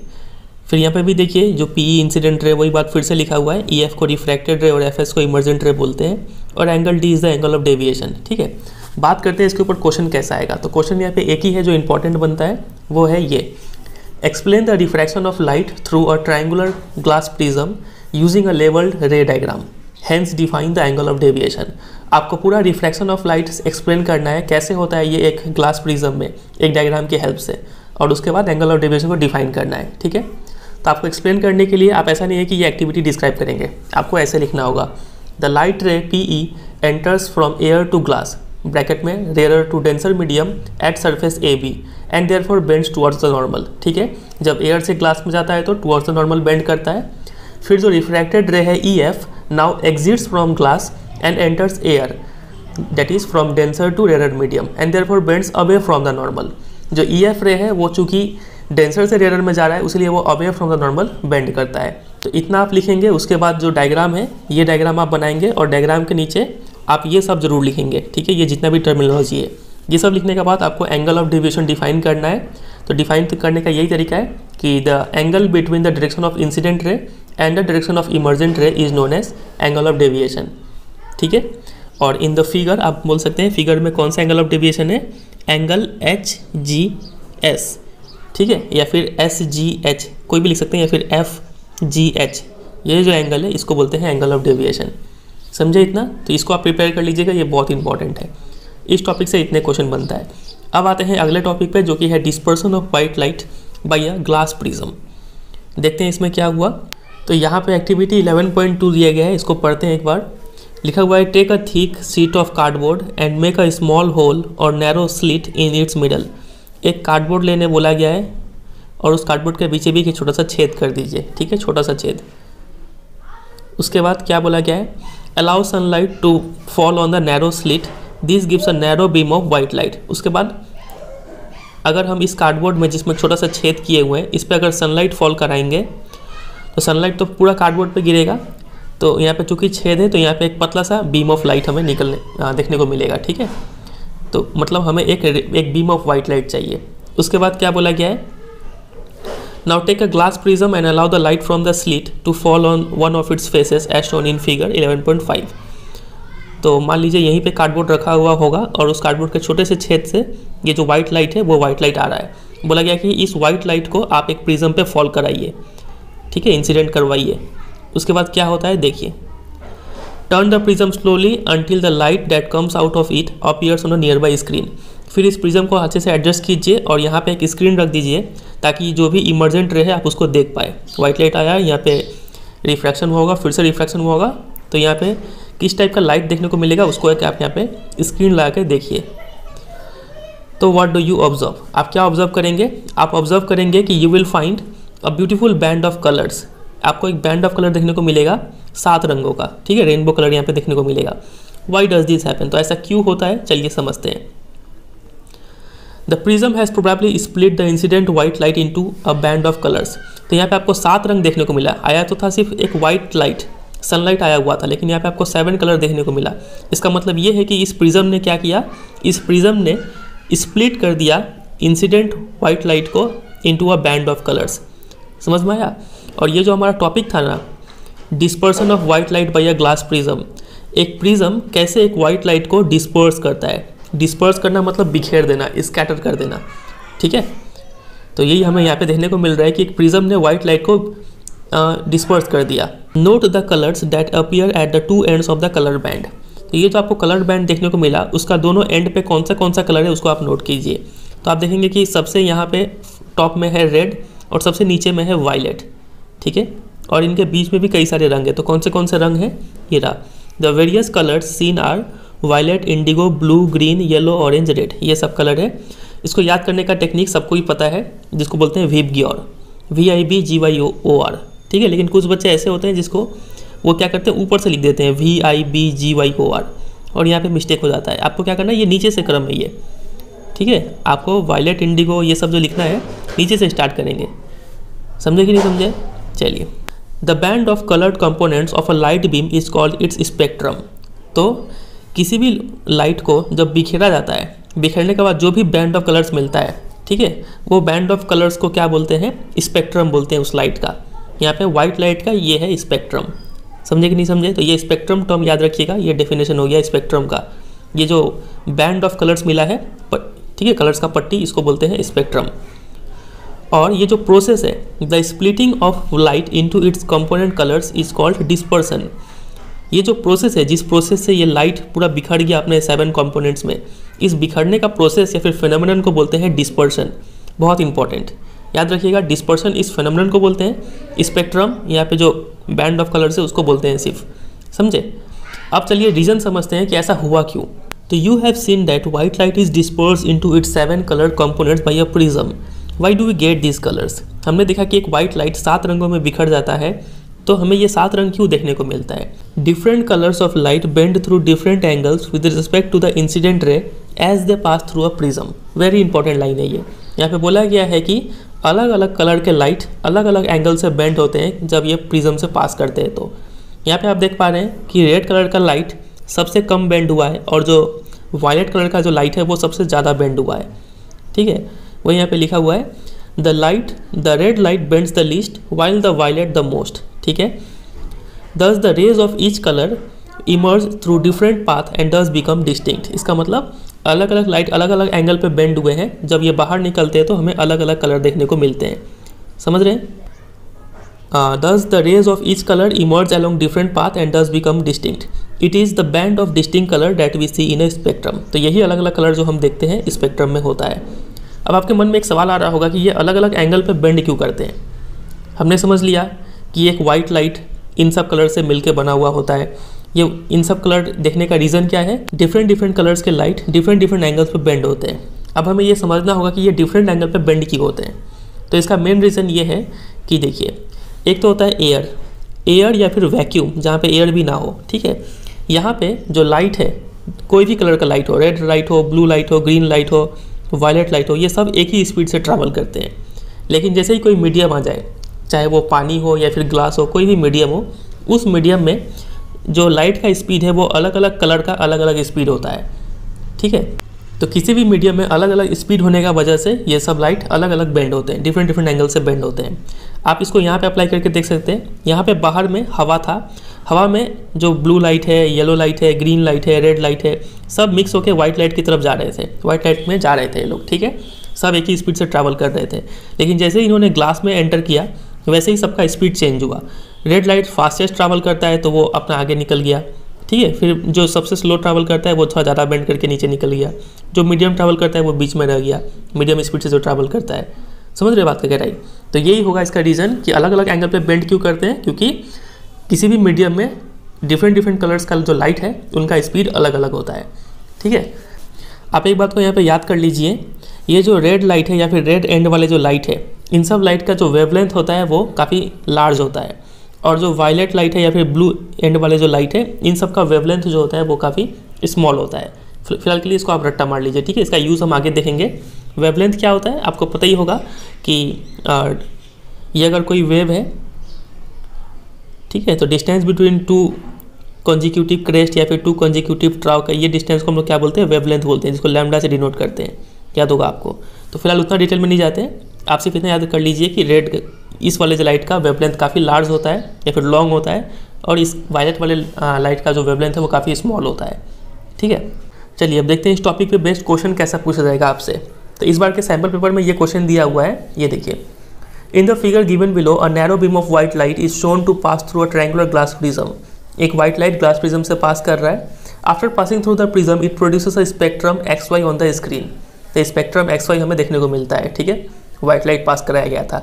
S1: फिर यहाँ पे भी देखिए जो पी ई इंसिडेंट रे वही बात फिर से लिखा हुआ है ई e एफ को रिफ्रैक्टेड रे और एफ एस को इमर्जेंट रे बोलते हैं और angle D is the angle of deviation ठीक है बात करते हैं इसके ऊपर क्वेश्चन कैसा आएगा तो क्वेश्चन यहाँ पे एक ही है जो इंपॉर्टेंट बनता है वो है ये explain the refraction of light through a triangular glass prism using a labelled ray diagram hence define the angle of deviation आपको पूरा रिफ्रैक्शन ऑफ लाइट एक्सप्लेन करना है कैसे होता है ये एक ग्लास प्रिजम में एक डायग्राम की हेल्प से और उसके बाद एंगल ऑफ डेविएशन को डिफाइन करना है ठीक है तो आपको एक्सप्लेन करने के लिए आप ऐसा नहीं है कि ये एक्टिविटी डिस्क्राइब करेंगे आपको ऐसे लिखना होगा the light ray P E enters from air to glass bracket में rare to denser medium at surface A B and therefore bends towards the normal ठीक है जब एयर से ग्लास में जाता है तो टूअर्ड्स द नॉर्मल बेंड करता है फिर जो रिफ्रैक्टेड रे है E F now exits from glass and enters air that is from denser to rare medium and therefore bends away from the normal जो ई एफ रे है वो चूँकि डेंसर से रेडर में जा रहा है इसलिए वो away from the normal bend करता है तो इतना आप लिखेंगे उसके बाद जो डायग्राम है ये डायग्राम आप बनाएंगे और डायग्राम के नीचे आप ये सब जरूर लिखेंगे ठीक है ये जितना भी टर्मिनोलॉजी है ये सब लिखने के बाद आपको एंगल ऑफ डिविएशन डिफाइन करना है तो डिफाइन तो करने का यही तरीका है कि the angle between the direction of incident ray and the direction of emergent ray is known as angle of deviation ठीक है और इन द फिगर आप बोल सकते हैं फिगर में कौन सा एंगल ऑफ डेविएशन है एंगल एच जी एस ठीक है या फिर एस जी एच कोई भी लिख सकते हैं या फिर एफ जी एच ये जो एंगल है इसको बोलते हैं एंगल ऑफ डेविएशन समझे इतना तो इसको आप प्रिपेयर कर लीजिएगा ये बहुत इंपॉर्टेंट है इस टॉपिक से इतने क्वेश्चन बनता है अब आते हैं अगले टॉपिक पे जो कि है dispersion of white light by a glass prism देखते हैं इसमें क्या हुआ तो यहाँ पे एक्टिविटी 11.2 दिया गया है इसको पढ़ते हैं एक बार लिखा हुआ है take a thick sheet of cardboard and make a small hole or narrow slit in its middle एक कार्डबोर्ड लेने बोला गया है और उस कार्डबोर्ड के पीछे भी एक छोटा सा छेद कर दीजिए ठीक है छोटा सा छेद उसके बाद क्या बोला गया है allow sunlight to fall on the narrow slit this gives a narrow beam of white light उसके बाद अगर हम इस कार्डबोर्ड में जिसमें छोटा सा छेद किए हुए हैं इस पर अगर सनलाइट फॉल कराएंगे तो सनलाइट तो पूरा कार्डबोर्ड पे गिरेगा तो यहाँ पे चूंकि छेद है तो यहाँ पे एक पतला सा बीम ऑफ लाइट हमें निकलने देखने को मिलेगा ठीक है तो मतलब हमें एक एक बीम ऑफ वाइट लाइट चाहिए उसके बाद क्या बोला गया है Now take a glass prism and allow the light from the slit to fall on one of its faces in figure eleven point 11.5. तो मान लीजिए यहीं पे कार्डबोर्ड रखा हुआ होगा और उस कार्डबोर्ड के छोटे से छेद से ये जो वाइट लाइट है वो वाइट लाइट आ रहा है बोला गया कि इस वाइट लाइट को आप एक प्रिज्म पे फॉल कराइए ठीक है इंसिडेंट करवाइए उसके बाद क्या होता है देखिए the the slowly until the light that comes out of it appears on a nearby screen फिर इस प्रिज्म को अच्छे से एडजस्ट कीजिए और यहाँ पे एक स्क्रीन रख दीजिए ताकि जो भी इमरजेंट रहे आप उसको देख पाए व्हाइट लाइट आया यहाँ पे रिफ्रैक्शन होगा फिर से रिफ्रैक्शन होगा तो यहाँ पे किस टाइप का लाइट देखने को मिलेगा उसको एक आप यहाँ पे स्क्रीन लगा कर देखिए तो व्हाट डू यू ऑब्जर्व आप क्या ऑब्जर्व करेंगे आप ऑब्जर्व करेंगे कि you will find a beautiful band of colours आपको एक बैंड ऑफ कलर देखने को मिलेगा सात रंगों का ठीक है रेनबो कलर यहाँ पे देखने को मिलेगा वाई डज दिस हैपन तो ऐसा क्यों होता है चलिए समझते हैं the prism has probably split the incident white light into a band of colours तो यहाँ पे आपको सात रंग देखने को मिला आया तो था सिर्फ एक वाइट लाइट सनलाइट आया हुआ था लेकिन यहाँ पे आपको सेवन कलर देखने को मिला इसका मतलब ये है कि इस प्रिज्म ने क्या किया इस प्रिज्म ने स्प्लिट कर दिया इंसिडेंट वाइट लाइट को into a band of colours समझ में आया और ये जो हमारा टॉपिक था ना dispersion of white light by a glass prism एक प्रिज्म कैसे एक वाइट लाइट को डिस्पर्स करता है डिस्पर्स करना मतलब बिखेर देना स्कैटर कर देना ठीक है तो यही हमें यहाँ पे देखने को मिल रहा है कि एक प्रिज्म ने वाइट लाइट को डिस्पर्स कर दिया note the colours that appear at the two ends of the colour band तो ये जो आपको कलर बैंड देखने को मिला उसका दोनों एंड पे कौन सा कौन सा कलर है उसको आप नोट कीजिए तो आप देखेंगे कि सबसे यहाँ पे टॉप में है रेड और सबसे नीचे में है वायलेट ठीक है और इनके बीच में भी कई सारे रंग है तो कौन से कौन से रंग हैं ये रहा the various colours seen are violet indigo blue green yellow orange red ये सब कलर है इसको याद करने का टेक्निक सबको ही पता है जिसको बोलते हैं VIBGYOR V I B G Y O R ठीक है लेकिन कुछ बच्चे ऐसे होते हैं जिसको वो क्या करते हैं ऊपर से लिख देते हैं V I B G Y O R और यहाँ पे मिस्टेक हो जाता है आपको क्या करना है ये नीचे से क्रम है ये ठीक है आपको वायलेट इंडिगो ये सब जो लिखना है नीचे से स्टार्ट करेंगे समझे कि नहीं समझे चलिए the band of coloured components of a light beam is called its spectrum तो किसी भी लाइट को जब बिखेरा जाता है बिखेरने के बाद जो भी बैंड ऑफ कलर्स मिलता है ठीक है वो बैंड ऑफ कलर्स को क्या बोलते हैं स्पेक्ट्रम बोलते हैं उस लाइट का यहाँ पे व्हाइट लाइट का ये है स्पेक्ट्रम समझे कि नहीं समझे तो ये स्पेक्ट्रम टर्म याद रखिएगा ये डेफिनेशन हो गया स्पेक्ट्रम का ये जो बैंड ऑफ कलर्स मिला है ठीक है कलर्स का पट्टी इसको बोलते हैं स्पेक्ट्रम और ये जो प्रोसेस है the splitting of light into its component colours is called dispersion ये जो प्रोसेस है जिस प्रोसेस से ये लाइट पूरा बिखर गया अपने सेवन कंपोनेंट्स में इस बिखरने का प्रोसेस या फिर फेनोमेनन को बोलते हैं डिस्पर्सन बहुत इंपॉर्टेंट याद रखिएगा डिस्पर्सन इस फेनोमेनन को बोलते हैं स्पेक्ट्रम यहाँ पे जो बैंड ऑफ कलर्स है उसको बोलते हैं सिर्फ समझे अब चलिए रीज़न समझते हैं कि ऐसा हुआ क्यों तो you have seen that white light is disperse into its seven colour components by a prism why do we get these colours हमने देखा कि एक वाइट लाइट सात रंगों में बिखर जाता है तो हमें ये सात रंग क्यों देखने को मिलता है different colours of light bend through different angles with respect to the incident ray as they pass through a prism very important line है ये यहाँ पे बोला गया है कि अलग अलग कलर के लाइट अलग अलग एंगल से बेंड होते हैं जब ये प्रिज्म से पास करते हैं तो यहाँ पे आप देख पा रहे हैं कि रेड कलर का लाइट सबसे कम बेंड हुआ है और जो वायलेट कलर का जो लाइट है वो सबसे ज़्यादा बेंड हुआ है ठीक है वही यहाँ पे लिखा हुआ है the light the red light bends the least while the violet the most ठीक है thus the rays of each colour emerge through different path and thus become distinct इसका मतलब अलग अलग लाइट अलग अलग एंगल पे बेंड हुए हैं जब ये बाहर निकलते हैं तो हमें अलग अलग कलर देखने को मिलते हैं समझ रहे हैं thus the rays of each colour emerge along different path and thus become distinct it is the band of distinct colour that we see in a spectrum तो यही अलग अलग कलर जो हम देखते हैं स्पेक्ट्रम में होता है अब आपके मन में एक सवाल आ रहा होगा कि ये अलग अलग एंगल पर बेंड क्यों करते हैं हमने समझ लिया कि एक वाइट लाइट इन सब कलर से मिलकर बना हुआ होता है ये इन सब कलर देखने का रीज़न क्या है डिफरेंट डिफरेंट कलर्स के लाइट डिफरेंट डिफरेंट एंगल्स पर बेंड होते हैं अब हमें ये समझना होगा कि ये डिफरेंट एंगल पर बेंड क्यों होते हैं तो इसका मेन रीज़न ये है कि देखिए एक तो होता है एयर एयर या फिर वैक्यूम जहाँ पे एयर भी ना हो ठीक है यहाँ पे जो लाइट है कोई भी कलर का लाइट हो रेड लाइट हो ब्लू लाइट हो ग्रीन लाइट हो वायलेट तो लाइट हो ये सब एक ही स्पीड से ट्रैवल करते हैं लेकिन जैसे ही कोई मीडियम आ जाए चाहे वो पानी हो या फिर ग्लास हो कोई भी मीडियम हो उस मीडियम में जो लाइट का स्पीड है वो अलग अलग कलर का अलग अलग स्पीड होता है ठीक है तो किसी भी मीडियम में अलग अलग स्पीड होने का वजह से ये सब लाइट अलग अलग बेंड होते हैं डिफरेंट डिफरेंट एंगल से बेंड होते हैं आप इसको यहाँ पे अप्लाई करके देख सकते हैं यहाँ पे बाहर में हवा था हवा में जो ब्लू लाइट है येलो लाइट है ग्रीन लाइट है रेड लाइट है सब मिक्स होकर वाइट लाइट की तरफ जा रहे थे वाइट लाइट में जा रहे थे लोग ठीक है सब एक ही स्पीड से ट्रैवल कर रहे थे लेकिन जैसे ही इन्होंने ग्लास में एंटर किया वैसे ही सबका स्पीड चेंज हुआ रेड लाइट फास्टेस्ट ट्रैवल करता है तो वो अपना आगे निकल गया ठीक है फिर जो सबसे स्लो ट्रैवल करता है वो थोड़ा ज़्यादा बेंड करके नीचे निकल गया जो मीडियम ट्रैवल करता है वो बीच में रह गया मीडियम स्पीड से जो ट्रैवल करता है समझ रहे बात का कह रही तो यही होगा इसका रीज़न कि अलग अलग एंगल पर बेंड क्यों करते हैं क्योंकि किसी भी मीडियम में डिफरेंट डिफरेंट कलर्स का जो लाइट है उनका स्पीड अलग अलग होता है ठीक है आप एक बात को यहाँ पे याद कर लीजिए ये जो रेड लाइट है या फिर रेड एंड वाले जो लाइट है इन सब लाइट का जो वेवलेंथ होता है वो काफ़ी लार्ज होता है और जो वायलेट लाइट है या फिर ब्लू एंड वाले जो लाइट है इन सब का वेवलेंथ जो होता है वो काफ़ी स्मॉल होता है फिलहाल के लिए इसको आप रट्टा मार लीजिए ठीक है इसका यूज़ हम आगे देखेंगे वेवलेंथ क्या होता है आपको पता ही होगा कि ये अगर कोई वेव है ठीक है तो distance between two consecutive crest या फिर टू कॉन्जिक्यूटिव ट्राव का ये डिस्टेंस को हम लोग क्या बोलते हैं वेवलेंथ बोलते हैं जिसको लैमडा से डिनोट करते हैं याद होगा आपको तो फिलहाल उतना डिटेल में नहीं जाते हैं आप सिर्फ इतना याद कर लीजिए कि रेड इस वाले लाइट का वेवलेंथ काफ़ी लार्ज होता है या फिर लॉन्ग होता है और इस वायलेट वाले लाइट का जो वेवलेंथ है वो काफ़ी स्मॉल होता है ठीक है चलिए अब देखते हैं इस टॉपिक पे बेस्ट क्वेश्चन कैसा पूछा जाएगा आपसे तो इस बार के सैम्पल पेपर में ये क्वेश्चन दिया हुआ है ये देखिए In the figure given below, a narrow beam of white light is shown to pass through a triangular glass prism. एक white light glass prism से pass कर रहा है After passing through the prism, it produces a spectrum xy on the screen. तो spectrum xy हमें देखने को मिलता है ठीक है white light pass कराया गया था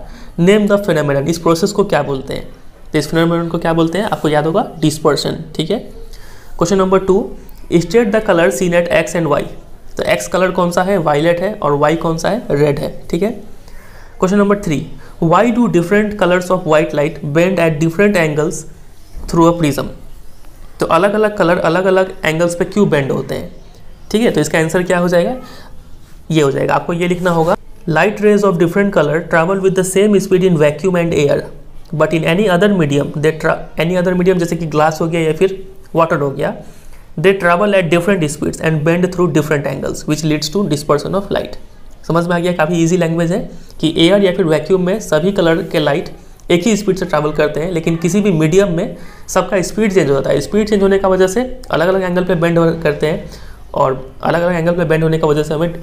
S1: Name the phenomenon. इस process को क्या बोलते हैं तो इस फिनोमिनन को क्या बोलते हैं आपको याद होगा डिस्पर्सन ठीक है question number two state the colour seen at X and Y तो एक्स कलर कौन सा है वायलेट है और वाई कौन सा है रेड है ठीक है question number three why do different colors of white light bend at different angles through a prism तो अलग अलग कलर अलग अलग एंगल्स पे क्यों बेंड होते हैं ठीक है तो इसका आंसर क्या हो जाएगा ये हो जाएगा आपको ये लिखना होगा light rays of different colour travel with the same speed in vacuum and air but in any other medium they any other medium जैसे कि ग्लास हो गया या फिर वाटर हो गया they travel at different speeds and bend through different angles which leads to dispersion of light समझ में आ गया काफ़ी ईजी लैंग्वेज है कि एयर या फिर वैक्यूम में सभी कलर के लाइट एक ही स्पीड से ट्रैवल करते हैं लेकिन किसी भी मीडियम में सबका स्पीड चेंज हो जाता है स्पीड चेंज होने का वजह से अलग अलग एंगल पर बेंड करते हैं और अलग अलग एंगल पर बेंड होने का वजह से हमें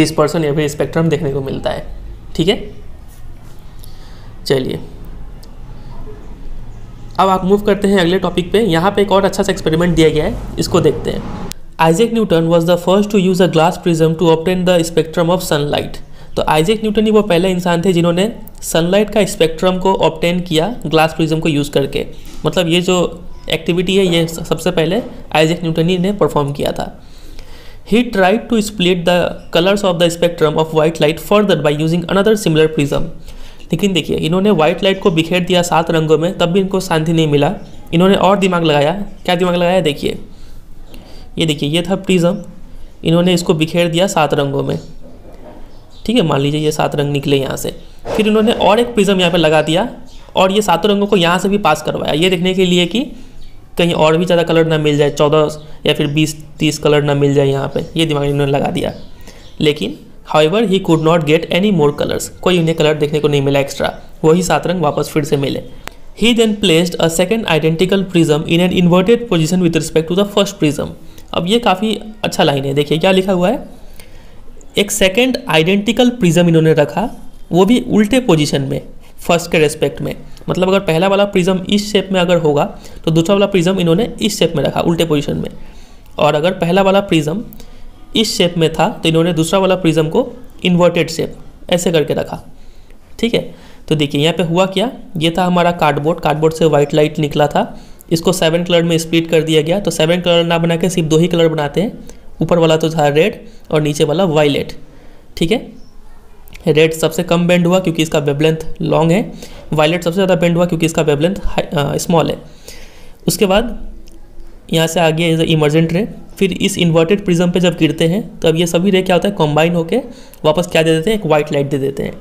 S1: डिस्पर्सन या फिर स्पेक्ट्रम देखने को मिलता है ठीक है चलिए अब आप मूव करते हैं अगले टॉपिक पे यहाँ पे एक और अच्छा सा एक्सपेरिमेंट दिया गया है इसको देखते हैं Isaac Newton was the first to use a glass prism to obtain the spectrum of sunlight तो आइजैक न्यूटन ही वो पहले इंसान थे जिन्होंने सनलाइट का स्पेक्ट्रम को ऑप्टेन किया ग्लास प्रिज्म को यूज़ करके मतलब ये जो एक्टिविटी है ये सबसे पहले आइजैक न्यूटन ही ने परफॉर्म किया था he tried to split the colours of the spectrum of white light further by using another similar prism लेकिन देखिए इन्होंने व्हाइट लाइट को बिखेर दिया सात रंगों में तब भी इनको शांति नहीं मिला इन्होंने और दिमाग लगाया क्या दिमाग लगाया देखिए ये देखिए ये था प्रिज्म इन्होंने इसको बिखेर दिया सात रंगों में ठीक है मान लीजिए ये सात रंग निकले यहाँ से फिर इन्होंने और एक प्रिज्म यहाँ पे लगा दिया और ये सातों रंगों को यहाँ से भी पास करवाया ये देखने के लिए कि कहीं और भी ज़्यादा कलर ना मिल जाए चौदह या फिर बीस तीस कलर ना मिल जाए यहाँ पर ये दिमाग इन्होंने लगा दिया लेकिन however he could not get any more colours कोई उन्हें कलर देखने को नहीं मिला एक्स्ट्रा वही सात रंग वापस फिर से मिले he then placed a second identical prism in an inverted position with respect to the first prism अब ये काफ़ी अच्छा लाइन है देखिए क्या लिखा हुआ है एक सेकेंड आइडेंटिकल प्रिज्म इन्होंने रखा वो भी उल्टे पोजिशन में फर्स्ट के रेस्पेक्ट में मतलब अगर पहला वाला प्रिज्म इस शेप में अगर होगा तो दूसरा वाला प्रिज्म इन्होंने इस शेप में रखा उल्टे पोजीशन में और अगर पहला वाला प्रिज्म इस शेप में था तो इन्होंने दूसरा वाला प्रिज्म को इन्वर्टेड शेप ऐसे करके रखा ठीक है तो देखिए यहाँ पे हुआ क्या ये था हमारा कार्डबोर्ड कार्डबोर्ड से वाइट लाइट निकला था इसको सेवन कलर में स्प्लिट कर दिया गया तो सेवन कलर ना बना के सिर्फ दो ही कलर बनाते हैं ऊपर वाला तो था रेड और नीचे वाला वाइलेट ठीक है रेड सबसे कम बेंड हुआ क्योंकि इसका वेबलेंथ लॉन्ग है वायलेट सबसे ज़्यादा बेंड हुआ क्योंकि इसका वेबलेंथ स्मॉल है उसके बाद यहाँ से आगे इज इमर्जेंट रे फिर इस इन्वर्टेड प्रिज्म पे जब गिरते हैं तो अब ये सभी रे क्या होता है कॉम्बाइन होकर वापस क्या दे देते हैं एक वाइट लाइट दे देते हैं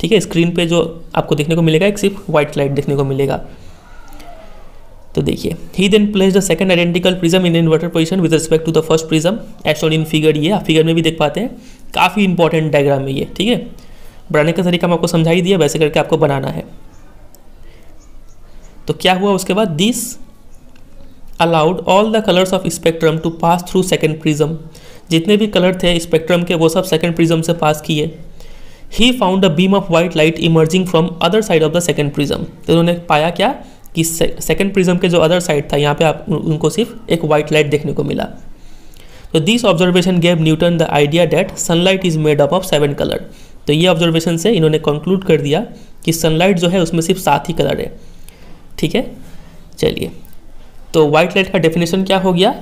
S1: ठीक है स्क्रीन पे जो आपको देखने को मिलेगा एक सिर्फ वाइट लाइट देखने को मिलेगा तो देखिए he then place the second identical prism in inverted position with respect to the first prism as in figure ये आप फिगर में भी देख पाते हैं काफ़ी इंपॉर्टेंट डायग्राम है ये ठीक है बनाने का तरीका हम आपको समझा ही दिया वैसे करके आपको बनाना है तो क्या हुआ उसके बाद this allowed all the colours of spectrum to pass through second prism जितने भी कलर थे स्पेक्ट्रम के वो सब सेकेंड प्रिज्म से पास किए he found a beam of white light emerging from other side of the second prism तो उन्होंने पाया क्या कि सेकेंड प्रिज्म के जो अदर साइड था यहाँ पे आप उनको सिर्फ एक व्हाइट लाइट देखने को मिला तो this observation gave Newton the idea that sunlight is made up of seven colour तो ये ऑब्जर्वेशन से इन्होंने कंक्लूड कर दिया कि सनलाइट जो है उसमें सिर्फ सात ही कलर है ठीक है चलिए तो व्हाइट लाइट का डेफिनेशन क्या हो गया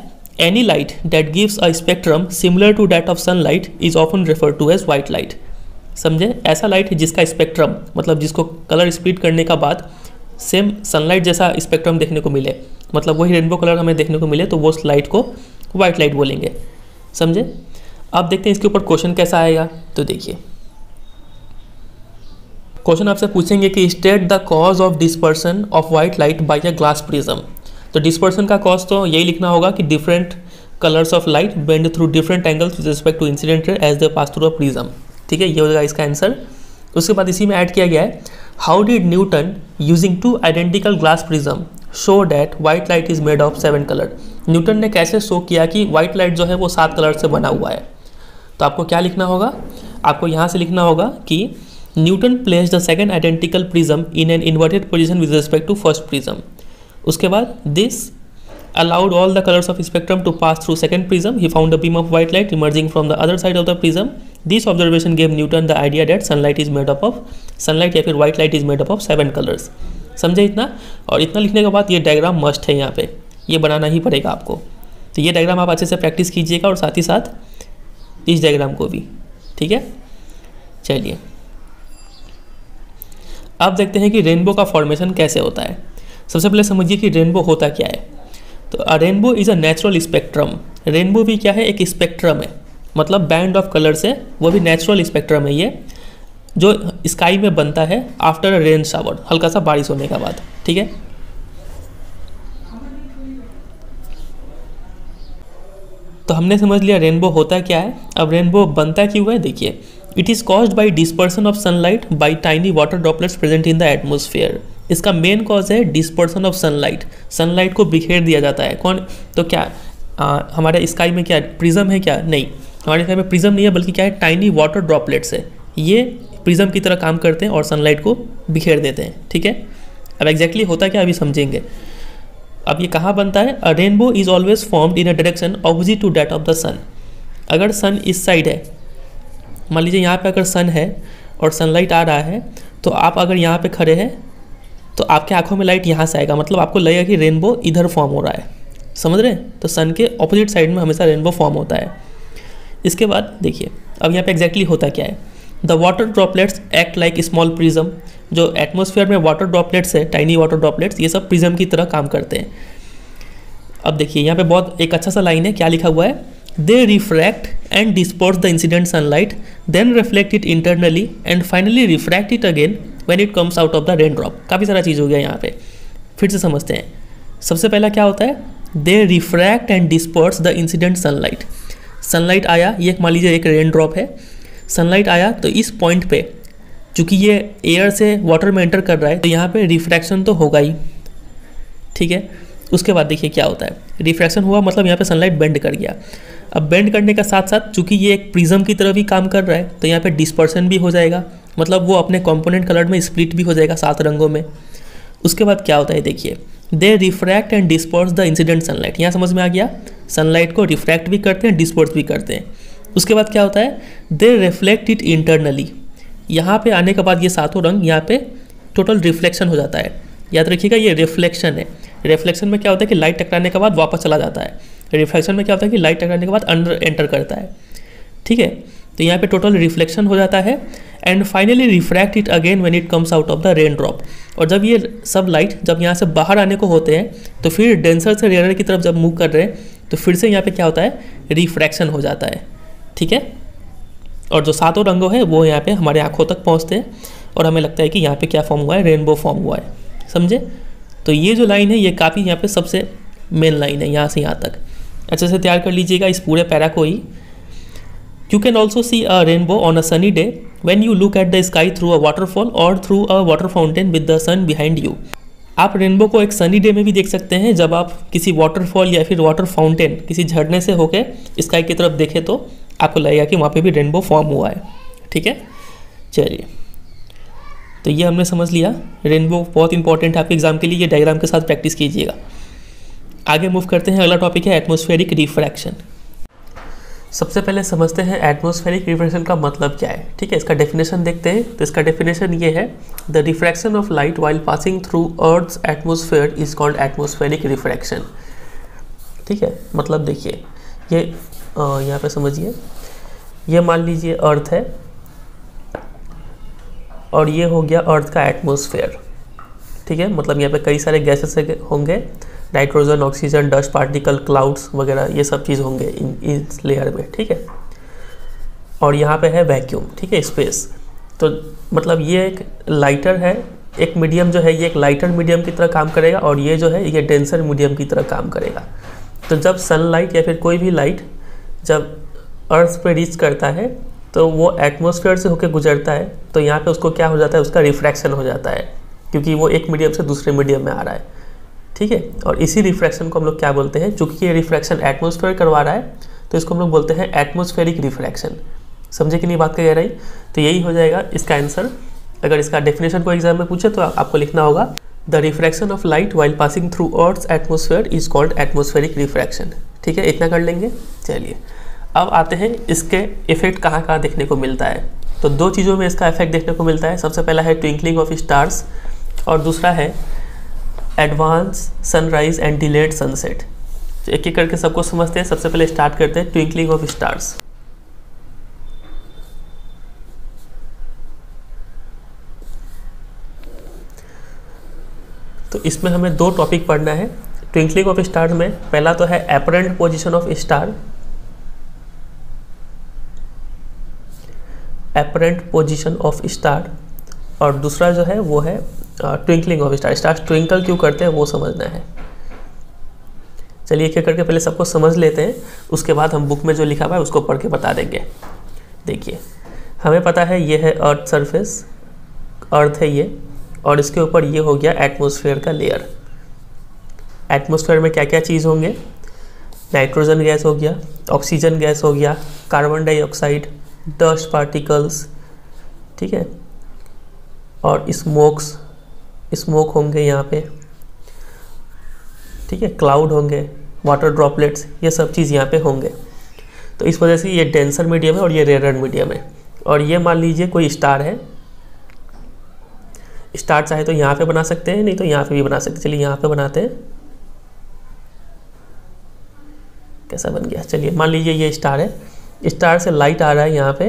S1: any light that gives a spectrum similar to that of sunlight is often refer to as white light समझे ऐसा लाइट जिसका स्पेक्ट्रम मतलब जिसको कलर स्प्लिट करने का बाद सेम सनलाइट जैसा स्पेक्ट्रम देखने को मिले मतलब वही रेनबो कलर हमें देखने को मिले तो वो लाइट को वाइट लाइट बोलेंगे समझे अब देखते हैं इसके ऊपर क्वेश्चन कैसा आएगा तो देखिए क्वेश्चन आपसे पूछेंगे कि state the cause of dispersion of white light by a glass prism तो डिस्पर्सन का कॉज तो यही लिखना होगा कि different colours of light bend through different angles with respect to incident as the pass through a prism ठीक है ये हो जाएगा इसका आंसर उसके बाद इसी में ऐड किया गया है how did Newton using two identical glass prism, show that white light is made of seven colour Newton ने कैसे शो किया कि वाइट लाइट जो है वो सात कलर से बना हुआ है तो आपको क्या लिखना होगा आपको यहाँ से लिखना होगा कि Newton place the second identical prism in an inverted position with respect to first prism उसके बाद this allowed all the colors of spectrum to pass through second prism, he found a beam of white light emerging from the other side of the prism. This observation gave Newton the idea that sunlight is made up of sunlight ya fir white light is made up of seven colors. समझे इतना और इतना लिखने के बाद ये diagram must है यहाँ पे ये बनाना ही पड़ेगा आपको तो ये डायग्राम आप अच्छे से प्रैक्टिस कीजिएगा aur sath hi sath is diagram ko bhi theek hai chaliye अब देखते हैं कि रेनबो का फॉर्मेशन कैसे होता है सबसे पहले समझिए कि रेनबो होता क्या है तो rainbow is a natural spectrum rainbow भी क्या है एक स्पेक्ट्रम है मतलब बैंड ऑफ कलर्स है वो भी नेचुरल स्पेक्ट्रम है ये जो स्काई में बनता है आफ्टर अ रेन शावर हल्का सा बारिश होने के बाद ठीक है तो हमने समझ लिया रेनबो होता क्या है अब रेनबो बनता क्यों है देखिए it is caused by dispersion of sunlight by tiny water droplets present in the atmosphere इसका मेन कॉज है डिस्पर्सन ऑफ सनलाइट सनलाइट को बिखेर दिया जाता है कौन तो क्या आ, हमारे स्काई में क्या प्रिज्म है क्या नहीं हमारे स्काई में प्रिज्म नहीं है बल्कि क्या है टाइनी वाटर ड्रॉपलेट्स है ये प्रिज्म की तरह काम करते हैं और सनलाइट को बिखेर देते हैं ठीक है अब एग्जैक्टली exactly होता क्या अभी समझेंगे अब ये कहाँ बनता है a rainbow is always formed in a direction opposite to that of the sun अगर सन इस साइड है मान लीजिए यहाँ पे अगर सन है और सनलाइट आ रहा है तो आप अगर यहाँ पे खड़े हैं तो आपके आंखों में लाइट यहाँ से आएगा मतलब आपको लगेगा कि रेनबो इधर फॉर्म हो रहा है समझ रहे हैं तो सन के ऑपोजिट साइड में हमेशा रेनबो फॉर्म होता है इसके बाद देखिए अब यहाँ पे एग्जैक्टली होता क्या है the water droplets act like small prism जो एटमोसफियर में वाटर ड्रॉपलेट्स है टाइनी वाटर ड्रॉपलेट्स ये सब प्रिज्म की तरह काम करते हैं अब देखिए यहाँ पे बहुत एक अच्छा सा लाइन है क्या लिखा हुआ है They refract and disperse the incident sunlight, then reflect it internally and finally refract it again when it comes out of the rain drop काफ़ी सारा चीज़ हो गया यहाँ पे फिर से समझते हैं सबसे पहला क्या होता है they refract and disperse the incident sunlight sunlight आया ये एक मान लीजिए एक रेन ड्रॉप है सनलाइट आया तो इस पॉइंट पे चूँकि ये एयर से वाटर में एंटर कर रहा है तो यहाँ पे रिफ्रैक्शन तो होगा ही ठीक है उसके बाद देखिए क्या होता है रिफ्रैक्शन हुआ मतलब यहाँ पे सनलाइट बेंड कर गया अब बेंड करने का साथ साथ चूंकि ये एक प्रिज्म की तरह भी काम कर रहा है तो यहाँ पे डिस्पर्सन भी हो जाएगा मतलब वो अपने कॉम्पोनेंट कलर में स्प्लिट भी हो जाएगा सात रंगों में उसके बाद क्या होता है देखिए they refract and disperse the incident sunlight यहाँ समझ में आ गया सनलाइट को रिफ्रैक्ट भी करते हैं डिस्पर्स भी करते हैं उसके बाद क्या होता है दे रिफ्लेक्ट इट इंटरनली यहाँ पे आने के बाद ये सातों रंग यहाँ पे टोटल रिफ्लेक्शन हो जाता है याद रखिएगा ये रिफ्लेक्शन है रिफ्लेक्शन में क्या होता है कि लाइट टकराने के बाद वापस चला जाता है रिफ्लेक्शन में क्या होता है कि लाइट टकराने के बाद अंडर एंटर करता है ठीक है तो यहाँ पे टोटल रिफ्लेक्शन हो जाता है and finally refract it again when it comes out of the rain drop और जब ये सब लाइट जब यहाँ से बाहर आने को होते हैं तो फिर डेंसर से रेयर की तरफ जब मूव कर रहे हैं तो फिर से यहाँ पे क्या होता है रिफ्रैक्शन हो जाता है ठीक है और जो सातों रंगों है वो यहाँ पर हमारे आँखों तक पहुँचते हैं और हमें लगता है कि यहाँ पर क्या फॉर्म हुआ है रेनबो फॉर्म हुआ है समझे तो ये जो लाइन है ये काफ़ी यहाँ पे सबसे मेन लाइन है यहाँ से यहाँ तक अच्छे से तैयार कर लीजिएगा इस पूरे पैरा को ही you can also see a rainbow on a sunny day when you look at the sky through a waterfall और through a water fountain with the sun behind you आप रेनबो को एक सनी डे में भी देख सकते हैं जब आप किसी वाटरफॉल या फिर वाटर फाउंटेन किसी झरने से होकर स्काई की तरफ देखें तो आपको लगेगा कि वहाँ पे भी रेनबो फॉर्म हुआ है ठीक है चलिए तो ये हमने समझ लिया रेनबो बहुत इंपॉर्टेंट है आपके एग्जाम के लिए ये डायग्राम के साथ प्रैक्टिस कीजिएगा आगे मूव करते हैं अगला टॉपिक है एटमोस्फेरिक रिफ्रैक्शन सबसे पहले समझते हैं एटमोस्फेरिक रिफ्रैक्शन का मतलब क्या है ठीक है इसका डेफिनेशन देखते हैं तो इसका डेफिनेशन ये है the refraction of light while passing through earth atmosphere is called atmospheric refraction ठीक है मतलब देखिए ये यहाँ पे समझिए ये मान लीजिए अर्थ है और ये हो गया अर्थ का एटमोसफेयर ठीक है मतलब यहाँ पे कई सारे गैसेस होंगे nitrogen oxygen dust particle clouds वगैरह ये सब चीज़ होंगे इन इस लेयर में ठीक है और यहाँ पे है वैक्यूम ठीक है स्पेस तो मतलब ये एक लाइटर है एक मीडियम जो है ये एक लाइटर मीडियम की तरह काम करेगा और ये जो है ये डेंसर मीडियम की तरह काम करेगा तो जब सनलाइट या फिर कोई भी लाइट जब अर्थ पे रीच करता है तो वो एटमोसफेयर से होकर गुजरता है तो यहाँ पर उसको क्या हो जाता है उसका रिफ्रैक्शन हो जाता है क्योंकि वो एक मीडियम से दूसरे मीडियम में आ रहा है ठीक है और इसी रिफ्रैक्शन को हम लोग क्या बोलते हैं चूँकि ये रिफ्रैक्शन एटमोसफेयर करवा रहा है तो इसको हम लोग बोलते हैं एटमोसफेरिक रिफ्रैक्शन समझे कि नहीं बात कह रही तो यही हो जाएगा इसका आंसर अगर इसका डेफिनेशन को एग्जाम में पूछे तो आ, आपको लिखना होगा the refraction of light while passing through earth atmosphere is called atmospheric refraction ठीक है इतना कर लेंगे चलिए अब आते हैं इसके इफेक्ट कहाँ कहाँ देखने को मिलता है तो दो चीज़ों में इसका इफेक्ट देखने को मिलता है सबसे पहला है ट्विंकलिंग ऑफ स्टार्स और दूसरा है advance sunrise and delayed sunset तो एक एक करके सबको समझते हैं सबसे पहले स्टार्ट करते हैं ट्विंकलिंग ऑफ स्टार्स तो इसमें हमें दो टॉपिक पढ़ना है ट्विंकलिंग ऑफ स्टार में पहला तो है apparent position of star apparent position of star और दूसरा जो है वो है twinkling of star star twinkle क्यों करते हैं वो समझना है चलिए क्या करके पहले सबको समझ लेते हैं उसके बाद हम बुक में जो लिखा हुआ है उसको पढ़ के बता देंगे देखिए हमें पता है ये है अर्थ सरफेस अर्थ है ये और इसके ऊपर ये हो गया एटमोसफेयर का लेयर एटमोसफेयर में क्या क्या चीज़ होंगे नाइट्रोजन गैस हो गया ऑक्सीजन गैस हो गया कार्बन डाइऑक्साइड डस्ट पार्टिकल्स ठीक है और स्मोक्स स्मोक होंगे यहाँ पे ठीक है क्लाउड होंगे वाटर ड्रॉपलेट्स ये सब चीज़ यहाँ पे होंगे तो इस वजह से ये डेंसर मीडियम है और ये रेयर मीडियम है और ये मान लीजिए कोई स्टार है स्टार चाहे तो यहाँ पे बना सकते हैं नहीं तो यहाँ पे भी बना सकते चलिए यहाँ पे बनाते हैं कैसा बन गया चलिए मान लीजिए ये स्टार है स्टार से लाइट आ रहा है यहाँ पे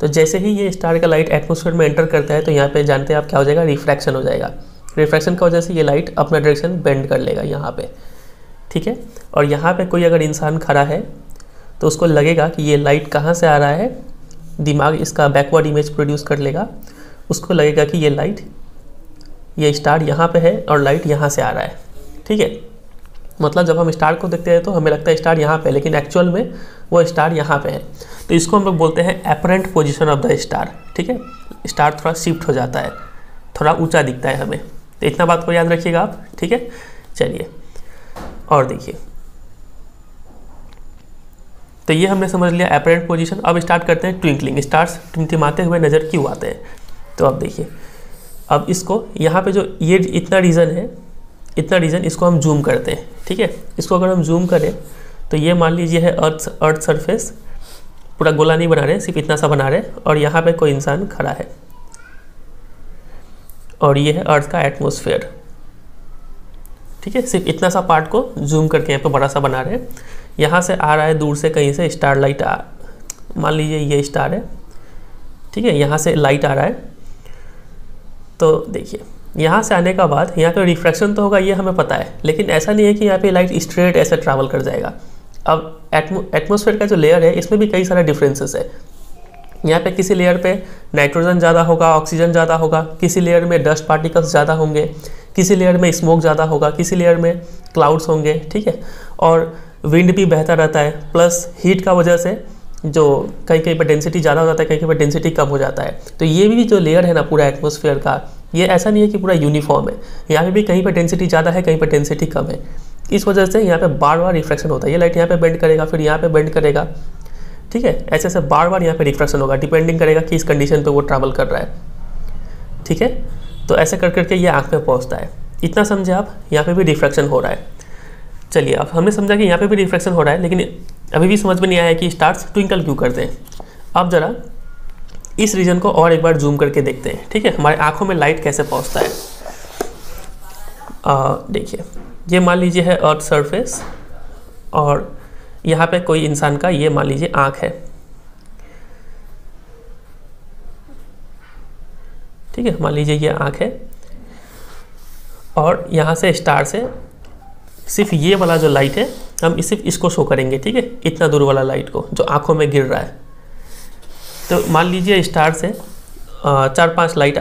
S1: तो जैसे ही ये स्टार का लाइट एटमोसफेयर में एंटर करता है तो यहाँ पे जानते हैं आप क्या हो जाएगा रिफ्रैक्शन हो जाएगा रिफ्रैक्शन की वजह से ये लाइट अपना डायरेक्शन बेंड कर लेगा यहाँ पे ठीक है और यहाँ पे कोई अगर इंसान खड़ा है तो उसको लगेगा कि ये लाइट कहाँ से आ रहा है दिमाग इसका बैकवर्ड इमेज प्रोड्यूस कर लेगा उसको लगेगा कि ये लाइट ये स्टार यहाँ पर है और लाइट यहाँ से आ रहा है ठीक है मतलब जब हम स्टार को देखते हैं तो हमें लगता है स्टार यहाँ पे लेकिन एक्चुअल में वो स्टार यहाँ पे है तो इसको हम लोग बोलते हैं apparent position of the star ठीक है स्टार थोड़ा शिफ्ट हो जाता है थोड़ा ऊँचा दिखता है हमें तो इतना बात को याद रखिएगा आप ठीक है चलिए और देखिए तो ये हमने समझ लिया अपरेंट पोजिशन अब स्टार्ट करते हैं ट्विंकलिंग स्टार्स टिमटिमाते हुए नज़र क्यों आते हैं तो अब देखिए अब इसको यहाँ पे जो ये इतना रीज़न है इतना रीजन इसको हम जूम करते हैं ठीक है इसको अगर हम जूम करें तो ये मान लीजिए है अर्थ अर्थ सरफेस पूरा गोला नहीं बना रहे सिर्फ इतना सा बना रहे और यहाँ पे कोई इंसान खड़ा है और ये है अर्थ का एटमोसफेयर ठीक है सिर्फ इतना सा पार्ट को जूम करके यहाँ पे बड़ा सा बना रहे हैं यहाँ से आ रहा है दूर से कहीं से स्टार लाइट आ मान लीजिए ये स्टार है ठीक है यहाँ से लाइट आ रहा है तो देखिए यहाँ से आने का बाद यहाँ पे रिफ्रैक्शन तो होगा ये हमें पता है लेकिन ऐसा नहीं है कि यहाँ पे लाइट स्ट्रेट ऐसे ट्रैवल कर जाएगा अब एटमोसफेयर का जो लेयर है इसमें भी कई सारे डिफरेंसेस है यहाँ पे किसी लेयर पे नाइट्रोजन ज़्यादा होगा ऑक्सीजन ज़्यादा होगा किसी लेयर में डस्ट पार्टिकल्स ज़्यादा होंगे किसी लेयर में स्मोक ज़्यादा होगा किसी लेयर में क्लाउड्स होंगे ठीक है और विंड भी बेहतर रहता है प्लस हीट का वजह से जो कहीं कहीं पर डेंसिटी ज़्यादा हो जाता है कहीं कहीं पर डेंसिटी कम हो जाता है तो ये भी जो लेयर है ना पूरा एटमोसफेयर का ये ऐसा नहीं है कि पूरा यूनिफॉर्म है यहाँ पर भी कहीं पर डेंसिटी ज़्यादा है कहीं पर डेंसिटी कम है इस वजह से यहाँ पर बार बार रिफ्रैक्शन होता है ये लाइट यहाँ पर बेंड करेगा फिर यहाँ पर बेंड करेगा ठीक है ऐसे ऐसे बार बार यहाँ पर रिफ्रैक्शन होगा डिपेंडिंग करेगा किस कंडीशन पर वो ट्रैवल कर रहा है ठीक है तो ऐसे कर करके ये आँख में पहुँचता है इतना समझे आप यहाँ पर भी रिफ्रैक्शन हो रहा है चलिए अब हमने समझा कि यहाँ पर भी रिफ्लेक्शन हो रहा है लेकिन अभी भी समझ में नहीं आया कि स्टार्स ट्विंकल क्यों करते हैं अब ज़रा इस रीजन को और एक बार जूम करके देखते हैं ठीक है हमारे आंखों में लाइट कैसे पहुँचता है देखिए ये मान लीजिए है अर्थ सरफेस और यहाँ पे कोई इंसान का ये मान लीजिए आंख है ठीक है मान लीजिए ये आँख है और यहाँ से स्टार से सिर्फ ये वाला जो लाइट है हम सिर्फ इसको शो करेंगे ठीक है इतना दूर वाला लाइट को जो आँखों में गिर रहा है तो मान लीजिए स्टार से चार पांच लाइट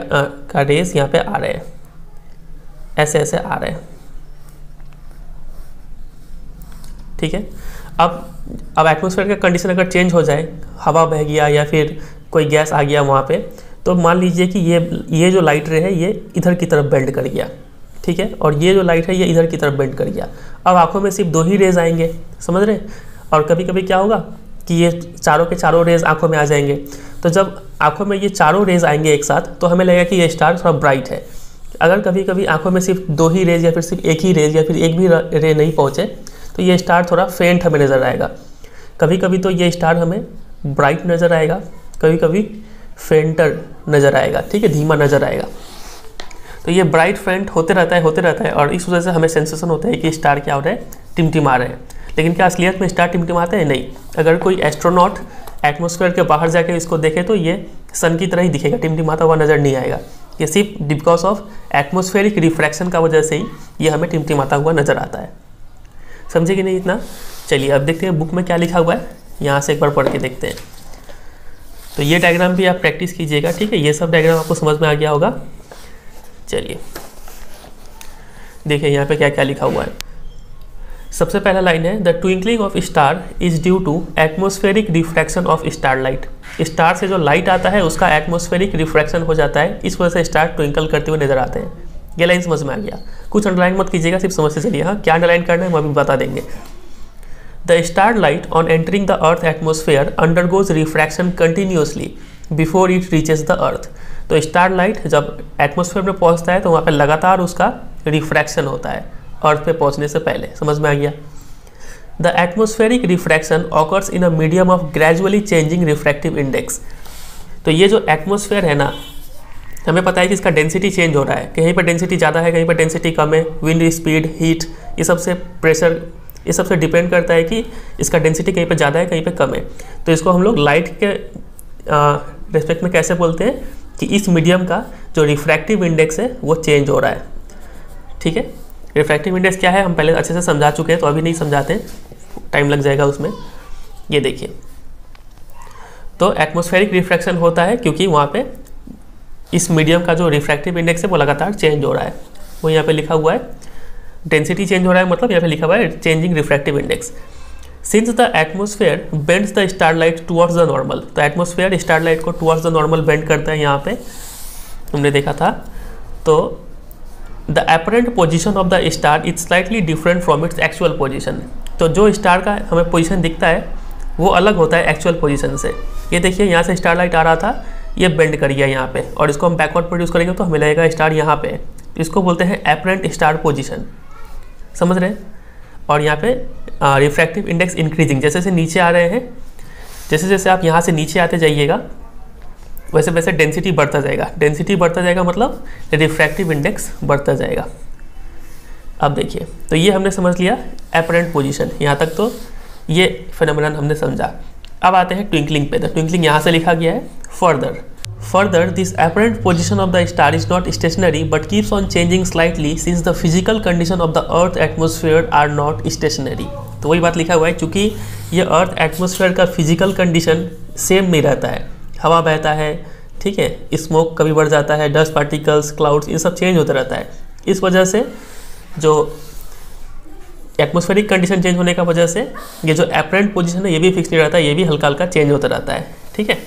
S1: का रेस यहाँ पे आ रहे हैं ऐसे ऐसे आ रहे हैं ठीक है अब अब एटमोसफेयर का कंडीशन अगर चेंज हो जाए हवा बह गया या फिर कोई गैस आ गया वहाँ पे तो मान लीजिए कि ये ये जो लाइट रे है ये इधर की तरफ बेल्ड कर गया ठीक है और ये जो लाइट है ये इधर की तरफ बेंड कर गया अब आंखों में सिर्फ दो ही रेज आएंगे समझ रहे और कभी कभी क्या होगा कि ये चारों के चारों रेज आंखों में आ जाएंगे तो जब आंखों में ये चारों रेज आएंगे एक साथ तो हमें लगेगा कि ये स्टार थोड़ा ब्राइट है अगर कभी कभी आंखों में सिर्फ दो ही रेज या फिर सिर्फ एक ही रेज या फिर एक भी रे नहीं पहुँचे तो ये स्टार थोड़ा फेंट हमें नज़र आएगा कभी कभी तो ये स्टार हमें ब्राइट नज़र आएगा कभी कभी फेंटर नज़र आएगा ठीक है धीमा नज़र आएगा तो ये ब्राइट फ्रंट होते रहता है होते रहता है और इस वजह से हमें सेंसेशन होता है कि स्टार क्या हो रहा है टिमटिमा रहे हैं लेकिन क्या असलियत में स्टार टिमटिमाते हैं नहीं अगर कोई एस्ट्रोनॉट एटमोसफेयर के बाहर जाके इसको देखे तो ये सन की तरह ही दिखेगा टिमटिमाता हुआ नज़र नहीं आएगा ये सिर्फ बिकॉज ऑफ एटमोस्फेयरिक रिफ्रैक्शन का वजह से ही ये हमें टिमटिमाता हुआ नज़र आता है समझे कि नहीं इतना चलिए अब देखते हैं बुक में क्या लिखा हुआ है यहाँ से एक बार पढ़ के देखते हैं तो ये डायग्राम भी आप प्रैक्टिस कीजिएगा ठीक है ये सब डायग्राम आपको समझ में आ गया होगा चलिए देखिए यहाँ पे क्या क्या लिखा हुआ है सबसे पहला लाइन है the twinkling of star is due to atmospheric refraction of star light star से जो लाइट आता है उसका एटमोस्फेरिक रिफ्रैक्शन हो जाता है इस वजह से स्टार ट्विंकल करते हुए नजर आते हैं ये लाइन समझ में आ गया कुछ अंडरलाइन मत कीजिएगा सिर्फ समझते चलिए हाँ क्या अंडरलाइन करना है हम अभी बता देंगे the star light on entering the earth atmosphere undergoes refraction continuously before it reaches the earth तो स्टार लाइट जब एटमोसफेयर में पहुँचता है तो वहाँ पर लगातार उसका रिफ्रैक्शन होता है अर्थ पे पहुँचने से पहले समझ में आ गया the atmospheric refraction occurs in a medium of gradually changing refractive index तो ये जो एटमोसफेयर है ना हमें पता है कि इसका डेंसिटी चेंज हो रहा है कहीं पर डेंसिटी ज़्यादा है कहीं पर डेंसिटी कम है विंड स्पीड हीट ये सब से प्रेशर ये सब से डिपेंड करता है कि इसका डेंसिटी कहीं पर ज़्यादा है कहीं पर कम है तो इसको हम लोग लाइट के रेस्पेक्ट में कैसे बोलते हैं कि इस मीडियम का जो रिफ्रैक्टिव इंडेक्स है वो चेंज हो रहा है ठीक है रिफ्रैक्टिव इंडेक्स क्या है हम पहले अच्छे से समझा चुके हैं तो अभी नहीं समझाते टाइम लग जाएगा उसमें ये देखिए तो एटमोस्फेरिक रिफ्रैक्शन होता है क्योंकि वहाँ पे इस मीडियम का जो रिफ्रैक्टिव इंडेक्स है वो लगातार चेंज हो रहा है वो यहाँ पे लिखा हुआ है डेंसिटी चेंज हो रहा है मतलब यहाँ पे लिखा हुआ है changing refractive index since the atmosphere bends the star light towards the normal तो एटमोसफेयर स्टारलाइट को टूअर्ड्स द नॉर्मल बेंड करता है यहाँ पे हमने देखा था तो the apparent position of the star is slightly different from its actual position तो जो स्टार का हमें पोजिशन दिखता है वो अलग होता है एक्चुअल पोजिशन से ये देखिए यहाँ से स्टार लाइट आ रहा था ये बेंड कर गया यहाँ पे और इसको हम बैकवर्ड प्रोड्यूस करेंगे तो हमें लगेगा स्टार यहाँ पे इसको बोलते हैं एपरेंट स्टार पोजिशन समझ रहे हैं और यहाँ पे रिफ्रैक्टिव इंडेक्स इंक्रीजिंग जैसे जैसे नीचे आ रहे हैं जैसे जैसे आप यहाँ से नीचे आते जाइएगा वैसे वैसे डेंसिटी बढ़ता जाएगा डेंसिटी बढ़ता जाएगा मतलब रिफ्रैक्टिव इंडेक्स बढ़ता जाएगा अब देखिए तो ये हमने समझ लिया अपरेंट पोजिशन यहाँ तक तो ये फिनमिन हमने समझा अब आते हैं ट्विंकलिंग पे तो ट्विंकलिंग यहाँ से लिखा गया है further further this apparent position of the star is not stationary but keeps on changing slightly since the physical condition of the earth atmosphere are not stationary तो वही बात लिखा हुआ है चूँकि ये अर्थ एटमोसफेयर का फिजिकल कंडीशन सेम नहीं रहता है हवा बहता है ठीक है स्मोक कभी बढ़ जाता है डस्ट पार्टिकल्स क्लाउड्स ये सब चेंज होता रहता है इस वजह से जो एटमोस्फेरिक कंडीशन चेंज होने का वजह से ये जो एपरेंट पोजीशन है ये भी फिक्स नहीं रहता है ये भी हल्का हल्का चेंज होता रहता है ठीक है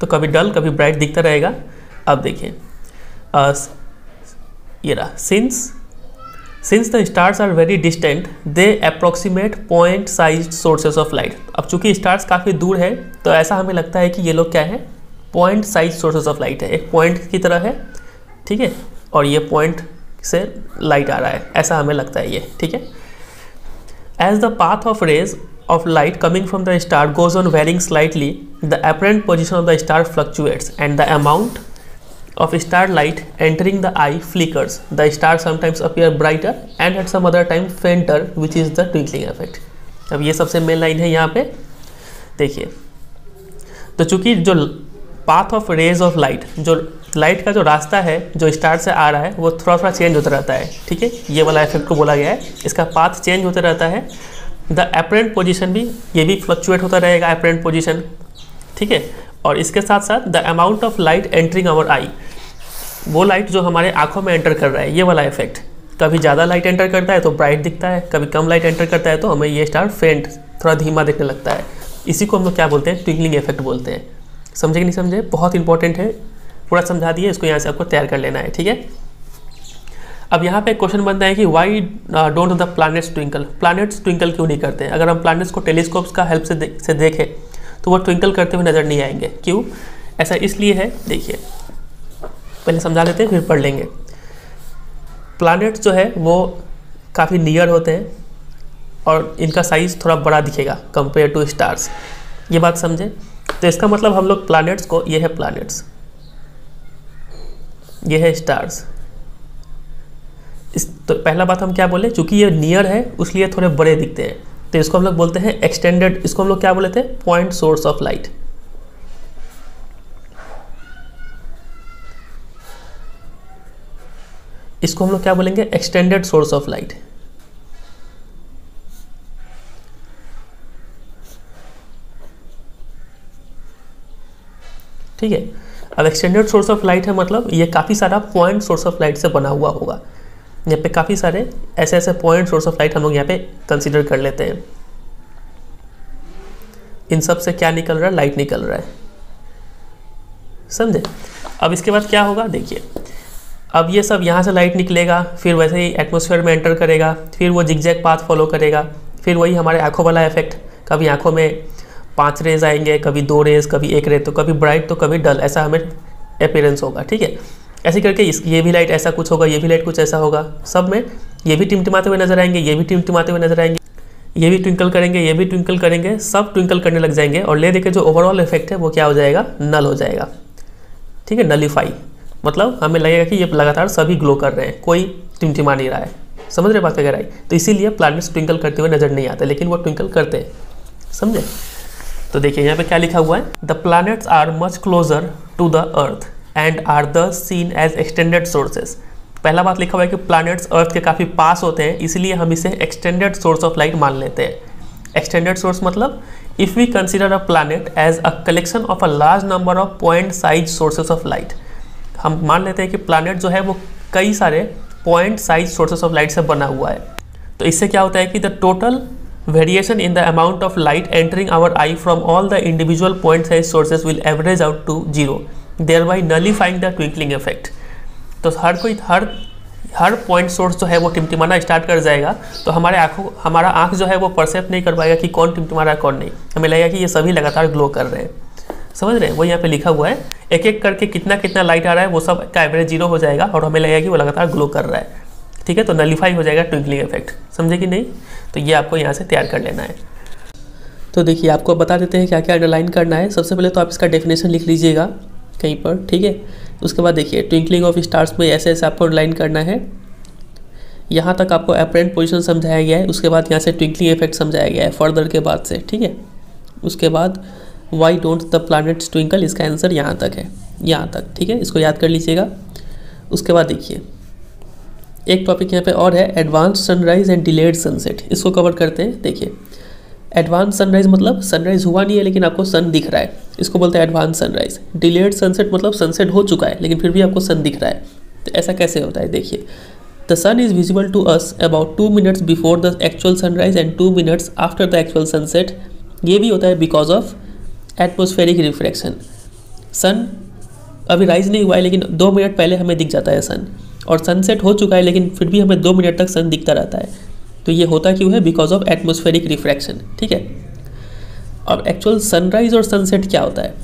S1: तो कभी डल कभी ब्राइट दिखता रहेगा अब देखिए ये रहा since since the stars are very distant they approximate point size sources of light अब चूंकि स्टार्स काफ़ी दूर है तो ऐसा हमें लगता है कि ये लोग क्या है point size sources of light है एक पॉइंट की तरह है ठीक है और ये पॉइंट से लाइट आ रहा है ऐसा हमें लगता है ये ठीक है as the path of rays of light coming from the star goes on varying slightly the apparent position of the star fluctuates and the amount of starlight entering the eye flickers. The star sometimes appear brighter and at some other time fainter which is the twinkling effect. अब ये सबसे main line है यहाँ पे देखिए तो चूंकि जो path of rays of light जो लाइट का जो रास्ता है जो स्टार से आ रहा है वो थोड़ा थोड़ा चेंज होता रहता है ठीक है ये वाला इफेक्ट को बोला गया है इसका पाथ चेंज होता रहता है द अप्रेंट पोजीशन भी ये भी फ्लक्चुएट होता रहेगा एपरेंट पोजीशन ठीक है और इसके साथ साथ the amount of light entering our eye वो लाइट जो हमारे आँखों में एंटर कर रहा है ये वाला इफेक्ट कभी ज़्यादा लाइट एंटर करता है तो ब्राइट दिखता है कभी कम लाइट एंटर करता है तो हमें ये स्टार फेंट थोड़ा धीमा दिखने लगता है इसी को हम लोग क्या बोलते हैं ट्विंकलिंग इफेक्ट बोलते हैं समझे कि नहीं समझे बहुत इंपॉर्टेंट है पूरा समझा दिए इसको यहाँ से आपको तैयार कर लेना है ठीक है अब यहाँ पे क्वेश्चन बनता है कि why don't the planets twinkle planets twinkle क्यों नहीं करते अगर हम प्लानट्स को टेलीस्कोप्स का हेल्प से दे, से देखें तो वो ट्विंकल करते हुए नज़र नहीं आएंगे क्यों ऐसा इसलिए है देखिए पहले समझा लेते हैं फिर पढ़ लेंगे प्लानट्स जो है वो काफ़ी नियर होते हैं और इनका साइज़ थोड़ा बड़ा दिखेगा कंपेयर टू स्टार्स ये बात समझें तो इसका मतलब हम लोग प्लानट्स को ये है प्लानट्स ये है स्टार्स इस तो पहला बात हम क्या बोले चूँकि ये नियर है उसलिए थोड़े बड़े दिखते हैं तो इसको हम लोग बोलते हैं एक्सटेंडेड इसको हम लोग क्या बोले थे पॉइंट सोर्स ऑफ लाइट इसको हम लोग क्या बोलेंगे एक्सटेंडेड सोर्स ऑफ लाइट ठीक है अब एक्सटेंडेड सोर्स ऑफ लाइट है मतलब ये काफ़ी सारा पॉइंट सोर्स ऑफ लाइट से बना हुआ होगा यहाँ पे काफ़ी सारे ऐसे ऐसे पॉइंट सोर्स ऑफ लाइट हम लोग यहाँ पे कंसिडर कर लेते हैं इन सब से क्या निकल रहा है लाइट निकल रहा है समझे अब इसके बाद क्या होगा देखिए अब ये सब यहाँ से लाइट निकलेगा फिर वैसे ही एटमोसफेयर में एंटर करेगा फिर वो जिगजैग पाथ फॉलो करेगा फिर वही हमारे आँखों वाला इफेक्ट कभी आँखों में पाँच रेज आएंगे कभी दो रेज कभी एक रेज तो कभी ब्राइट तो कभी डल ऐसा हमें अपेयरेंस होगा ठीक है ऐसे करके इस ये भी लाइट ऐसा कुछ होगा ये भी लाइट कुछ ऐसा होगा सब में ये भी टिमटिमाते हुए नजर आएंगे ये भी टिमटिमाते हुए नजर आएंगे ये भी ट्विंकल करेंगे ये भी ट्विंकल करेंगे सब ट्विंकल करने लग जाएंगे और ले देखे जो ओवरऑल इफेक्ट है वो क्या हो जाएगा नल हो जाएगा ठीक है नलीफाई मतलब हमें लगेगा कि ये लगातार सभी ग्लो कर रहे हैं कोई टिमटिमा नहीं रहा है समझ रहे बात क्या गहराई तो इसीलिए प्लानट्स ट्विंकल करते हुए नजर नहीं आते लेकिन वो ट्विंकल करते हैं समझे तो देखिए यहाँ पे क्या लिखा हुआ है the planets are much closer to the earth and are the seen as extended sources पहला बात लिखा हुआ है कि प्लानट्स अर्थ के काफ़ी पास होते हैं इसलिए हम इसे एक्सटेंडेड सोर्स ऑफ लाइट मान लेते हैं एक्सटेंडेड सोर्स मतलब if we consider a planet as a collection of a large number of point size sources of light हम मान लेते हैं कि प्लानट जो है वो कई सारे point size sources of light से बना हुआ है तो इससे क्या होता है कि the total variation in the amount of light entering our eye from all the individual point size sources will average out to zero thereby nullifying the twinkling effect तो हर कोई हर हर पॉइंट सोर्स जो है वो टिमटिमाना start कर जाएगा तो हमारे आँखों हमारा आँख जो है वो परसेप्ट नहीं कर पाएगा कि कौन टिमटिमा रहा है कौन नहीं हमें लगेगा कि ये सभी लगातार ग्लो कर रहे हैं समझ रहे हैं वो यहाँ पे लिखा हुआ है एक एक करके कितना कितना लाइट आ रहा है वो सब का एवरेज जीरो हो जाएगा और हमें लगेगा कि वो लगातार ग्लो कर रहा है ठीक है तो नलीफाई हो जाएगा ट्विंकलिंग इफेक्ट समझे कि नहीं तो ये आपको यहाँ से तैयार कर लेना है तो देखिए आपको बता देते हैं क्या क्या अंडरलाइन करना है सबसे पहले तो आप इसका डेफिनेशन लिख लीजिएगा कहीं पर ठीक है उसके बाद देखिए ट्विंकलिंग ऑफ स्टार्स में ऐसे ऐसे आपको अंडरलाइन करना है यहाँ तक आपको अपरेंट पोजिशन समझाया गया है उसके बाद यहाँ से ट्विंकलिंग इफेक्ट समझाया गया है फर्दर के बाद से ठीक है उसके बाद why don't the planets twinkle इसका आंसर यहाँ तक है यहाँ तक ठीक है इसको याद कर लीजिएगा उसके बाद देखिए एक टॉपिक यहाँ पे और है advance sunrise and delayed sunset इसको कवर करते हैं देखिए एडवांस सनराइज मतलब सनराइज हुआ नहीं है लेकिन आपको सन दिख रहा है इसको बोलते हैं एडवांस सनराइज डिलेड सनसेट मतलब सनसेट हो चुका है लेकिन फिर भी आपको सन दिख रहा है तो ऐसा कैसे होता है देखिए the sun is visible to us about two minutes before the actual sunrise and two minutes after the actual sunset ये भी होता है because of atmospheric refraction sun अभी राइज नहीं हुआ है लेकिन दो मिनट पहले हमें दिख जाता है सन और सनसेट हो चुका है लेकिन फिर भी हमें दो मिनट तक सन दिखता रहता है तो ये होता क्यों है बिकॉज ऑफ एटमोस्फेरिक रिफ्रैक्शन ठीक है अब एक्चुअल सनराइज और सनसेट क्या होता है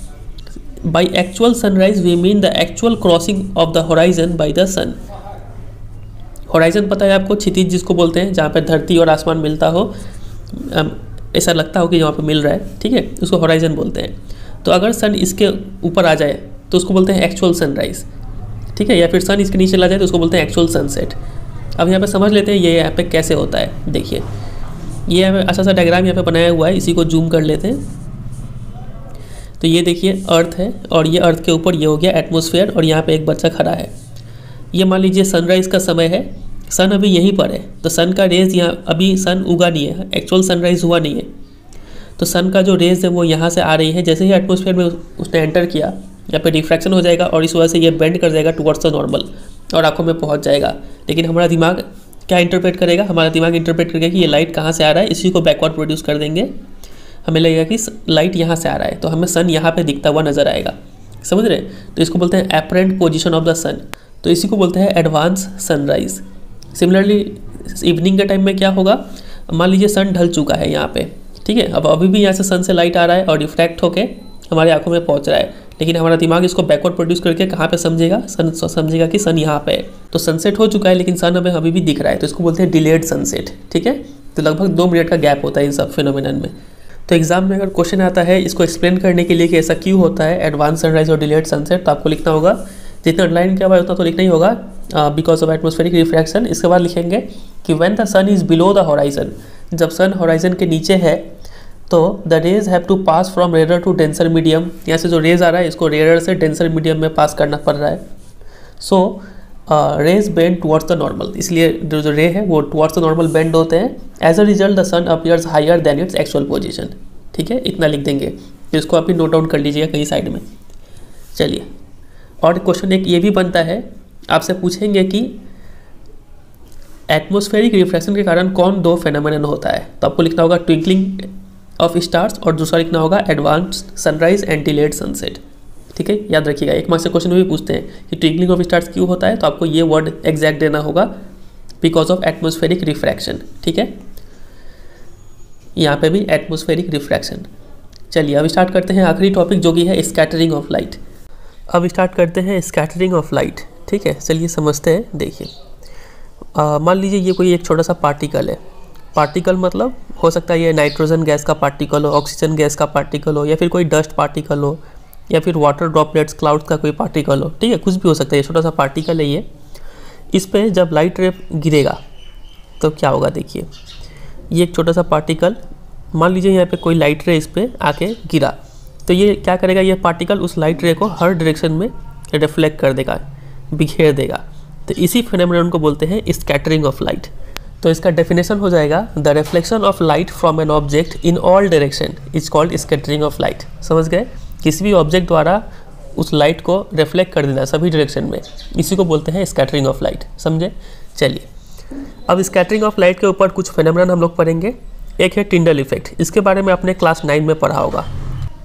S1: by actual sunrise we mean the actual crossing of the horizon by the sun horizon पता है आपको क्षितिज जिसको बोलते हैं जहाँ पर धरती और आसमान मिलता हो um, ऐसा लगता हो कि यहाँ पर मिल रहा है ठीक है उसको हॉराइजन बोलते हैं तो अगर सन इसके ऊपर आ जाए तो उसको बोलते हैं एक्चुअल सनराइज़ ठीक है या फिर सन इसके नीचे ला जाए तो उसको बोलते हैं एक्चुअल सनसेट अब यहाँ पर समझ लेते हैं ये यहाँ पर कैसे होता है देखिए ये यहाँ अच्छा सा डायग्राम यहाँ पर बनाया हुआ है इसी को जूम कर लेते हैं तो ये देखिए अर्थ है और ये अर्थ के ऊपर ये हो गया एटमोसफेयर और यहाँ पे एक बच्चा खड़ा है ये मान लीजिए सनराइज़ का समय है सन अभी यहीं पर है तो सन का रेज यहाँ अभी सन उगा नहीं है एक्चुअल सनराइज़ हुआ नहीं है तो सन का जो रेज है वो यहाँ से आ रही है जैसे ही एटमोसफेयर में उसने एंटर किया यहाँ पर रिफ्रैक्शन हो जाएगा और इस वजह से ये बेंड कर जाएगा टुवर्ड्स द नॉर्मल और आँखों में पहुँच जाएगा लेकिन हमारा दिमाग क्या इंटरप्रेट करेगा हमारा दिमाग इंटरप्रेट करेगा कि ये लाइट कहाँ से आ रहा है इसी को बैकवर्ड प्रोड्यूस कर देंगे हमें लगेगा कि लाइट यहाँ से आ रहा है तो हमें सन यहाँ पे दिखता हुआ नज़र आएगा समझ रहे तो इसको बोलते हैं apparent position of the sun तो इसी को बोलते हैं एडवांस सनराइज़ सिमिलरली इवनिंग के टाइम में क्या होगा मान लीजिए सन ढल चुका है यहाँ पे ठीक है अब अभी भी यहाँ से सन से लाइट आ रहा है और रिफ्लेक्ट होकर हमारे आंखों में पहुँच रहा है लेकिन हमारा दिमाग इसको बैकवर्ड प्रोड्यूस करके कहाँ पे समझेगा सन समझेगा कि सन यहाँ पे है तो सनसेट हो चुका है लेकिन सन हमें अभी भी दिख रहा है तो इसको बोलते हैं डिलेड सनसेट ठीक है तो लगभग दो मिनट का गैप होता है इन सब फिनोमिन में तो एग्जाम में अगर क्वेश्चन आता है इसको एक्सप्लेन करने के लिए कि ऐसा क्यों होता है एडवांस सनराइज और डिलेड सनसेट तो आपको लिखना होगा जितना अंडरलाइन किया हुआ है उतना तो लिखना ही होगा बिकॉज ऑफ एटमोस्फेरिक रिफ्रैक्शन इसके बाद लिखेंगे कि when the sun is below the horizon जब सन होराइजन के नीचे है तो the rays have to pass from रेडर टू डेंसर मीडियम यहाँ से जो रेज आ रहा है इसको रेडर से डेंसर मीडियम में पास करना पड़ रहा है so rays bend towards the normal इसलिए जो जो रे है वो टुवर्ड्स द नॉर्मल बेंड होते हैं as a result the sun appears higher than its actual position ठीक है इतना लिख देंगे तो इसको आप ही नोट डाउन कर लीजिएगा कहीं साइड में चलिए और क्वेश्चन एक ये भी बनता है आपसे पूछेंगे कि एटमोस्फेरिक रिफ्लेक्शन के कारण कौन दो फेनोमेनन होता है तो आपको लिखना होगा ट्विंकलिंग ऑफ स्टार्स और दूसरा लिखना होगा advance sunrise and delayed sunset ठीक है याद रखिएगा एक मार्क से क्वेश्चन भी पूछते हैं कि ट्विंकलिंग ऑफ स्टार्स क्यों होता है तो आपको ये वर्ड एग्जैक्ट देना होगा बिकॉज ऑफ एटमोस्फेरिक रिफ्रैक्शन ठीक है यहाँ पे भी एटमोस्फेरिक रिफ्रैक्शन चलिए अब स्टार्ट करते हैं आखिरी टॉपिक जो कि है स्कैटरिंग ऑफ लाइट अब स्टार्ट करते हैं स्कैटरिंग ऑफ लाइट ठीक है चलिए समझते हैं देखिए मान लीजिए ये कोई एक छोटा सा पार्टिकल है पार्टिकल मतलब हो सकता है ये नाइट्रोजन गैस का पार्टिकल हो ऑक्सीजन गैस का पार्टिकल हो या फिर कोई डस्ट पार्टिकल हो या फिर वाटर ड्रॉपलेट्स क्लाउड्स का कोई पार्टिकल हो ठीक है कुछ भी हो सकता है ये छोटा सा पार्टिकल है ये इस पर जब लाइट रेप गिरेगा तो क्या होगा देखिए ये एक छोटा सा पार्टिकल मान लीजिए यहाँ पे कोई लाइट रे इस पर आके गिरा तो ये क्या करेगा ये पार्टिकल उस लाइट रे को हर डायरेक्शन में रिफ्लेक्ट कर देगा बिखेर देगा तो इसी फिनमिन को बोलते हैं स्कैटरिंग ऑफ लाइट तो इसका डेफिनेशन हो जाएगा the reflection of light from an object in all direction is called scattering of light समझ गए किसी भी ऑब्जेक्ट द्वारा उस लाइट को रिफ्लेक्ट कर देना सभी डायरेक्शन में इसी को बोलते हैं स्कैटरिंग ऑफ लाइट समझे चलिए अब स्कैटरिंग ऑफ लाइट के ऊपर कुछ फेनमरन हम लोग पढ़ेंगे एक है टिंडल इफेक्ट इसके बारे में आपने क्लास नाइन में पढ़ा होगा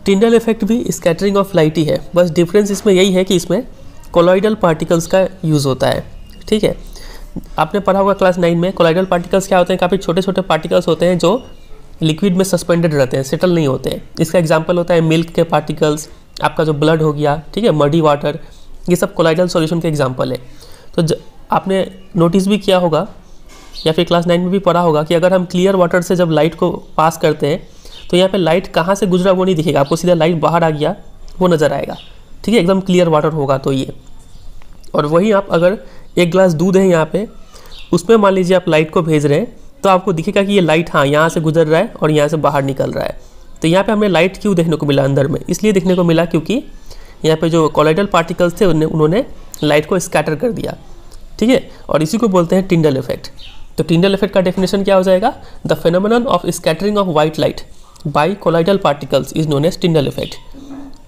S1: टिंडल इफेक्ट भी स्कैटरिंग ऑफ लाइट ही है बस डिफरेंस इसमें यही है कि इसमें कोलाइडल पार्टिकल्स का यूज़ होता है ठीक है आपने पढ़ा होगा क्लास नाइन में कोलाइडल पार्टिकल्स क्या होते हैं काफ़ी छोटे छोटे पार्टिकल्स होते हैं जो लिक्विड में सस्पेंडेड रहते हैं सेटल नहीं होते हैं इसका एग्जाम्पल होता है मिल्क के पार्टिकल्स आपका जो ब्लड हो गया ठीक है मडी वाटर ये सब कोलाइडल सोल्यूशन के एग्जाम्पल है तो आपने नोटिस भी किया होगा या फिर क्लास नाइन में भी पढ़ा होगा कि अगर हम क्लियर वाटर से जब लाइट को पास करते हैं तो यहाँ पे लाइट कहाँ से गुजरा वो नहीं दिखेगा आपको सीधा लाइट बाहर आ गया वो नज़र आएगा ठीक है एकदम क्लियर वाटर होगा तो ये और वहीं आप अगर एक ग्लास दूध है यहाँ पे उसमें मान लीजिए आप लाइट को भेज रहे हैं तो आपको दिखेगा कि ये लाइट हाँ यहाँ से गुजर रहा है और यहाँ से बाहर निकल रहा है तो यहाँ पर हमें लाइट क्यों देखने को मिला अंदर में इसलिए देखने को मिला क्योंकि यहाँ पर जो कॉलेडल पार्टिकल्स थे उन्होंने लाइट को स्कैटर कर दिया ठीक है और इसी को बोलते हैं टिंडल इफेक्ट तो टिंडल इफेक्ट का डेफिनेशन क्या हो जाएगा the phenomenon of scattering of white light by colloidal particles is known as Tyndall effect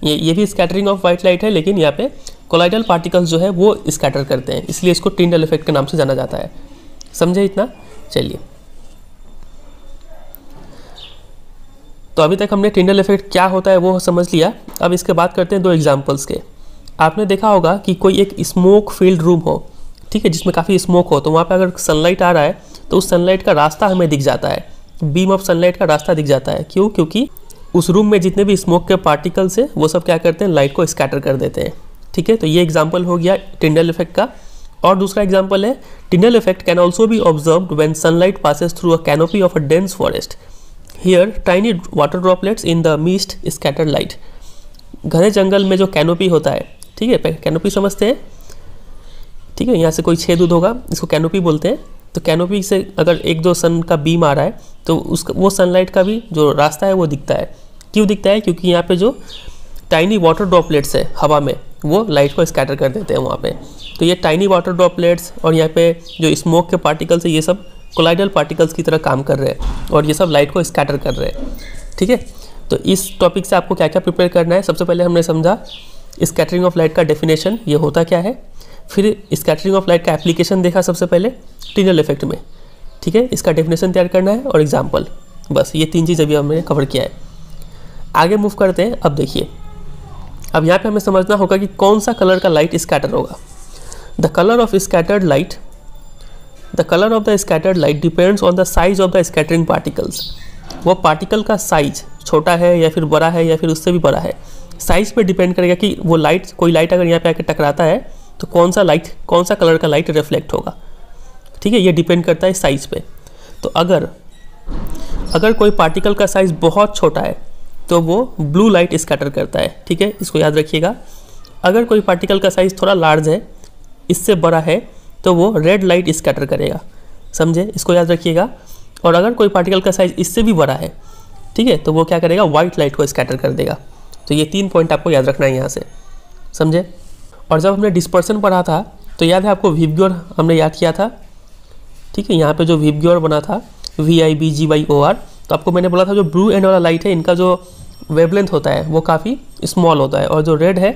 S1: ये ये भी स्कैटरिंग ऑफ वाइट लाइट है लेकिन यहाँ पे कोलाइडल पार्टिकल्स जो है वो स्कैटर करते हैं इसलिए इसको टिंडल इफेक्ट के नाम से जाना जाता है समझे इतना चलिए तो अभी तक हमने टिंडल इफेक्ट क्या होता है वो समझ लिया अब इसके बात करते हैं दो एग्जाम्पल्स के आपने देखा होगा कि कोई एक स्मोक फील्ड रूम हो ठीक है जिसमें काफ़ी स्मोक हो तो वहाँ पर अगर सनलाइट आ रहा है तो उस सनलाइट का रास्ता हमें दिख जाता है बीम ऑफ सनलाइट का रास्ता दिख जाता है क्यों क्योंकि उस रूम में जितने भी स्मोक के पार्टिकल्स हैं वो सब क्या करते हैं लाइट को स्कैटर कर देते हैं ठीक है तो ये एग्जाम्पल हो गया टिंडल इफेक्ट का और दूसरा एग्जाम्पल है टिंडल इफेक्ट कैन ऑल्सो भी observe when sunlight passes through a canopy of a dense forest here tiny water droplets in the mist scatter light घने जंगल में जो कैनोपी होता है ठीक है कैनोपी समझते हैं ठीक है यहाँ से कोई छेद उद होगा इसको कैनोपी बोलते हैं तो कैनोपी से अगर एक दो सन का बीम आ रहा है तो उस वो सनलाइट का भी जो रास्ता है वो दिखता है क्यों दिखता है क्योंकि यहाँ पे जो टाइनी वाटर ड्रॉपलेट्स है हवा में वो लाइट को स्कैटर कर देते हैं वहाँ पे तो ये टाइनी वाटर ड्रॉपलेट्स और यहाँ पे जो स्मोक के पार्टिकल्स है ये सब कोलाइडल पार्टिकल्स की तरह काम कर रहे हैं और ये सब लाइट को स्कैटर कर रहे हैं ठीक है तो इस टॉपिक से आपको क्या क्या प्रिपेयर करना है सबसे पहले हमने समझा स्कैटरिंग ऑफ लाइट का डेफिनेशन ये होता क्या है फिर स्कैटरिंग ऑफ लाइट का एप्लीकेशन देखा सबसे पहले टिनल इफेक्ट में ठीक है इसका डेफिनेशन तैयार करना है और एग्जाम्पल बस ये तीन चीज़ अभी हमने कवर किया है आगे मूव करते हैं अब देखिए अब यहाँ पे हमें समझना होगा कि कौन सा कलर का लाइट स्कैटर होगा the colour of scattered light the colour of the scattered light depends on the size of the scattering particles वो पार्टिकल का साइज छोटा है या फिर बड़ा है या फिर उससे भी बड़ा है साइज पे डिपेंड करेगा कि वो लाइट कोई लाइट अगर यहाँ पे आकर टकराता है तो कौन सा लाइट कौन सा कलर का लाइट रिफ्लेक्ट होगा ठीक है ये डिपेंड करता है साइज़ पे तो अगर अगर कोई पार्टिकल का साइज़ बहुत छोटा है तो वो ब्लू लाइट स्कैटर करता है ठीक है इसको याद रखिएगा अगर कोई पार्टिकल का साइज़ थोड़ा लार्ज है इससे बड़ा है तो वो रेड लाइट स्कैटर करेगा समझे इसको याद रखिएगा और अगर कोई पार्टिकल का साइज़ इससे भी बड़ा है ठीक है तो वो क्या करेगा वाइट लाइट को स्कैटर कर देगा तो ये तीन पॉइंट आपको याद रखना है यहाँ से समझे और जब हमने डिस्पर्सन पढ़ा था तो याद है आपको विवग्योर हमने याद किया था ठीक है यहाँ पे जो वीप ग्योर बना था V I B G Y O R तो आपको मैंने बोला था जो ब्लू एंड वाला लाइट है इनका जो वेबलेंथ होता है वो काफ़ी स्मॉल होता है और जो रेड है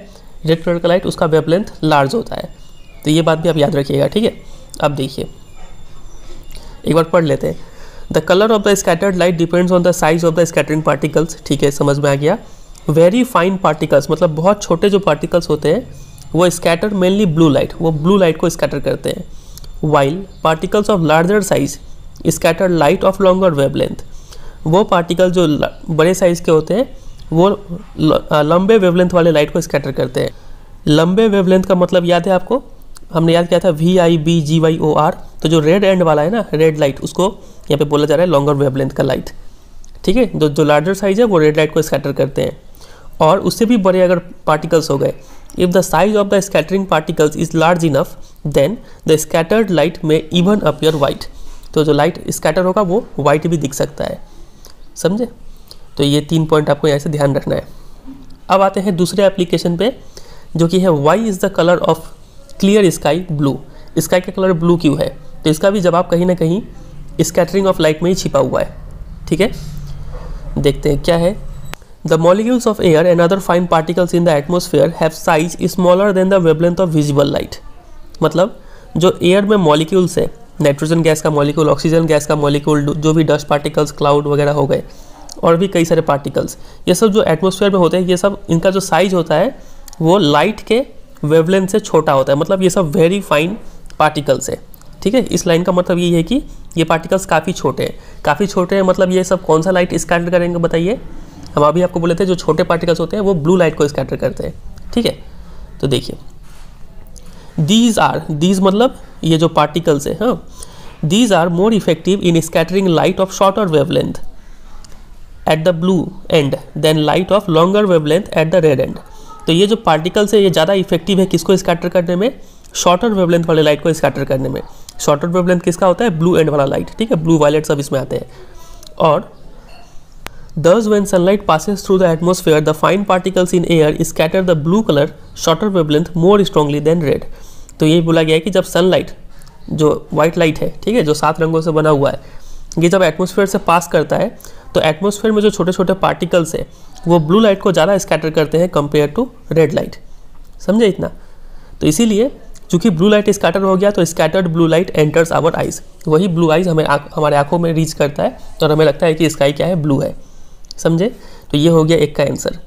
S1: रेड कलर का लाइट उसका वेबलेंथ लार्ज होता है तो ये बात भी आप याद रखिएगा ठीक है अब देखिए एक बार पढ़ लेते हैं the colour of the scattered light depends on the size of the scattering particles ठीक है समझ में आ गया वेरी फाइन पार्टिकल्स मतलब बहुत छोटे जो पार्टिकल्स होते हैं वो स्कैटर मेनली ब्लू लाइट वो ब्लू लाइट को स्कैटर करते हैं while particles of larger size scatter light of longer wavelength वो पार्टिकल जो बड़े साइज़ के होते हैं वो लंबे वेवलेंथ वाले लाइट को स्कैटर करते हैं लंबे वेवलेंथ का मतलब याद है आपको हमने याद किया था V I B G Y O R तो जो रेड एंड वाला है ना रेड लाइट उसको यहाँ पे बोला जा रहा है लॉन्गर वेवलेंथ का लाइट ठीक है जो जो लार्जर साइज़ है वो रेड लाइट को स्कैटर करते हैं और उससे भी बड़े अगर पार्टिकल्स हो गए If the size of the scattering particles is large enough, then the scattered light may even appear white. तो जो लाइट स्कैटर होगा वो वाइट भी दिख सकता है समझे तो ये तीन पॉइंट आपको यहाँ से ध्यान रखना है अब आते हैं दूसरे एप्लीकेशन पे जो कि है why is the colour of clear sky blue sky का कलर ब्लू क्यों है तो इसका भी जवाब कहीं ना कहीं स्कैटरिंग ऑफ लाइट में ही छिपा हुआ है ठीक है देखते हैं क्या है The molecules of air and other fine particles in the atmosphere have size smaller than the wavelength of visible light. मतलब जो एयर में मॉलिक्यूल्स है नाइट्रोजन गैस का मॉलिक्यूल ऑक्सीजन गैस का मॉलिक्यूल जो भी डस्ट पार्टिकल्स क्लाउड वगैरह हो गए और भी कई सारे पार्टिकल्स ये सब जो एटमोसफेयर में होते हैं ये सब इनका जो साइज होता है वो लाइट के वेवलेंथ से छोटा होता है मतलब ये सब वेरी फाइन पार्टिकल्स है ठीक है इस लाइन का मतलब ये है कि ये पार्टिकल्स काफ़ी छोटे हैं काफ़ी छोटे हैं मतलब ये सब कौन सा लाइट स्कैंड करेंगे बताइए हम अभी आपको बोले थे जो छोटे पार्टिकल्स होते हैं वो ब्लू लाइट को स्कैटर करते हैं ठीक है तो देखिए दीज आर दीज मतलब ये जो पार्टिकल्स हैं हाँ these are more effective in scattering light of shorter length at the blue end than light of longer wave length at the red end तो ये जो पार्टिकल्स है ये ज़्यादा इफेक्टिव है किसको स्कैटर करने में शॉर्टर वेव लेंथ वाले लाइट को स्कैटर करने में शॉर्टर वेव लेंथ किसका होता है ब्लू एंड वाला लाइट ठीक है ब्लू वायलेट सब इसमें आते हैं और Thus, when sunlight passes through the atmosphere, the fine particles in air scatter the blue color shorter wavelength more strongly than red. तो ये बोला गया है कि जब सनलाइट जो व्हाइट लाइट है ठीक है जो सात रंगों से बना हुआ है ये जब एटमोसफेयर से पास करता है तो एटमोसफेयर में जो छोटे छोटे पार्टिकल्स है वो ब्लू लाइट को ज़्यादा स्कैटर करते हैं कंपेयर टू रेड लाइट समझे इतना तो इसीलिए चूंकि ब्लू लाइट स्कैटर हो गया तो scattered blue light enters our eyes वही ब्लू आइज हमें आँख हमारे आँखों में रीच करता है और हमें लगता है कि स्काई क्या है ब्लू है समझे तो ये हो गया एक का आंसर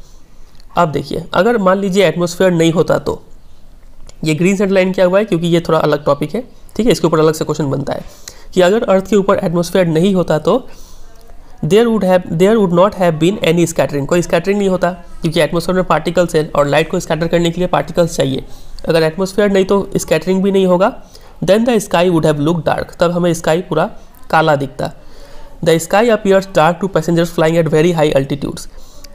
S1: अब देखिए अगर मान लीजिए एटमोसफेयर नहीं होता तो ये ग्रीन सेट लाइन क्या हुआ है क्योंकि ये थोड़ा अलग टॉपिक है ठीक है इसके ऊपर अलग से क्वेश्चन बनता है कि अगर अर्थ के ऊपर एटमोसफेयर नहीं होता तो there would have there would not have been any scattering कोई स्कैटरिंग नहीं होता क्योंकि एटमोसफेयर में पार्टिकल्स है और लाइट को स्कैटर करने के लिए पार्टिकल्स चाहिए अगर एटमोसफेयर नहीं तो स्कैटरिंग भी नहीं होगा then the sky would have look dark तब हमें स्काई पूरा काला दिखता the sky appear dark to passengers flying at very high altitudes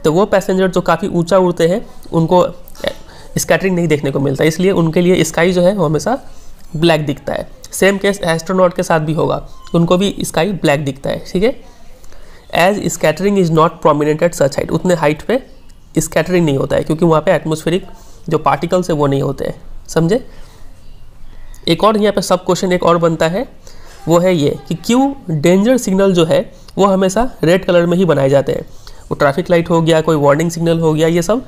S1: तो वो पैसेंजर जो काफ़ी ऊंचा उड़ते हैं उनको स्कैटरिंग नहीं देखने को मिलता इसलिए उनके लिए स्काई जो है वो हमेशा ब्लैक दिखता है सेम केस एस्ट्रोनॉट के साथ भी होगा उनको भी स्काई ब्लैक दिखता है ठीक है as scattering is not prominent at such height उतने हाइट पे स्कैटरिंग नहीं होता है क्योंकि वहाँ पे एटमोस्फेरिक जो पार्टिकल्स है वो नहीं होते हैं समझे एक और यहाँ पे सब क्वेश्चन एक और बनता है वो है ये कि क्यों डेंजर सिग्नल जो है वो हमेशा रेड कलर में ही बनाए जाते हैं वो ट्रैफिक लाइट हो गया कोई वार्निंग सिग्नल हो गया ये सब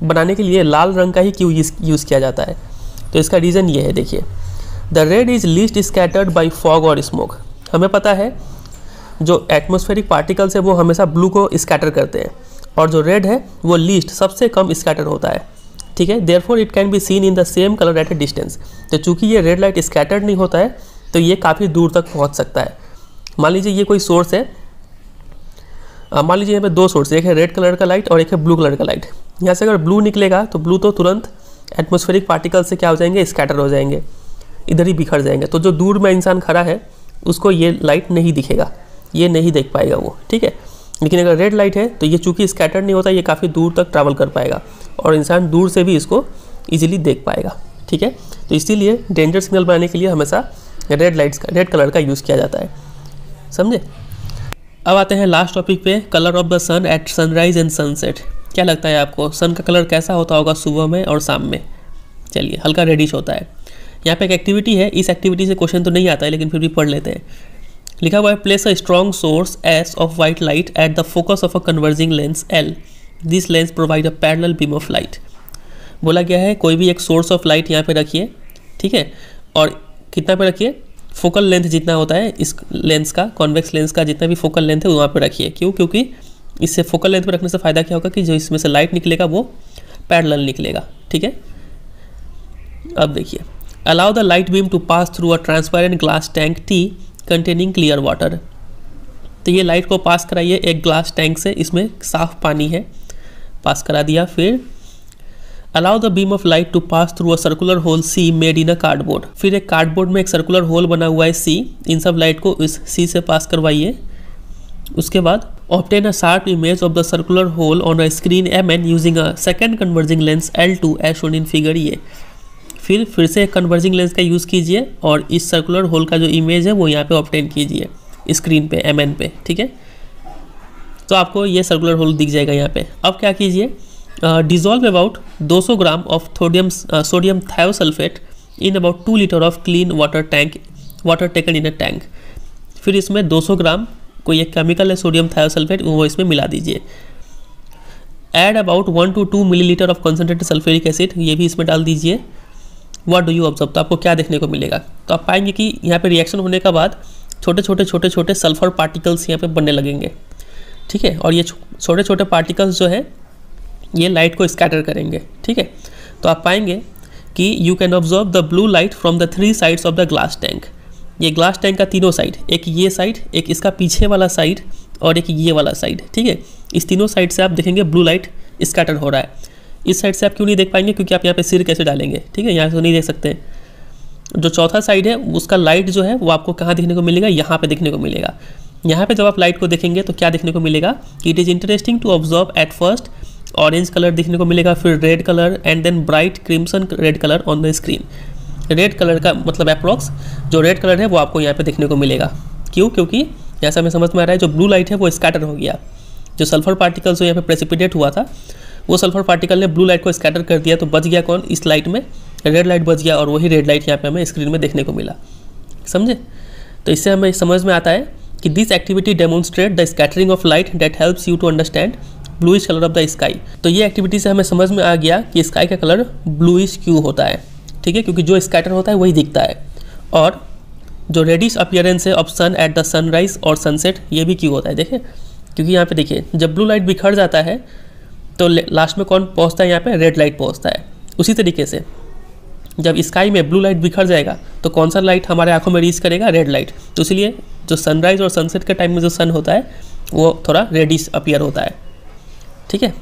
S1: बनाने के लिए लाल रंग का ही क्यों यूज़ किया जाता है तो इसका रीज़न ये है देखिए the red is least scattered by fog और स्मोक हमें पता है जो एटमोस्फेरिक पार्टिकल्स है वो हमेशा ब्लू को स्कैटर करते हैं और जो रेड है वो लीस्ट सबसे कम स्कैटर होता है ठीक है therefore it can be seen in the same colour at a distance तो चूंकि ये रेड लाइट स्कैटर्ड नहीं होता है तो ये काफ़ी दूर तक पहुँच सकता है मान लीजिए ये कोई सोर्स है मान लीजिए यहाँ पे दो सोर्स एक है रेड कलर का लाइट और एक है ब्लू कलर का लाइट यहाँ से अगर ब्लू निकलेगा तो ब्लू तो तुरंत एटमोस्फेरिक पार्टिकल से क्या हो जाएंगे स्कैटर हो जाएंगे इधर ही बिखर जाएंगे तो जो दूर में इंसान खड़ा है उसको ये लाइट नहीं दिखेगा ये नहीं देख पाएगा वो ठीक है लेकिन अगर रेड लाइट है तो ये चूँकि स्कैटर नहीं होता ये काफ़ी दूर तक ट्रैवल कर पाएगा और इंसान दूर से भी इसको ईजिली देख पाएगा ठीक है तो इसीलिए डेंजर सिग्नल बनाने के लिए हमेशा रेड लाइट्स का रेड कलर का यूज़ किया जाता है समझे अब आते हैं लास्ट टॉपिक पे colour of the sun at sunrise and sunset क्या लगता है आपको सन का कलर कैसा होता होगा सुबह में और शाम में चलिए हल्का रेडिश होता है यहाँ पे एक एक्टिविटी है इस एक्टिविटी से क्वेश्चन तो नहीं आता है लेकिन फिर भी पढ़ लेते हैं लिखा हुआ है place a strong source S of white light at the focus of a converging lens L this lens provide a parallel beam of light बोला गया है कोई भी एक सोर्स ऑफ लाइट यहाँ पे रखिए ठीक है और कितना पे रखिए फोकल लेंथ जितना होता है इस लेंस का कॉन्वेक्स लेंस का जितना भी फोकल लेंथ है वहाँ पर रखिए क्यों क्योंकि इससे फोकल लेंथ पर रखने से फ़ायदा क्या होगा कि जो इसमें से लाइट निकलेगा वो पैरल निकलेगा ठीक है अब देखिए allow the light beam to pass through a transparent glass tank T containing clear water तो ये लाइट को पास कराइए एक ग्लास टैंक से इसमें साफ पानी है पास करा दिया फिर allow the beam of light to pass through a circular hole C made in a cardboard फिर एक कार्डबोर्ड में एक सर्कुलर होल बना हुआ है सी इन सब लाइट को इस सी से पास करवाइए उसके बाद obtain a sharp image of the circular hole on a screen M N using a second converging lens L two as shown in figure ये फिर फिर से कन्वर्जिंग लेंस का यूज़ कीजिए और इस सर्कुलर होल का जो इमेज है वो यहाँ पे ऑप्टेन कीजिए स्क्रीन पे एम एन पे ठीक है तो आपको ये सर्कुलर होल दिख जाएगा यहाँ पे अब क्या कीजिए अबाउट दो 200 gram of sodium sodium thiosulphate in about two litre of clean water tank water taken in a tank फिर इसमें 200 ग्राम कोई एक केमिकल है सोडियम थायोसल्फेट वो इसमें मिला दीजिए add about one to two millilitre of concentrated sulphuric acid ये भी इसमें डाल दीजिए वाट डू यू ऑब्जर्व तो आपको क्या देखने को मिलेगा तो आप पाएंगे कि यहाँ पे रिएक्शन होने के बाद छोटे छोटे छोटे छोटे सल्फर पार्टिकल्स यहाँ पे बनने लगेंगे ठीक है और ये छोटे छोटे पार्टिकल्स जो है ये लाइट को स्कैटर करेंगे ठीक है तो आप पाएंगे कि you can observe the blue light from the three sides of the glass tank ये ग्लास टैंक का तीनों साइड एक ये साइड एक इसका पीछे वाला साइड और एक ये वाला साइड ठीक है इस तीनों साइड से आप देखेंगे ब्लू लाइट स्कैटर हो रहा है इस साइड से आप क्यों नहीं देख पाएंगे क्योंकि आप यहाँ पे सिर कैसे डालेंगे ठीक है यहाँ से तो नहीं देख सकते जो चौथा साइड है उसका लाइट जो है वो आपको कहाँ देखने को मिलेगा यहाँ पे देखने को मिलेगा यहाँ पे जब आप लाइट को देखेंगे तो क्या देखने को मिलेगा it is interesting to observe at first orange colour देखने को मिलेगा फिर red colour and then bright crimson red colour on the screen red colour का मतलब अप्रॉक्स जो रेड कलर है वो आपको यहाँ पे देखने को मिलेगा क्यों क्योंकि जैसा हमें समझ में आ रहा है जो ब्लू लाइट है वो स्कैटर हो गया जो सल्फर पार्टिकल्स जो यहाँ पे प्रेसिपिटेट हुआ था वो सल्फर पार्टिकल ने ब्लू लाइट को स्कैटर कर दिया तो बच गया कौन इस लाइट में रेड लाइट बच गया और वही रेड लाइट यहाँ पे हमें स्क्रीन में देखने को मिला समझे तो इससे हमें समझ में आता है कि this activity demonstrate the scattering of light that helps you to understand bluish colour of the sky तो ये एक्टिविटी से हमें समझ में आ गया कि स्काई का कलर ब्लूइश क्यों होता है ठीक है क्योंकि जो स्कैटर होता है वही दिखता है और जो रेडिश अपियरेंस है of sun at the sunrise और सनसेट ये भी क्यों होता है देखें क्योंकि यहाँ पे देखिए जब ब्लू लाइट बिखर जाता है तो लास्ट में कौन पहुँचता है यहाँ पे रेड लाइट पहुँचता है उसी तरीके से जब स्काई में ब्लू लाइट बिखर जाएगा तो कौन सा लाइट हमारे आंखों में रीच करेगा रेड लाइट तो इसीलिए जो सनराइज़ और सनसेट के टाइम में जो सन होता है वो थोड़ा रेडिश अपियर होता है ठीक है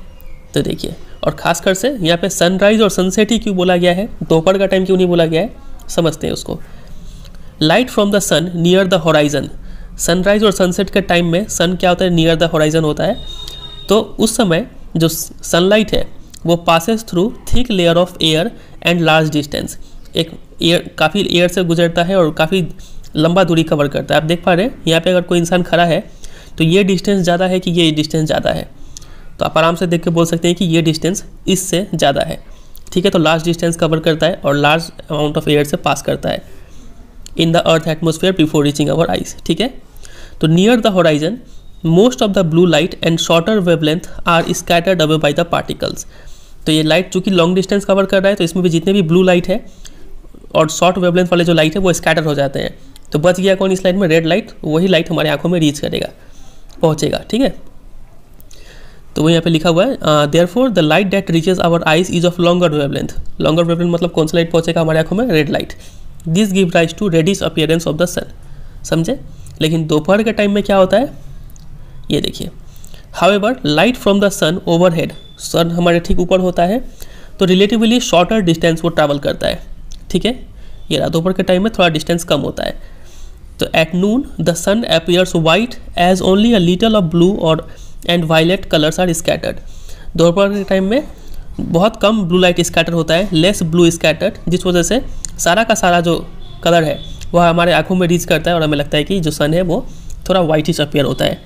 S1: तो देखिए और खासकर से यहाँ पे सनराइज़ और सनसेट ही क्यों बोला गया है दोपहर का टाइम क्यों नहीं बोला गया है समझते हैं उसको light from the sun near the horizon sunrise और सनसेट के टाइम में सन क्या होता है नियर द होराइज़न होता है तो उस समय जो सनलाइट है वो passes through thick layer of air and large distance एक एयर काफ़ी एयर से गुजरता है और काफ़ी लंबा दूरी कवर करता है आप देख पा रहे हैं यहाँ पे अगर कोई इंसान खड़ा है तो ये डिस्टेंस ज़्यादा है कि ये डिस्टेंस ज़्यादा है तो आप आराम से देख के बोल सकते हैं कि ये डिस्टेंस इससे ज़्यादा है ठीक है तो लार्ज डिस्टेंस कवर करता है और लार्ज अमाउंट ऑफ एयर से पास करता है in the earth atmosphere before reaching our eyes ठीक है तो near the horizon most of the blue light and shorter wavelength are scattered away by the particles तो ये लाइट चूँकि long distance cover कर रहा है तो इसमें भी जितने भी ब्लू लाइट है और शॉर्ट वेवलेंथ वाले जो लाइट है वो स्कैटर हो जाते हैं तो बच गया कौन इस लाइट में रेड लाइट वही लाइट हमारे आंखों में रीच करेगा पहुँचेगा ठीक है तो वही यहाँ पे लिखा हुआ है therefore the light that reaches our eyes is of longer wavelength longer wavelength मतलब कौन सा लाइट पहुँचेगा हमारे आँखों में red light this give rise to reddish appearance of the sun समझे लेकिन दोपहर के टाइम में क्या होता है ये देखिए however light from the sun overhead sun हमारे ठीक ऊपर होता है तो रिलेटिवली शॉर्टर डिस्टेंस वो ट्रैवल करता है ठीक है ये रात दोपहर के टाइम में थोड़ा डिस्टेंस कम होता है तो at noon the sun appears white as only a little of blue और and violet colours are scattered दोपहर के टाइम में बहुत कम ब्लू लाइट स्कैटर होता है लेस ब्लू स्कैटर्ड जिस वजह से सारा का सारा जो कलर है वह हमारे आँखों में रीच करता है और हमें लगता है कि जो सन है वो थोड़ा वाइटिश अपेयर होता है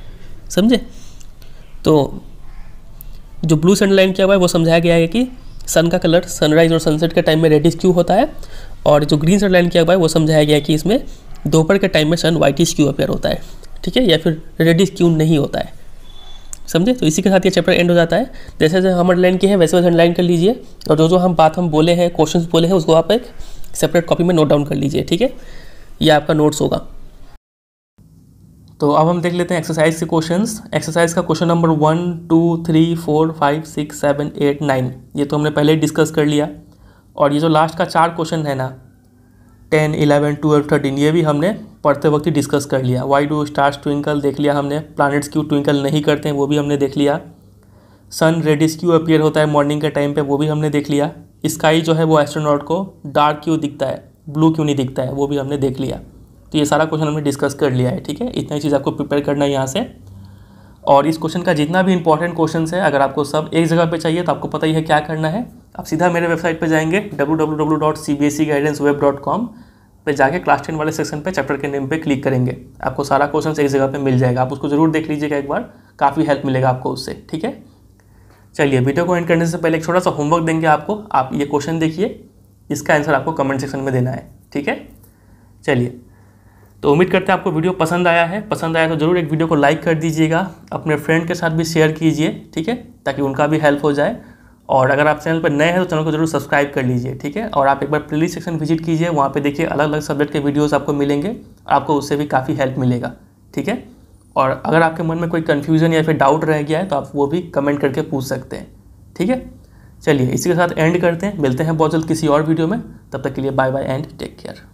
S1: समझे तो जो ब्लू से लाइन किया हुआ है वो समझाया गया है कि सन का कलर सनराइज और सनसेट के टाइम में रेडिश क्यों होता है और जो ग्रीन से लाइन किया हुआ है वो समझाया गया है कि इसमें दोपहर के टाइम में सन वाइटिश क्यों अपेयर होता है ठीक है या फिर रेडिश क्यों नहीं होता है समझे तो इसी के साथ ये चैप्टर एंड हो जाता है जैसे जैसे हम अंडरलाइन किए हैं वैसे वैसे अंडरलाइन कर लीजिए और जो जो हम बात हम बोले हैं क्वेश्चन बोले हैं उसको आप एक सेपरेट कॉपी में नोट डाउन कर लीजिए ठीक है ये आपका नोट्स होगा तो अब हम देख लेते हैं एक्सरसाइज के क्वेश्चन एक्सरसाइज का question number one two three four five six seven eight nine ये तो हमने पहले डिस्कस कर लिया और ये जो लास्ट का चार क्वेश्चन है ना टेन इलेवन ट्वेल्व थर्टीन ये भी हमने पढ़ते वक्त ही डिस्कस कर लिया वाई डू स्टार्स ट्विंकल देख लिया हमने प्लानट्स क्यों ट्विंकल नहीं करते हैं वो भी हमने देख लिया सन रेडिस क्यों अपेयर होता है मॉर्निंग के टाइम पे वो भी हमने देख लिया स्काई जो है वो एस्ट्रोनॉट को डार्क क्यों दिखता है ब्लू क्यों नहीं दिखता है वो भी हमने देख लिया तो ये सारा क्वेश्चन हमने डिस्कस कर लिया है ठीक है इतना ही चीज़ आपको प्रिपेयर करना है यहाँ से और इस क्वेश्चन का जितना भी इंपॉर्टेंट क्वेश्चन है अगर आपको सब एक जगह पे चाहिए तो आपको पता ही है क्या करना है आप सीधा मेरे वेबसाइट पे जाएंगे www.cbscguidanceWeb.com पे जाके क्लास टेन वाले सेक्शन पे चैप्टर के नेम पे क्लिक करेंगे आपको सारा क्वेश्चन एक जगह पे मिल जाएगा आप उसको ज़रूर देख लीजिएगा एक बार काफ़ी हेल्प मिलेगा आपको उससे ठीक है चलिए वीडियो को एंड करने से पहले एक छोटा सा होमवर्क देंगे आपको आप ये क्वेश्चन देखिए इसका आंसर आपको कमेंट सेक्शन में देना है ठीक है चलिए तो उम्मीद करते हैं आपको वीडियो पसंद आया है पसंद आया तो ज़रूर एक वीडियो को लाइक कर दीजिएगा अपने फ्रेंड के साथ भी शेयर कीजिए ठीक है ताकि उनका भी हेल्प हो जाए और अगर आप चैनल पर नए हैं तो चैनल को जरूर सब्सक्राइब कर लीजिए ठीक है और आप एक बार प्ले सेक्शन विजिट कीजिए वहाँ पे देखिए अलग अलग सब्जेक्ट के वीडियोस आपको मिलेंगे आपको उससे भी काफ़ी हेल्प मिलेगा ठीक है और अगर आपके मन में कोई कन्फ्यूज़न या फिर डाउट रह गया है तो आप वो भी कमेंट करके पूछ सकते हैं ठीक है चलिए इसी के साथ एंड करते हैं मिलते हैं बहुत जल्द किसी और वीडियो में तब तक के लिए bye bye and take care